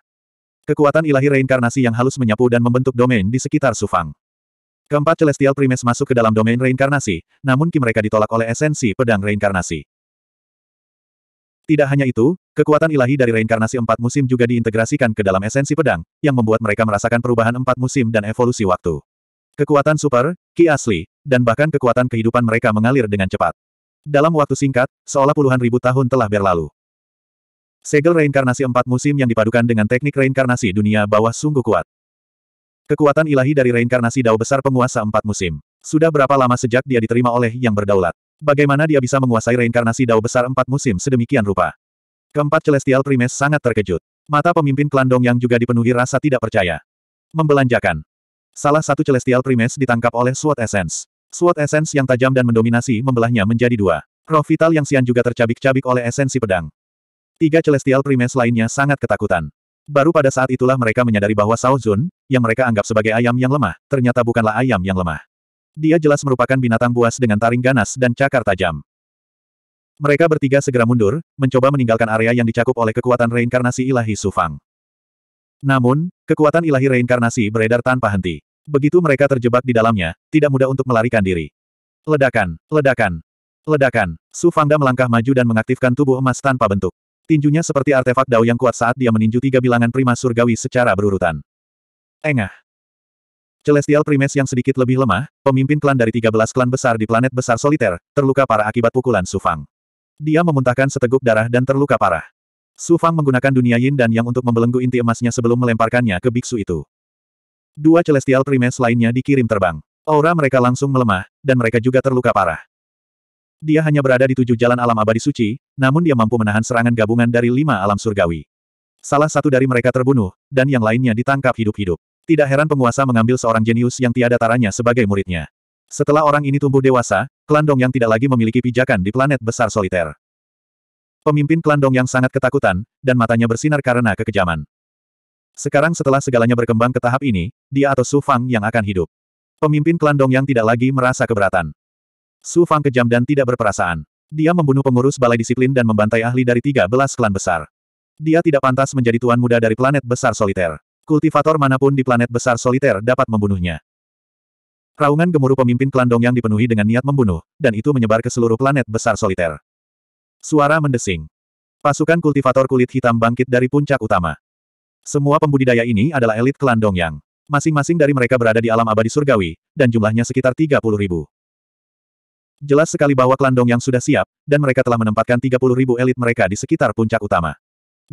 Kekuatan ilahi reinkarnasi yang halus menyapu dan membentuk domain di sekitar Sufang. Keempat Celestial Primes masuk ke dalam domain reinkarnasi, namun Ki mereka ditolak oleh esensi pedang reinkarnasi. Tidak hanya itu, kekuatan ilahi dari reinkarnasi empat musim juga diintegrasikan ke dalam esensi pedang, yang membuat mereka merasakan perubahan empat musim dan evolusi waktu. Kekuatan super, ki asli, dan bahkan kekuatan kehidupan mereka mengalir dengan cepat. Dalam waktu singkat, seolah puluhan ribu tahun telah berlalu. Segel reinkarnasi empat musim yang dipadukan dengan teknik reinkarnasi dunia bawah sungguh kuat. Kekuatan ilahi dari reinkarnasi dao besar penguasa empat musim. Sudah berapa lama sejak dia diterima oleh yang berdaulat? Bagaimana dia bisa menguasai reinkarnasi dao besar empat musim sedemikian rupa? Keempat Celestial Primes sangat terkejut. Mata pemimpin klan Dong yang juga dipenuhi rasa tidak percaya. Membelanjakan. Salah satu Celestial Primes ditangkap oleh Sword Essence. Sword Essence yang tajam dan mendominasi membelahnya menjadi dua. Roh vital yang sian juga tercabik-cabik oleh esensi pedang. Tiga Celestial Primes lainnya sangat ketakutan. Baru pada saat itulah mereka menyadari bahwa Sao Zun, yang mereka anggap sebagai ayam yang lemah, ternyata bukanlah ayam yang lemah. Dia jelas merupakan binatang buas dengan taring ganas dan cakar tajam. Mereka bertiga segera mundur, mencoba meninggalkan area yang dicakup oleh kekuatan reinkarnasi ilahi Sufang. Namun, kekuatan ilahi reinkarnasi beredar tanpa henti. Begitu mereka terjebak di dalamnya, tidak mudah untuk melarikan diri. Ledakan, ledakan, ledakan. Su Fangda melangkah maju dan mengaktifkan tubuh emas tanpa bentuk. Tinjunya seperti artefak dao yang kuat saat dia meninju tiga bilangan prima surgawi secara berurutan. Engah. Celestial Primes yang sedikit lebih lemah, pemimpin klan dari 13 klan besar di planet besar soliter, terluka parah akibat pukulan Sufang. Dia memuntahkan seteguk darah dan terluka parah. Sufang menggunakan dunia yin dan yang untuk membelenggu inti emasnya sebelum melemparkannya ke biksu itu. Dua Celestial Primes lainnya dikirim terbang. Aura mereka langsung melemah, dan mereka juga terluka parah. Dia hanya berada di tujuh jalan alam abadi suci, namun dia mampu menahan serangan gabungan dari lima alam surgawi. Salah satu dari mereka terbunuh, dan yang lainnya ditangkap hidup-hidup. Tidak heran penguasa mengambil seorang jenius yang tiada taranya sebagai muridnya. Setelah orang ini tumbuh dewasa, klan Dong yang tidak lagi memiliki pijakan di planet besar soliter. Pemimpin klan Dong yang sangat ketakutan, dan matanya bersinar karena kekejaman. Sekarang setelah segalanya berkembang ke tahap ini, dia atau Su Fang yang akan hidup. Pemimpin klan Dong yang tidak lagi merasa keberatan. Su Fang kejam dan tidak berperasaan. Dia membunuh pengurus balai disiplin dan membantai ahli dari tiga belas klan besar. Dia tidak pantas menjadi tuan muda dari planet besar soliter. Kultivator manapun di planet besar soliter dapat membunuhnya. Raungan gemuruh pemimpin klan yang dipenuhi dengan niat membunuh, dan itu menyebar ke seluruh planet besar soliter. Suara mendesing. Pasukan kultivator kulit hitam bangkit dari puncak utama. Semua pembudidaya ini adalah elit klan yang. Masing-masing dari mereka berada di alam abadi surgawi, dan jumlahnya sekitar 30 ribu. Jelas sekali bahwa klan Dong yang sudah siap, dan mereka telah menempatkan 30 ribu elit mereka di sekitar puncak utama.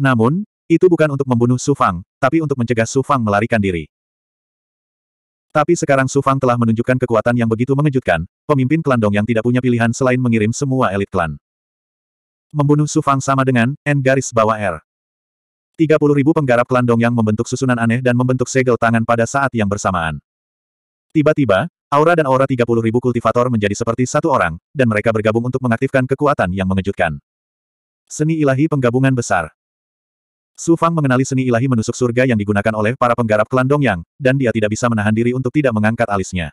Namun, itu bukan untuk membunuh Su Fang, tapi untuk mencegah Su Fang melarikan diri. Tapi sekarang Su Fang telah menunjukkan kekuatan yang begitu mengejutkan, pemimpin klan Dong yang tidak punya pilihan selain mengirim semua elit klan. Membunuh Su Fang sama dengan N garis bawah R. 30 ribu penggarap klan Dong yang membentuk susunan aneh dan membentuk segel tangan pada saat yang bersamaan. Tiba-tiba, Aura dan aura 30.000 kultivator menjadi seperti satu orang, dan mereka bergabung untuk mengaktifkan kekuatan yang mengejutkan. Seni ilahi penggabungan besar. Su Fang mengenali seni ilahi menusuk surga yang digunakan oleh para penggarap klan yang, dan dia tidak bisa menahan diri untuk tidak mengangkat alisnya.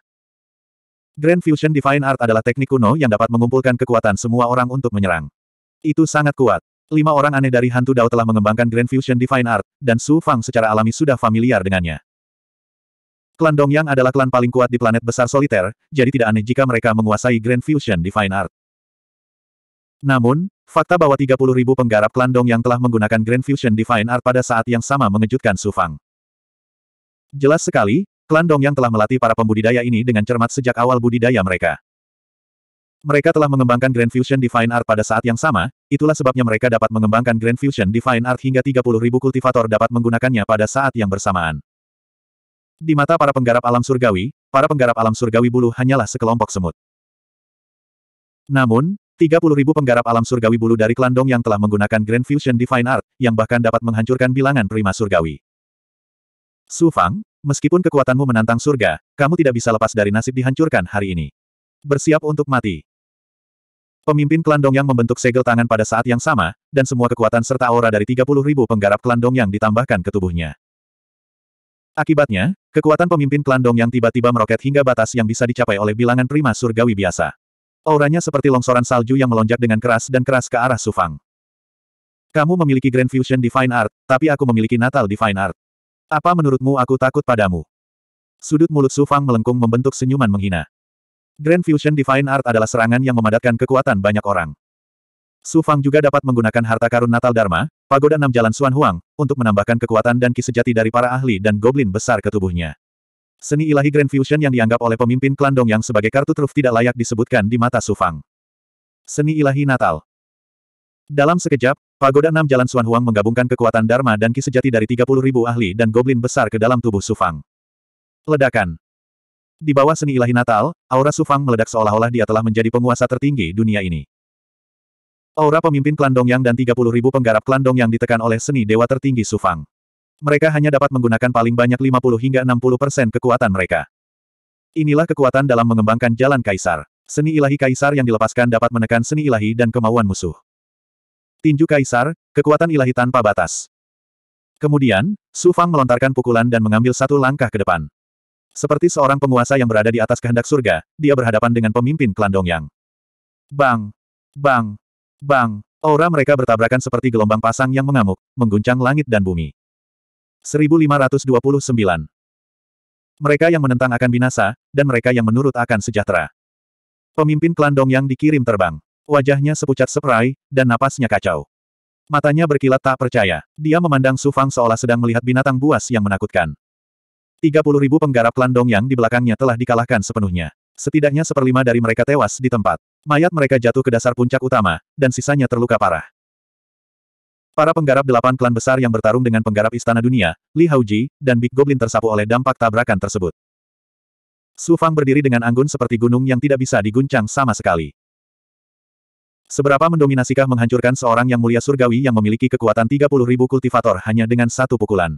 Grand Fusion Divine Art adalah teknik kuno yang dapat mengumpulkan kekuatan semua orang untuk menyerang. Itu sangat kuat. Lima orang aneh dari hantu Dao telah mengembangkan Grand Fusion Divine Art, dan Su Fang secara alami sudah familiar dengannya. Klan Dongyang adalah klan paling kuat di planet besar soliter, jadi tidak aneh jika mereka menguasai Grand Fusion Divine Art. Namun, fakta bahwa 30.000 penggarap klan Dongyang telah menggunakan Grand Fusion Divine Art pada saat yang sama mengejutkan Su Fang. Jelas sekali, klan Dongyang telah melatih para pembudidaya ini dengan cermat sejak awal budidaya mereka. Mereka telah mengembangkan Grand Fusion Divine Art pada saat yang sama, itulah sebabnya mereka dapat mengembangkan Grand Fusion Divine Art hingga 30.000 kultivator dapat menggunakannya pada saat yang bersamaan. Di mata para penggarap alam surgawi, para penggarap alam surgawi bulu hanyalah sekelompok semut. Namun, 30 ribu penggarap alam surgawi bulu dari klan Dong yang telah menggunakan Grand Fusion Divine Art, yang bahkan dapat menghancurkan bilangan prima surgawi. Su Fang, meskipun kekuatanmu menantang surga, kamu tidak bisa lepas dari nasib dihancurkan hari ini. Bersiap untuk mati. Pemimpin klan Dong yang membentuk segel tangan pada saat yang sama, dan semua kekuatan serta aura dari 30.000 penggarap klan Dong yang ditambahkan ke tubuhnya. Akibatnya, kekuatan pemimpin klan Dong yang tiba-tiba meroket hingga batas yang bisa dicapai oleh bilangan prima surgawi biasa. Auranya seperti longsoran salju yang melonjak dengan keras dan keras ke arah Sufang. Kamu memiliki Grand Fusion Divine Art, tapi aku memiliki Natal Divine Art. Apa menurutmu aku takut padamu? Sudut mulut Sufang melengkung membentuk senyuman menghina. Grand Fusion Divine Art adalah serangan yang memadatkan kekuatan banyak orang. Su Fang juga dapat menggunakan harta karun Natal Dharma, pagoda enam jalan Suan Huang, untuk menambahkan kekuatan dan ki dari para ahli dan goblin besar ke tubuhnya. Seni ilahi Grand Fusion yang dianggap oleh pemimpin klan yang sebagai kartu truf tidak layak disebutkan di mata Su Fang. Seni ilahi Natal Dalam sekejap, pagoda enam jalan Suan Huang menggabungkan kekuatan Dharma dan ki sejati dari 30.000 ahli dan goblin besar ke dalam tubuh Su Fang. Ledakan di bawah seni ilahi Natal, aura Sufang meledak seolah-olah dia telah menjadi penguasa tertinggi dunia ini. Aura pemimpin klan Dongyang dan 30 penggarap klan Dongyang ditekan oleh seni dewa tertinggi Sufang. Mereka hanya dapat menggunakan paling banyak 50 hingga 60 persen kekuatan mereka. Inilah kekuatan dalam mengembangkan jalan kaisar. Seni ilahi kaisar yang dilepaskan dapat menekan seni ilahi dan kemauan musuh. Tinju kaisar, kekuatan ilahi tanpa batas. Kemudian, Su Fang melontarkan pukulan dan mengambil satu langkah ke depan. Seperti seorang penguasa yang berada di atas kehendak surga, dia berhadapan dengan pemimpin klan Dongyang. Bang! Bang! Bang! Aura mereka bertabrakan seperti gelombang pasang yang mengamuk, mengguncang langit dan bumi. 1529. Mereka yang menentang akan binasa, dan mereka yang menurut akan sejahtera. Pemimpin klan Dong yang dikirim terbang. Wajahnya sepucat seprai, dan napasnya kacau. Matanya berkilat tak percaya. Dia memandang Su Fang seolah sedang melihat binatang buas yang menakutkan. 30.000 penggarap klan Dong yang di belakangnya telah dikalahkan sepenuhnya. Setidaknya seperlima dari mereka tewas di tempat. Mayat mereka jatuh ke dasar puncak utama, dan sisanya terluka parah. Para penggarap delapan klan besar yang bertarung dengan penggarap Istana Dunia, Li Haoji, dan Big Goblin tersapu oleh dampak tabrakan tersebut. Su Fang berdiri dengan anggun seperti gunung yang tidak bisa diguncang sama sekali. Seberapa mendominasikah menghancurkan seorang yang mulia surgawi yang memiliki kekuatan 30.000 kultivator hanya dengan satu pukulan?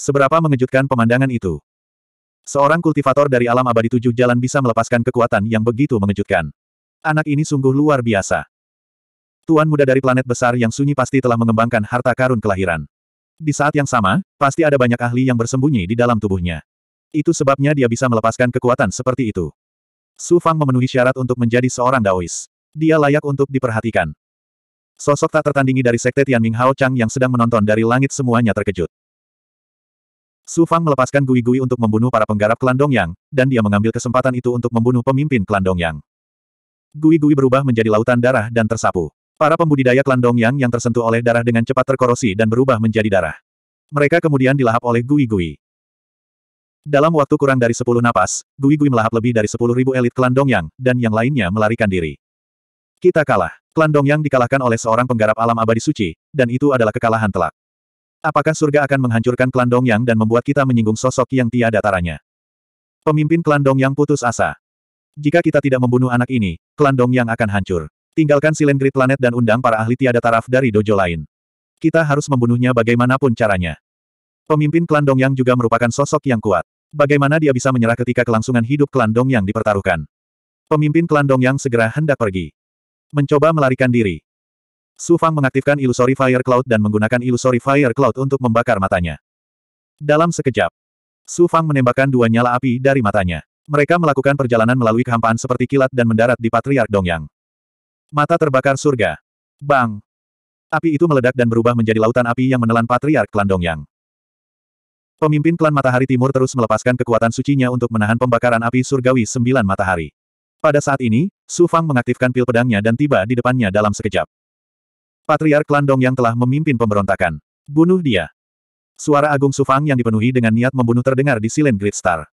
Seberapa mengejutkan pemandangan itu? Seorang kultivator dari alam abadi tujuh jalan bisa melepaskan kekuatan yang begitu mengejutkan. Anak ini sungguh luar biasa. Tuan muda dari planet besar yang sunyi pasti telah mengembangkan harta karun kelahiran. Di saat yang sama, pasti ada banyak ahli yang bersembunyi di dalam tubuhnya. Itu sebabnya dia bisa melepaskan kekuatan seperti itu. Su Fang memenuhi syarat untuk menjadi seorang Daois. Dia layak untuk diperhatikan. Sosok tak tertandingi dari Sekte Ming Hao Chang yang sedang menonton dari langit semuanya terkejut. Su Fang melepaskan Gui-Gui untuk membunuh para penggarap klan Dongyang, dan dia mengambil kesempatan itu untuk membunuh pemimpin klan Dongyang. Gui-Gui berubah menjadi lautan darah dan tersapu. Para pembudidaya klan Dongyang yang tersentuh oleh darah dengan cepat terkorosi dan berubah menjadi darah. Mereka kemudian dilahap oleh Gui-Gui. Dalam waktu kurang dari 10 napas, Gui-Gui melahap lebih dari 10.000 elit klan Dongyang, dan yang lainnya melarikan diri. Kita kalah. Klan Dongyang dikalahkan oleh seorang penggarap alam abadi suci, dan itu adalah kekalahan telak. Apakah surga akan menghancurkan klan Dongyang dan membuat kita menyinggung sosok yang tiada taranya? Pemimpin klan Dongyang putus asa. Jika kita tidak membunuh anak ini, klan Dongyang akan hancur. Tinggalkan Silen silengri planet dan undang para ahli tiada taraf dari dojo lain. Kita harus membunuhnya bagaimanapun caranya. Pemimpin klan Dongyang juga merupakan sosok yang kuat. Bagaimana dia bisa menyerah ketika kelangsungan hidup klan Dongyang dipertaruhkan? Pemimpin klan Dongyang segera hendak pergi. Mencoba melarikan diri. Su Fang mengaktifkan Illusory Fire Cloud dan menggunakan Illusory Fire Cloud untuk membakar matanya. Dalam sekejap, Su Fang menembakkan dua nyala api dari matanya. Mereka melakukan perjalanan melalui kehampaan seperti kilat dan mendarat di Patriark Dongyang. Mata terbakar surga. Bang! Api itu meledak dan berubah menjadi lautan api yang menelan Patriark Klan Dongyang. Pemimpin klan Matahari Timur terus melepaskan kekuatan sucinya untuk menahan pembakaran api surgawi sembilan matahari. Pada saat ini, Su Fang mengaktifkan pil pedangnya dan tiba di depannya dalam sekejap. Patriark Landong yang telah memimpin pemberontakan. Bunuh dia. Suara Agung Sufang yang dipenuhi dengan niat membunuh terdengar di Silen Great Star.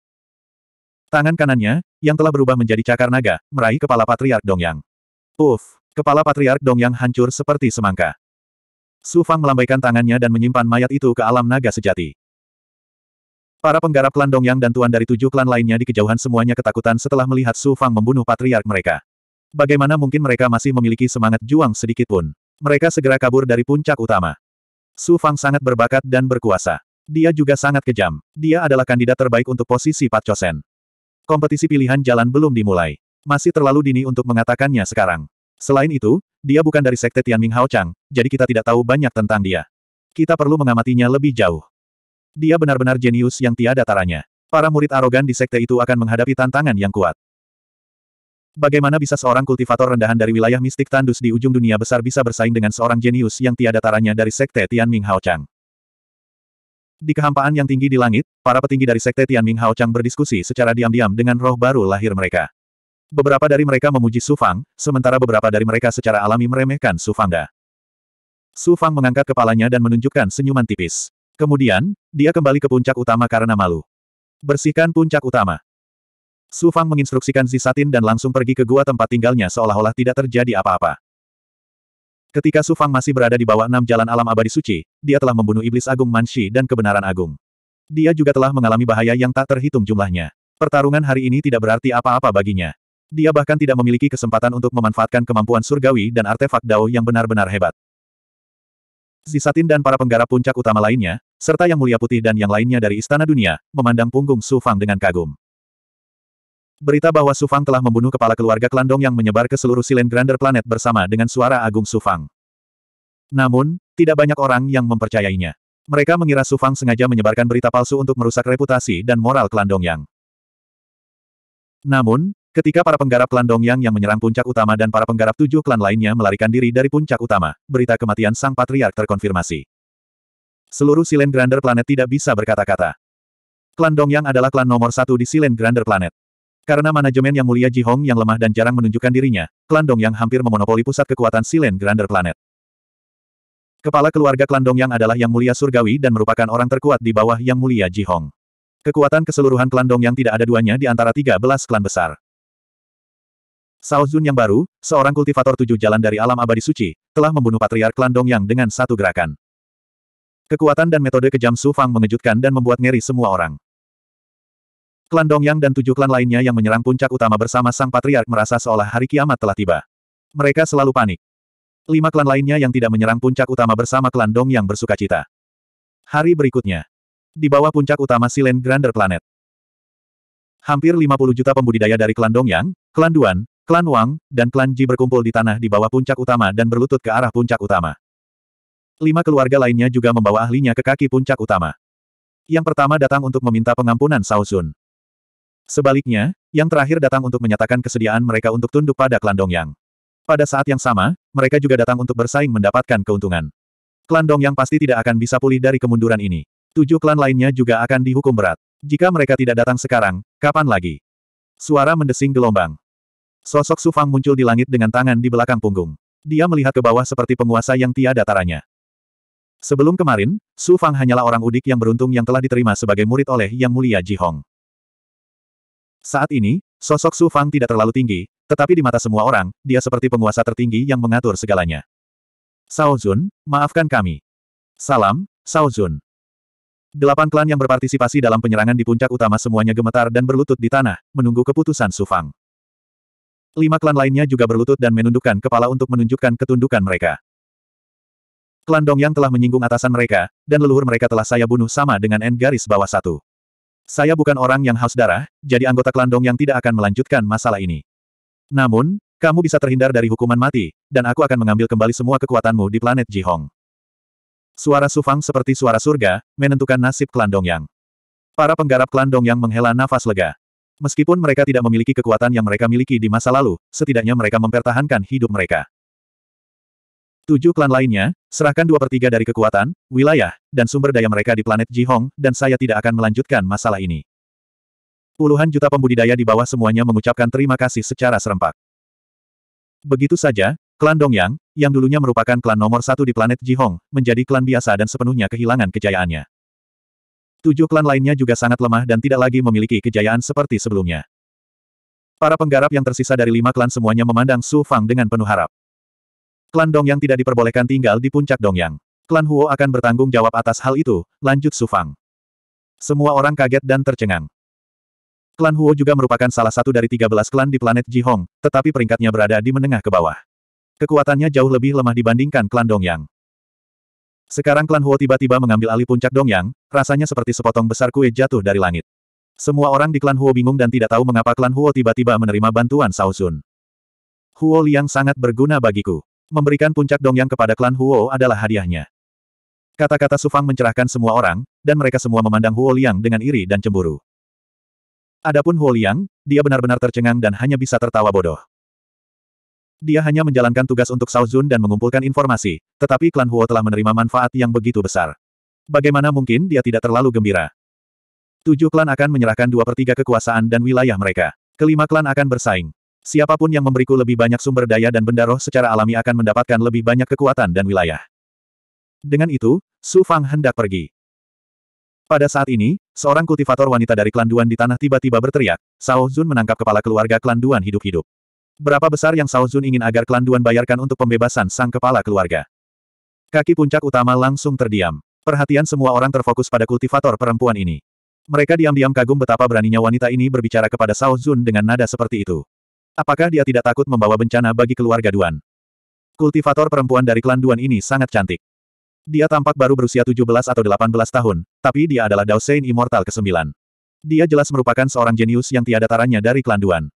Tangan kanannya, yang telah berubah menjadi cakar naga, meraih kepala Patriark Dongyang. Uff, kepala Patriark Dongyang hancur seperti semangka. Sufang melambaikan tangannya dan menyimpan mayat itu ke alam naga sejati. Para penggarap klan Dongyang dan tuan dari tujuh klan lainnya di kejauhan semuanya ketakutan setelah melihat Sufang membunuh patriark mereka. Bagaimana mungkin mereka masih memiliki semangat juang sedikit pun? Mereka segera kabur dari puncak utama. Su Fang sangat berbakat dan berkuasa. Dia juga sangat kejam. Dia adalah kandidat terbaik untuk posisi Pat Chosen. Kompetisi pilihan jalan belum dimulai. Masih terlalu dini untuk mengatakannya sekarang. Selain itu, dia bukan dari sekte Tianming Hao jadi kita tidak tahu banyak tentang dia. Kita perlu mengamatinya lebih jauh. Dia benar-benar jenius yang tiada taranya. Para murid arogan di sekte itu akan menghadapi tantangan yang kuat. Bagaimana bisa seorang kultivator rendahan dari wilayah mistik tandus di ujung dunia besar bisa bersaing dengan seorang jenius yang tiada taranya dari sekte Tianming Haochang? Di kehampaan yang tinggi di langit, para petinggi dari sekte Tianming Haochang berdiskusi secara diam-diam dengan roh baru lahir mereka. Beberapa dari mereka memuji Su Fang, sementara beberapa dari mereka secara alami meremehkan Su Sufang Su Fang mengangkat kepalanya dan menunjukkan senyuman tipis. Kemudian, dia kembali ke puncak utama karena malu. Bersihkan puncak utama. Su Fang menginstruksikan Zisatin dan langsung pergi ke gua tempat tinggalnya seolah-olah tidak terjadi apa-apa. Ketika Su Fang masih berada di bawah enam jalan alam abadi suci, dia telah membunuh iblis agung Manshi dan kebenaran agung. Dia juga telah mengalami bahaya yang tak terhitung jumlahnya. Pertarungan hari ini tidak berarti apa-apa baginya. Dia bahkan tidak memiliki kesempatan untuk memanfaatkan kemampuan surgawi dan artefak Dao yang benar-benar hebat. Zisatin dan para penggarap puncak utama lainnya, serta Yang Mulia Putih dan yang lainnya dari Istana Dunia, memandang punggung Su Fang dengan kagum. Berita bahwa Sufang telah membunuh kepala keluarga Klandong yang menyebar ke seluruh Silen Grander planet bersama dengan suara agung Sufang. Namun, tidak banyak orang yang mempercayainya. Mereka mengira Sufang sengaja menyebarkan berita palsu untuk merusak reputasi dan moral Klandong Yang. Namun, ketika para penggarap Klandong Yang yang menyerang puncak utama dan para penggarap tujuh klan lainnya melarikan diri dari puncak utama, berita kematian sang patriark terkonfirmasi. Seluruh Silen Grander planet tidak bisa berkata-kata. Klandong Yang adalah klan nomor satu di Silen Grander planet. Karena manajemen yang mulia Ji Hong yang lemah dan jarang menunjukkan dirinya, klan Yang hampir memonopoli pusat kekuatan Silen Grander Planet. Kepala keluarga klan Yang adalah Yang Mulia Surgawi dan merupakan orang terkuat di bawah Yang Mulia Ji Hong. Kekuatan keseluruhan klan Yang tidak ada duanya di antara 13 klan besar. Sao Zun yang baru, seorang kultivator tujuh jalan dari alam abadi suci, telah membunuh patriark klan Yang dengan satu gerakan. Kekuatan dan metode kejam Su Fang mengejutkan dan membuat ngeri semua orang. Klan Dongyang dan tujuh klan lainnya yang menyerang puncak utama bersama Sang Patriark merasa seolah hari kiamat telah tiba. Mereka selalu panik. Lima klan lainnya yang tidak menyerang puncak utama bersama klan Dongyang bersuka cita. Hari berikutnya. Di bawah puncak utama Silen Grander Planet. Hampir 50 juta pembudidaya dari klan Dongyang, klan Duan, klan Wang, dan klan Ji berkumpul di tanah di bawah puncak utama dan berlutut ke arah puncak utama. Lima keluarga lainnya juga membawa ahlinya ke kaki puncak utama. Yang pertama datang untuk meminta pengampunan Sausun. Sebaliknya, yang terakhir datang untuk menyatakan kesediaan mereka untuk tunduk pada klan Dongyang. Pada saat yang sama, mereka juga datang untuk bersaing mendapatkan keuntungan. Klan Dongyang pasti tidak akan bisa pulih dari kemunduran ini. Tujuh klan lainnya juga akan dihukum berat. Jika mereka tidak datang sekarang, kapan lagi? Suara mendesing gelombang. Sosok Sufang muncul di langit dengan tangan di belakang punggung. Dia melihat ke bawah seperti penguasa yang tiada taranya. Sebelum kemarin, Sufang hanyalah orang udik yang beruntung yang telah diterima sebagai murid oleh Yang Mulia Ji Hong. Saat ini, sosok Su Fang tidak terlalu tinggi, tetapi di mata semua orang, dia seperti penguasa tertinggi yang mengatur segalanya. Sao Jun, maafkan kami. Salam, Sao Jun. Delapan klan yang berpartisipasi dalam penyerangan di puncak utama semuanya gemetar dan berlutut di tanah, menunggu keputusan Su Fang. Lima klan lainnya juga berlutut dan menundukkan kepala untuk menunjukkan ketundukan mereka. Klan Dong yang telah menyinggung atasan mereka, dan leluhur mereka telah saya bunuh sama dengan N garis bawah satu. Saya bukan orang yang haus darah, jadi anggota klan Dong yang tidak akan melanjutkan masalah ini. Namun, kamu bisa terhindar dari hukuman mati, dan aku akan mengambil kembali semua kekuatanmu di planet Jihong. Suara Sufang seperti suara surga, menentukan nasib klan yang. Para penggarap klan yang menghela nafas lega. Meskipun mereka tidak memiliki kekuatan yang mereka miliki di masa lalu, setidaknya mereka mempertahankan hidup mereka. Tujuh klan lainnya, serahkan dua per tiga dari kekuatan, wilayah, dan sumber daya mereka di planet Jihong, dan saya tidak akan melanjutkan masalah ini. Puluhan juta pembudidaya di bawah semuanya mengucapkan terima kasih secara serempak. Begitu saja, klan Dongyang, yang dulunya merupakan klan nomor satu di planet Jihong, menjadi klan biasa dan sepenuhnya kehilangan kejayaannya. Tujuh klan lainnya juga sangat lemah dan tidak lagi memiliki kejayaan seperti sebelumnya. Para penggarap yang tersisa dari lima klan semuanya memandang Su Fang dengan penuh harap. Klan Dongyang tidak diperbolehkan tinggal di puncak Dongyang. Klan Huo akan bertanggung jawab atas hal itu, lanjut Sufang. Semua orang kaget dan tercengang. Klan Huo juga merupakan salah satu dari 13 klan di planet Ji Hong, tetapi peringkatnya berada di menengah ke bawah. Kekuatannya jauh lebih lemah dibandingkan klan Dongyang. Sekarang klan Huo tiba-tiba mengambil alih puncak Dongyang, rasanya seperti sepotong besar kue jatuh dari langit. Semua orang di klan Huo bingung dan tidak tahu mengapa klan Huo tiba-tiba menerima bantuan Sun. Huo Liang sangat berguna bagiku memberikan puncak dongyang kepada klan Huo adalah hadiahnya. Kata-kata Sufang mencerahkan semua orang, dan mereka semua memandang Huo Liang dengan iri dan cemburu. Adapun Huo Liang, dia benar-benar tercengang dan hanya bisa tertawa bodoh. Dia hanya menjalankan tugas untuk Cao Zun dan mengumpulkan informasi, tetapi klan Huo telah menerima manfaat yang begitu besar. Bagaimana mungkin dia tidak terlalu gembira? Tujuh klan akan menyerahkan dua per tiga kekuasaan dan wilayah mereka. Kelima klan akan bersaing. Siapapun yang memberiku lebih banyak sumber daya dan benda roh secara alami akan mendapatkan lebih banyak kekuatan dan wilayah. Dengan itu, Su Fang hendak pergi. Pada saat ini, seorang kultivator wanita dari klan Duan di tanah tiba-tiba berteriak, Sao Zun menangkap kepala keluarga klan Duan hidup-hidup. Berapa besar yang Sao Zun ingin agar klan Duan bayarkan untuk pembebasan sang kepala keluarga? Kaki puncak utama langsung terdiam. Perhatian semua orang terfokus pada kultivator perempuan ini. Mereka diam-diam kagum betapa beraninya wanita ini berbicara kepada Sao Zun dengan nada seperti itu. Apakah dia tidak takut membawa bencana bagi keluarga Duan? Kultivator perempuan dari klan Duan ini sangat cantik. Dia tampak baru berusia 17 atau 18 tahun, tapi dia adalah Dao Sein Immortal ke-9. Dia jelas merupakan seorang jenius yang tiada taranya dari klan Duan.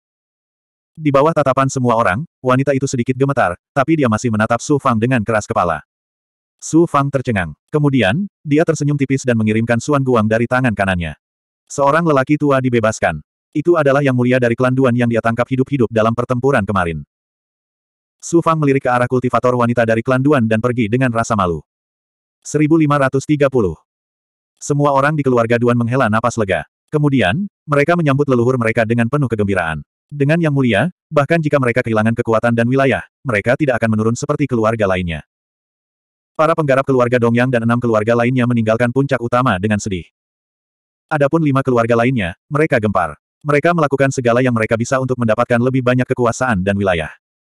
Di bawah tatapan semua orang, wanita itu sedikit gemetar, tapi dia masih menatap Su Fang dengan keras kepala. Su Fang tercengang. Kemudian, dia tersenyum tipis dan mengirimkan Suan Guang dari tangan kanannya. Seorang lelaki tua dibebaskan. Itu adalah yang mulia dari klan Duan yang dia tangkap hidup-hidup dalam pertempuran kemarin. Su Fang melirik ke arah kultivator wanita dari klan Duan dan pergi dengan rasa malu. 1530. Semua orang di keluarga Duan menghela napas lega. Kemudian, mereka menyambut leluhur mereka dengan penuh kegembiraan. Dengan yang mulia, bahkan jika mereka kehilangan kekuatan dan wilayah, mereka tidak akan menurun seperti keluarga lainnya. Para penggarap keluarga Dongyang dan enam keluarga lainnya meninggalkan puncak utama dengan sedih. Adapun lima keluarga lainnya, mereka gempar. Mereka melakukan segala yang mereka bisa untuk mendapatkan lebih banyak kekuasaan dan wilayah.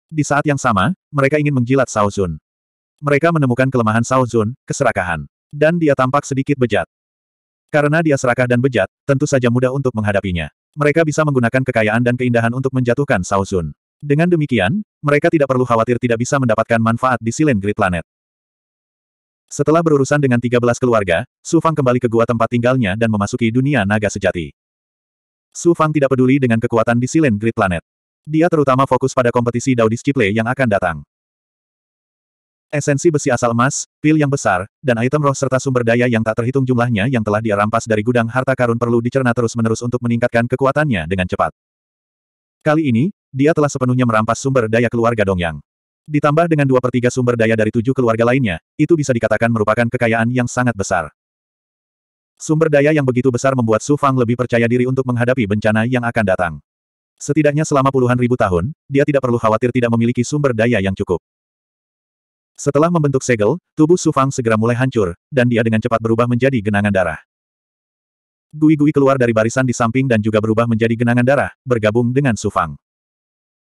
Di saat yang sama, mereka ingin menjilat Sao Zun. Mereka menemukan kelemahan Sao Zun, keserakahan. Dan dia tampak sedikit bejat. Karena dia serakah dan bejat, tentu saja mudah untuk menghadapinya. Mereka bisa menggunakan kekayaan dan keindahan untuk menjatuhkan Sao Zun. Dengan demikian, mereka tidak perlu khawatir tidak bisa mendapatkan manfaat di Silen Great Planet. Setelah berurusan dengan 13 keluarga, Su Fang kembali ke gua tempat tinggalnya dan memasuki dunia naga sejati. Su Fang tidak peduli dengan kekuatan di Silent Grid Planet. Dia terutama fokus pada kompetisi Dao Disciple yang akan datang. Esensi besi asal emas, pil yang besar, dan item roh serta sumber daya yang tak terhitung jumlahnya yang telah dia rampas dari gudang harta karun perlu dicerna terus-menerus untuk meningkatkan kekuatannya dengan cepat. Kali ini, dia telah sepenuhnya merampas sumber daya keluarga Dongyang. Ditambah dengan dua per tiga sumber daya dari tujuh keluarga lainnya, itu bisa dikatakan merupakan kekayaan yang sangat besar. Sumber daya yang begitu besar membuat Su Fang lebih percaya diri untuk menghadapi bencana yang akan datang. Setidaknya selama puluhan ribu tahun, dia tidak perlu khawatir tidak memiliki sumber daya yang cukup. Setelah membentuk segel, tubuh Su Fang segera mulai hancur, dan dia dengan cepat berubah menjadi genangan darah. Gui-gui keluar dari barisan di samping dan juga berubah menjadi genangan darah, bergabung dengan Su Fang.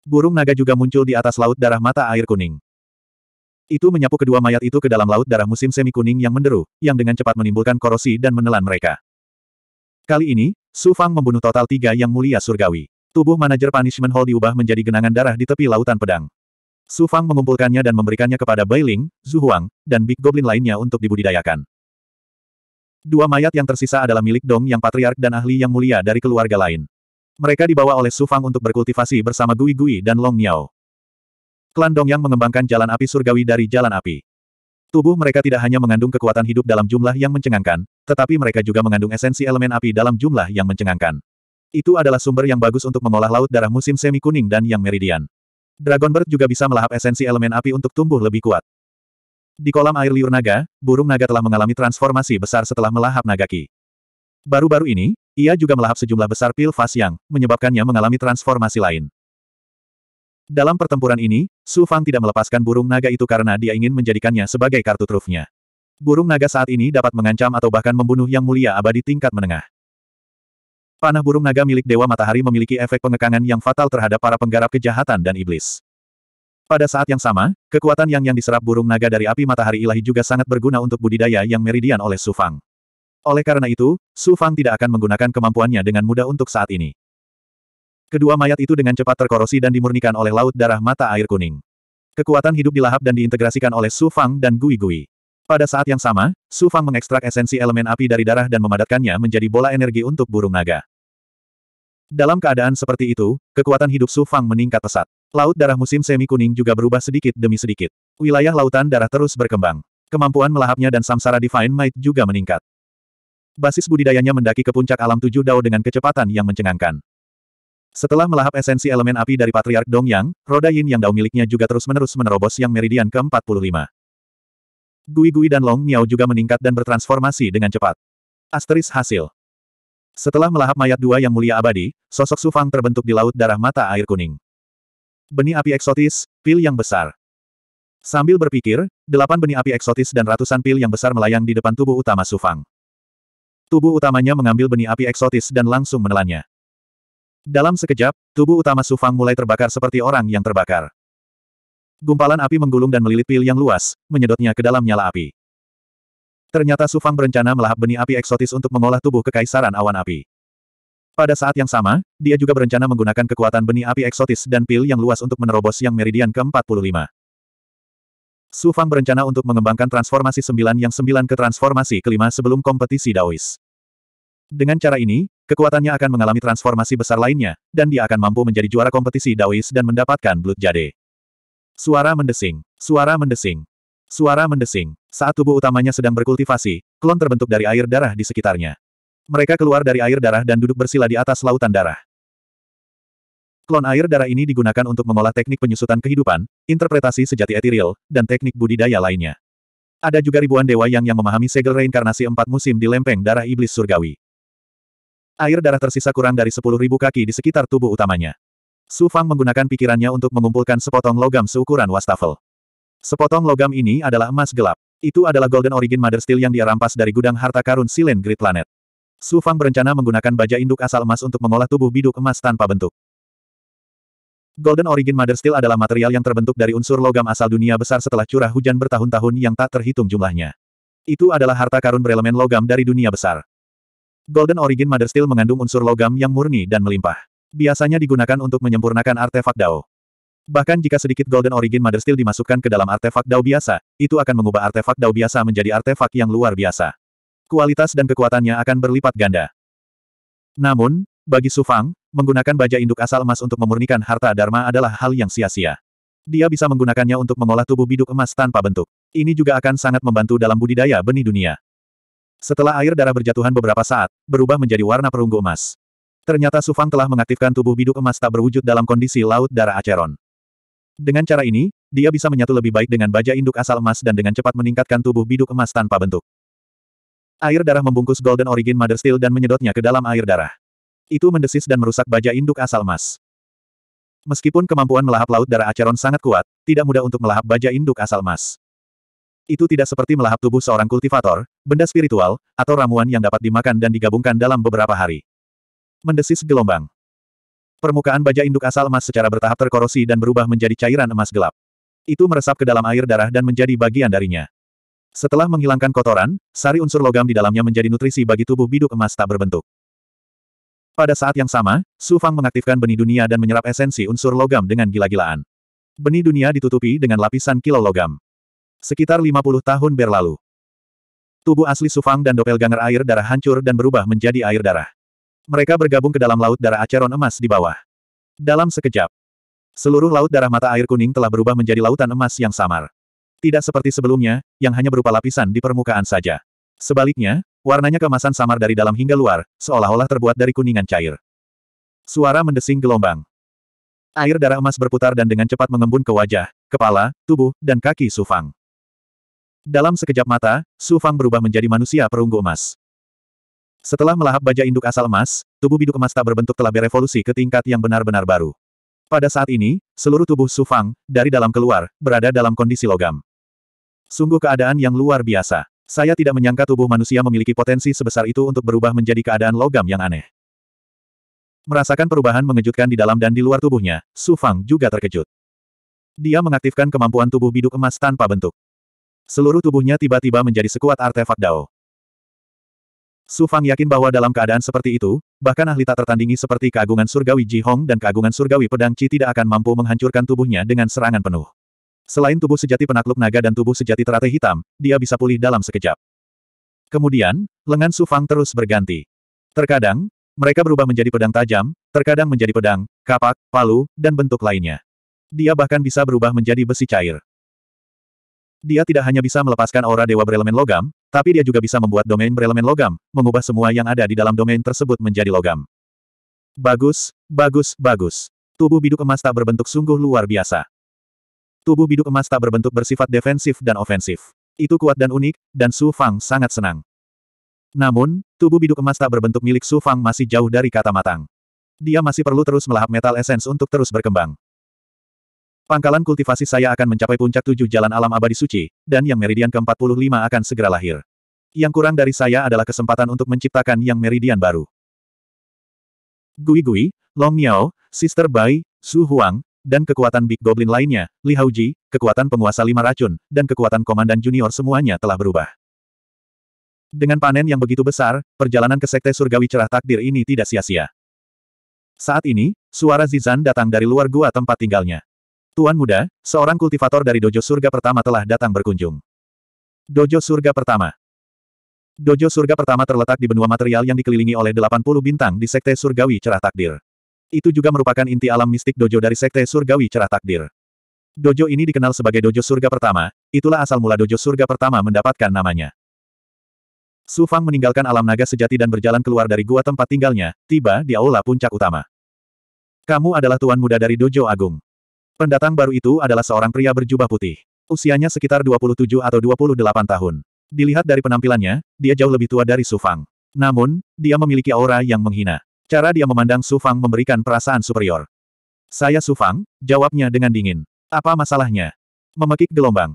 Burung naga juga muncul di atas laut darah mata air kuning. Itu menyapu kedua mayat itu ke dalam laut darah musim semi kuning yang menderu, yang dengan cepat menimbulkan korosi dan menelan mereka. Kali ini, Su Fang membunuh total tiga yang mulia surgawi. Tubuh manajer Punishment Hall diubah menjadi genangan darah di tepi lautan pedang. Su Fang mengumpulkannya dan memberikannya kepada Bai Ling, Zhu Huang, dan Big Goblin lainnya untuk dibudidayakan. Dua mayat yang tersisa adalah milik Dong yang patriark dan ahli yang mulia dari keluarga lain. Mereka dibawa oleh Su Fang untuk berkultivasi bersama Gui Gui dan Long Miao. Klan yang mengembangkan jalan api surgawi dari jalan api. Tubuh mereka tidak hanya mengandung kekuatan hidup dalam jumlah yang mencengangkan, tetapi mereka juga mengandung esensi elemen api dalam jumlah yang mencengangkan. Itu adalah sumber yang bagus untuk mengolah laut darah musim semi kuning dan yang meridian. Dragon Bird juga bisa melahap esensi elemen api untuk tumbuh lebih kuat. Di kolam air liur naga, burung naga telah mengalami transformasi besar setelah melahap naga ki. Baru-baru ini, ia juga melahap sejumlah besar pil fas yang menyebabkannya mengalami transformasi lain. Dalam pertempuran ini, Su Fang tidak melepaskan burung naga itu karena dia ingin menjadikannya sebagai kartu trufnya. Burung naga saat ini dapat mengancam atau bahkan membunuh yang mulia abadi tingkat menengah. Panah burung naga milik Dewa Matahari memiliki efek pengekangan yang fatal terhadap para penggarap kejahatan dan iblis. Pada saat yang sama, kekuatan yang yang diserap burung naga dari api matahari ilahi juga sangat berguna untuk budidaya yang meridian oleh Su Fang. Oleh karena itu, Su Fang tidak akan menggunakan kemampuannya dengan mudah untuk saat ini. Kedua mayat itu dengan cepat terkorosi dan dimurnikan oleh laut darah mata air kuning. Kekuatan hidup dilahap dan diintegrasikan oleh Su Fang dan Gui Gui. Pada saat yang sama, Su Fang mengekstrak esensi elemen api dari darah dan memadatkannya menjadi bola energi untuk burung naga. Dalam keadaan seperti itu, kekuatan hidup Su Fang meningkat pesat. Laut darah musim semi kuning juga berubah sedikit demi sedikit. Wilayah lautan darah terus berkembang. Kemampuan melahapnya dan samsara Divine Might juga meningkat. Basis budidayanya mendaki ke puncak alam tujuh dao dengan kecepatan yang mencengangkan. Setelah melahap esensi elemen api dari Patriark Dongyang, roda yin yang dao miliknya juga terus-menerus menerobos yang meridian ke-45. Gui Gui dan Long Miao juga meningkat dan bertransformasi dengan cepat. Asteris hasil. Setelah melahap mayat dua yang mulia abadi, sosok Su Fang terbentuk di laut darah mata air kuning. Benih api eksotis, pil yang besar. Sambil berpikir, delapan benih api eksotis dan ratusan pil yang besar melayang di depan tubuh utama Su Fang. Tubuh utamanya mengambil benih api eksotis dan langsung menelannya. Dalam sekejap, tubuh utama Sufang mulai terbakar seperti orang yang terbakar. Gumpalan api menggulung dan melilit pil yang luas, menyedotnya ke dalam nyala api. Ternyata Sufang berencana melahap benih api eksotis untuk mengolah tubuh kekaisaran awan api. Pada saat yang sama, dia juga berencana menggunakan kekuatan benih api eksotis dan pil yang luas untuk menerobos yang meridian ke-45. Sufang berencana untuk mengembangkan transformasi sembilan yang sembilan ke transformasi kelima sebelum kompetisi Daois. Dengan cara ini, Kekuatannya akan mengalami transformasi besar lainnya, dan dia akan mampu menjadi juara kompetisi Daois dan mendapatkan Blood Jade. Suara mendesing. Suara mendesing. Suara mendesing. Saat tubuh utamanya sedang berkultivasi, klon terbentuk dari air darah di sekitarnya. Mereka keluar dari air darah dan duduk bersila di atas lautan darah. Klon air darah ini digunakan untuk mengolah teknik penyusutan kehidupan, interpretasi sejati etiril, dan teknik budidaya lainnya. Ada juga ribuan dewa yang yang memahami segel reinkarnasi empat musim di lempeng darah iblis surgawi. Air darah tersisa kurang dari 10.000 kaki di sekitar tubuh utamanya. Su Fang menggunakan pikirannya untuk mengumpulkan sepotong logam seukuran wastafel. Sepotong logam ini adalah emas gelap. Itu adalah Golden Origin Mother Steel yang dia dari gudang harta karun Silen Great Planet. Su Fang berencana menggunakan baja induk asal emas untuk mengolah tubuh biduk emas tanpa bentuk. Golden Origin Mother Steel adalah material yang terbentuk dari unsur logam asal dunia besar setelah curah hujan bertahun-tahun yang tak terhitung jumlahnya. Itu adalah harta karun berelemen logam dari dunia besar. Golden Origin Mother Steel mengandung unsur logam yang murni dan melimpah. Biasanya digunakan untuk menyempurnakan artefak Dao. Bahkan jika sedikit Golden Origin Mother Steel dimasukkan ke dalam artefak Dao biasa, itu akan mengubah artefak Dao biasa menjadi artefak yang luar biasa. Kualitas dan kekuatannya akan berlipat ganda. Namun, bagi Su Fang, menggunakan baja induk asal emas untuk memurnikan harta Dharma adalah hal yang sia-sia. Dia bisa menggunakannya untuk mengolah tubuh biduk emas tanpa bentuk. Ini juga akan sangat membantu dalam budidaya benih dunia. Setelah air darah berjatuhan beberapa saat, berubah menjadi warna perunggu emas. Ternyata Sufang telah mengaktifkan tubuh biduk emas tak berwujud dalam kondisi laut darah Aceron. Dengan cara ini, dia bisa menyatu lebih baik dengan baja induk asal emas dan dengan cepat meningkatkan tubuh biduk emas tanpa bentuk. Air darah membungkus Golden Origin Mother Steel dan menyedotnya ke dalam air darah. Itu mendesis dan merusak baja induk asal emas. Meskipun kemampuan melahap laut darah Aceron sangat kuat, tidak mudah untuk melahap baja induk asal emas. Itu tidak seperti melahap tubuh seorang kultivator, benda spiritual, atau ramuan yang dapat dimakan dan digabungkan dalam beberapa hari. Mendesis gelombang. Permukaan baja induk asal emas secara bertahap terkorosi dan berubah menjadi cairan emas gelap. Itu meresap ke dalam air darah dan menjadi bagian darinya. Setelah menghilangkan kotoran, sari unsur logam di dalamnya menjadi nutrisi bagi tubuh biduk emas tak berbentuk. Pada saat yang sama, Su Fang mengaktifkan benih dunia dan menyerap esensi unsur logam dengan gila-gilaan. Benih dunia ditutupi dengan lapisan kilo logam. Sekitar 50 tahun berlalu. Tubuh asli Sufang dan doppelganger air darah hancur dan berubah menjadi air darah. Mereka bergabung ke dalam laut darah Acheron emas di bawah. Dalam sekejap, seluruh laut darah mata air kuning telah berubah menjadi lautan emas yang samar. Tidak seperti sebelumnya, yang hanya berupa lapisan di permukaan saja. Sebaliknya, warnanya kemasan samar dari dalam hingga luar, seolah-olah terbuat dari kuningan cair. Suara mendesing gelombang. Air darah emas berputar dan dengan cepat mengembun ke wajah, kepala, tubuh, dan kaki Sufang. Dalam sekejap mata, Su Fang berubah menjadi manusia perunggu emas. Setelah melahap baja induk asal emas, tubuh biduk emas tak berbentuk telah berevolusi ke tingkat yang benar-benar baru. Pada saat ini, seluruh tubuh Su Fang, dari dalam keluar, berada dalam kondisi logam. Sungguh keadaan yang luar biasa. Saya tidak menyangka tubuh manusia memiliki potensi sebesar itu untuk berubah menjadi keadaan logam yang aneh. Merasakan perubahan mengejutkan di dalam dan di luar tubuhnya, Su Fang juga terkejut. Dia mengaktifkan kemampuan tubuh biduk emas tanpa bentuk. Seluruh tubuhnya tiba-tiba menjadi sekuat artefak Dao. Su Fang yakin bahwa dalam keadaan seperti itu, bahkan ahli tak tertandingi seperti keagungan surgawi Ji Hong dan keagungan surgawi pedang Qi tidak akan mampu menghancurkan tubuhnya dengan serangan penuh. Selain tubuh sejati penakluk naga dan tubuh sejati teratai hitam, dia bisa pulih dalam sekejap. Kemudian, lengan Su Fang terus berganti. Terkadang, mereka berubah menjadi pedang tajam, terkadang menjadi pedang, kapak, palu, dan bentuk lainnya. Dia bahkan bisa berubah menjadi besi cair. Dia tidak hanya bisa melepaskan aura dewa berelemen logam, tapi dia juga bisa membuat domain berelemen logam, mengubah semua yang ada di dalam domain tersebut menjadi logam. Bagus, bagus, bagus. Tubuh biduk emas tak berbentuk sungguh luar biasa. Tubuh biduk emas tak berbentuk bersifat defensif dan ofensif. Itu kuat dan unik, dan Su Fang sangat senang. Namun, tubuh biduk emas tak berbentuk milik Su Fang masih jauh dari kata matang. Dia masih perlu terus melahap metal essence untuk terus berkembang. Pangkalan kultivasi saya akan mencapai puncak tujuh jalan alam abadi suci, dan yang meridian ke-45 akan segera lahir. Yang kurang dari saya adalah kesempatan untuk menciptakan yang meridian baru. Gui Gui, Long Miao, Sister Bai, Su Huang, dan kekuatan Big Goblin lainnya, Li Haoji, kekuatan penguasa lima racun, dan kekuatan komandan junior semuanya telah berubah. Dengan panen yang begitu besar, perjalanan ke Sekte Surgawi Cerah Takdir ini tidak sia-sia. Saat ini, suara Zizan datang dari luar gua tempat tinggalnya. Tuan Muda, seorang kultivator dari Dojo Surga Pertama telah datang berkunjung. Dojo Surga Pertama Dojo Surga Pertama terletak di benua material yang dikelilingi oleh 80 bintang di Sekte Surgawi Cerah Takdir. Itu juga merupakan inti alam mistik dojo dari Sekte Surgawi Cerah Takdir. Dojo ini dikenal sebagai Dojo Surga Pertama, itulah asal mula Dojo Surga Pertama mendapatkan namanya. Su Fang meninggalkan alam naga sejati dan berjalan keluar dari gua tempat tinggalnya, tiba di aula puncak utama. Kamu adalah tuan muda dari Dojo Agung. Pendatang baru itu adalah seorang pria berjubah putih. Usianya sekitar 27 atau 28 tahun. Dilihat dari penampilannya, dia jauh lebih tua dari Sufang. Namun, dia memiliki aura yang menghina. Cara dia memandang Sufang memberikan perasaan superior. Saya Sufang, jawabnya dengan dingin. Apa masalahnya? Memekik gelombang.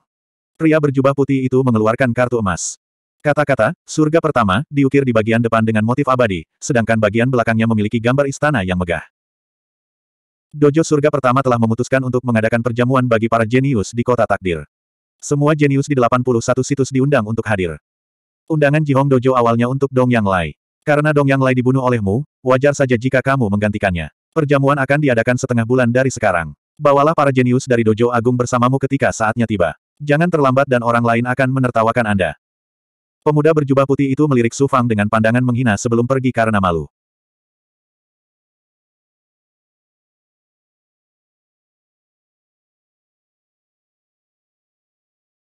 Pria berjubah putih itu mengeluarkan kartu emas. Kata-kata, surga pertama, diukir di bagian depan dengan motif abadi, sedangkan bagian belakangnya memiliki gambar istana yang megah. Dojo surga pertama telah memutuskan untuk mengadakan perjamuan bagi para jenius di kota takdir. Semua jenius di 81 situs diundang untuk hadir. Undangan Jihong Dojo awalnya untuk Dong Yang Lai. Karena Dong Yang Lai dibunuh olehmu, wajar saja jika kamu menggantikannya. Perjamuan akan diadakan setengah bulan dari sekarang. Bawalah para jenius dari Dojo Agung bersamamu ketika saatnya tiba. Jangan terlambat dan orang lain akan menertawakan Anda. Pemuda berjubah putih itu melirik Su Fang dengan pandangan menghina sebelum pergi karena malu.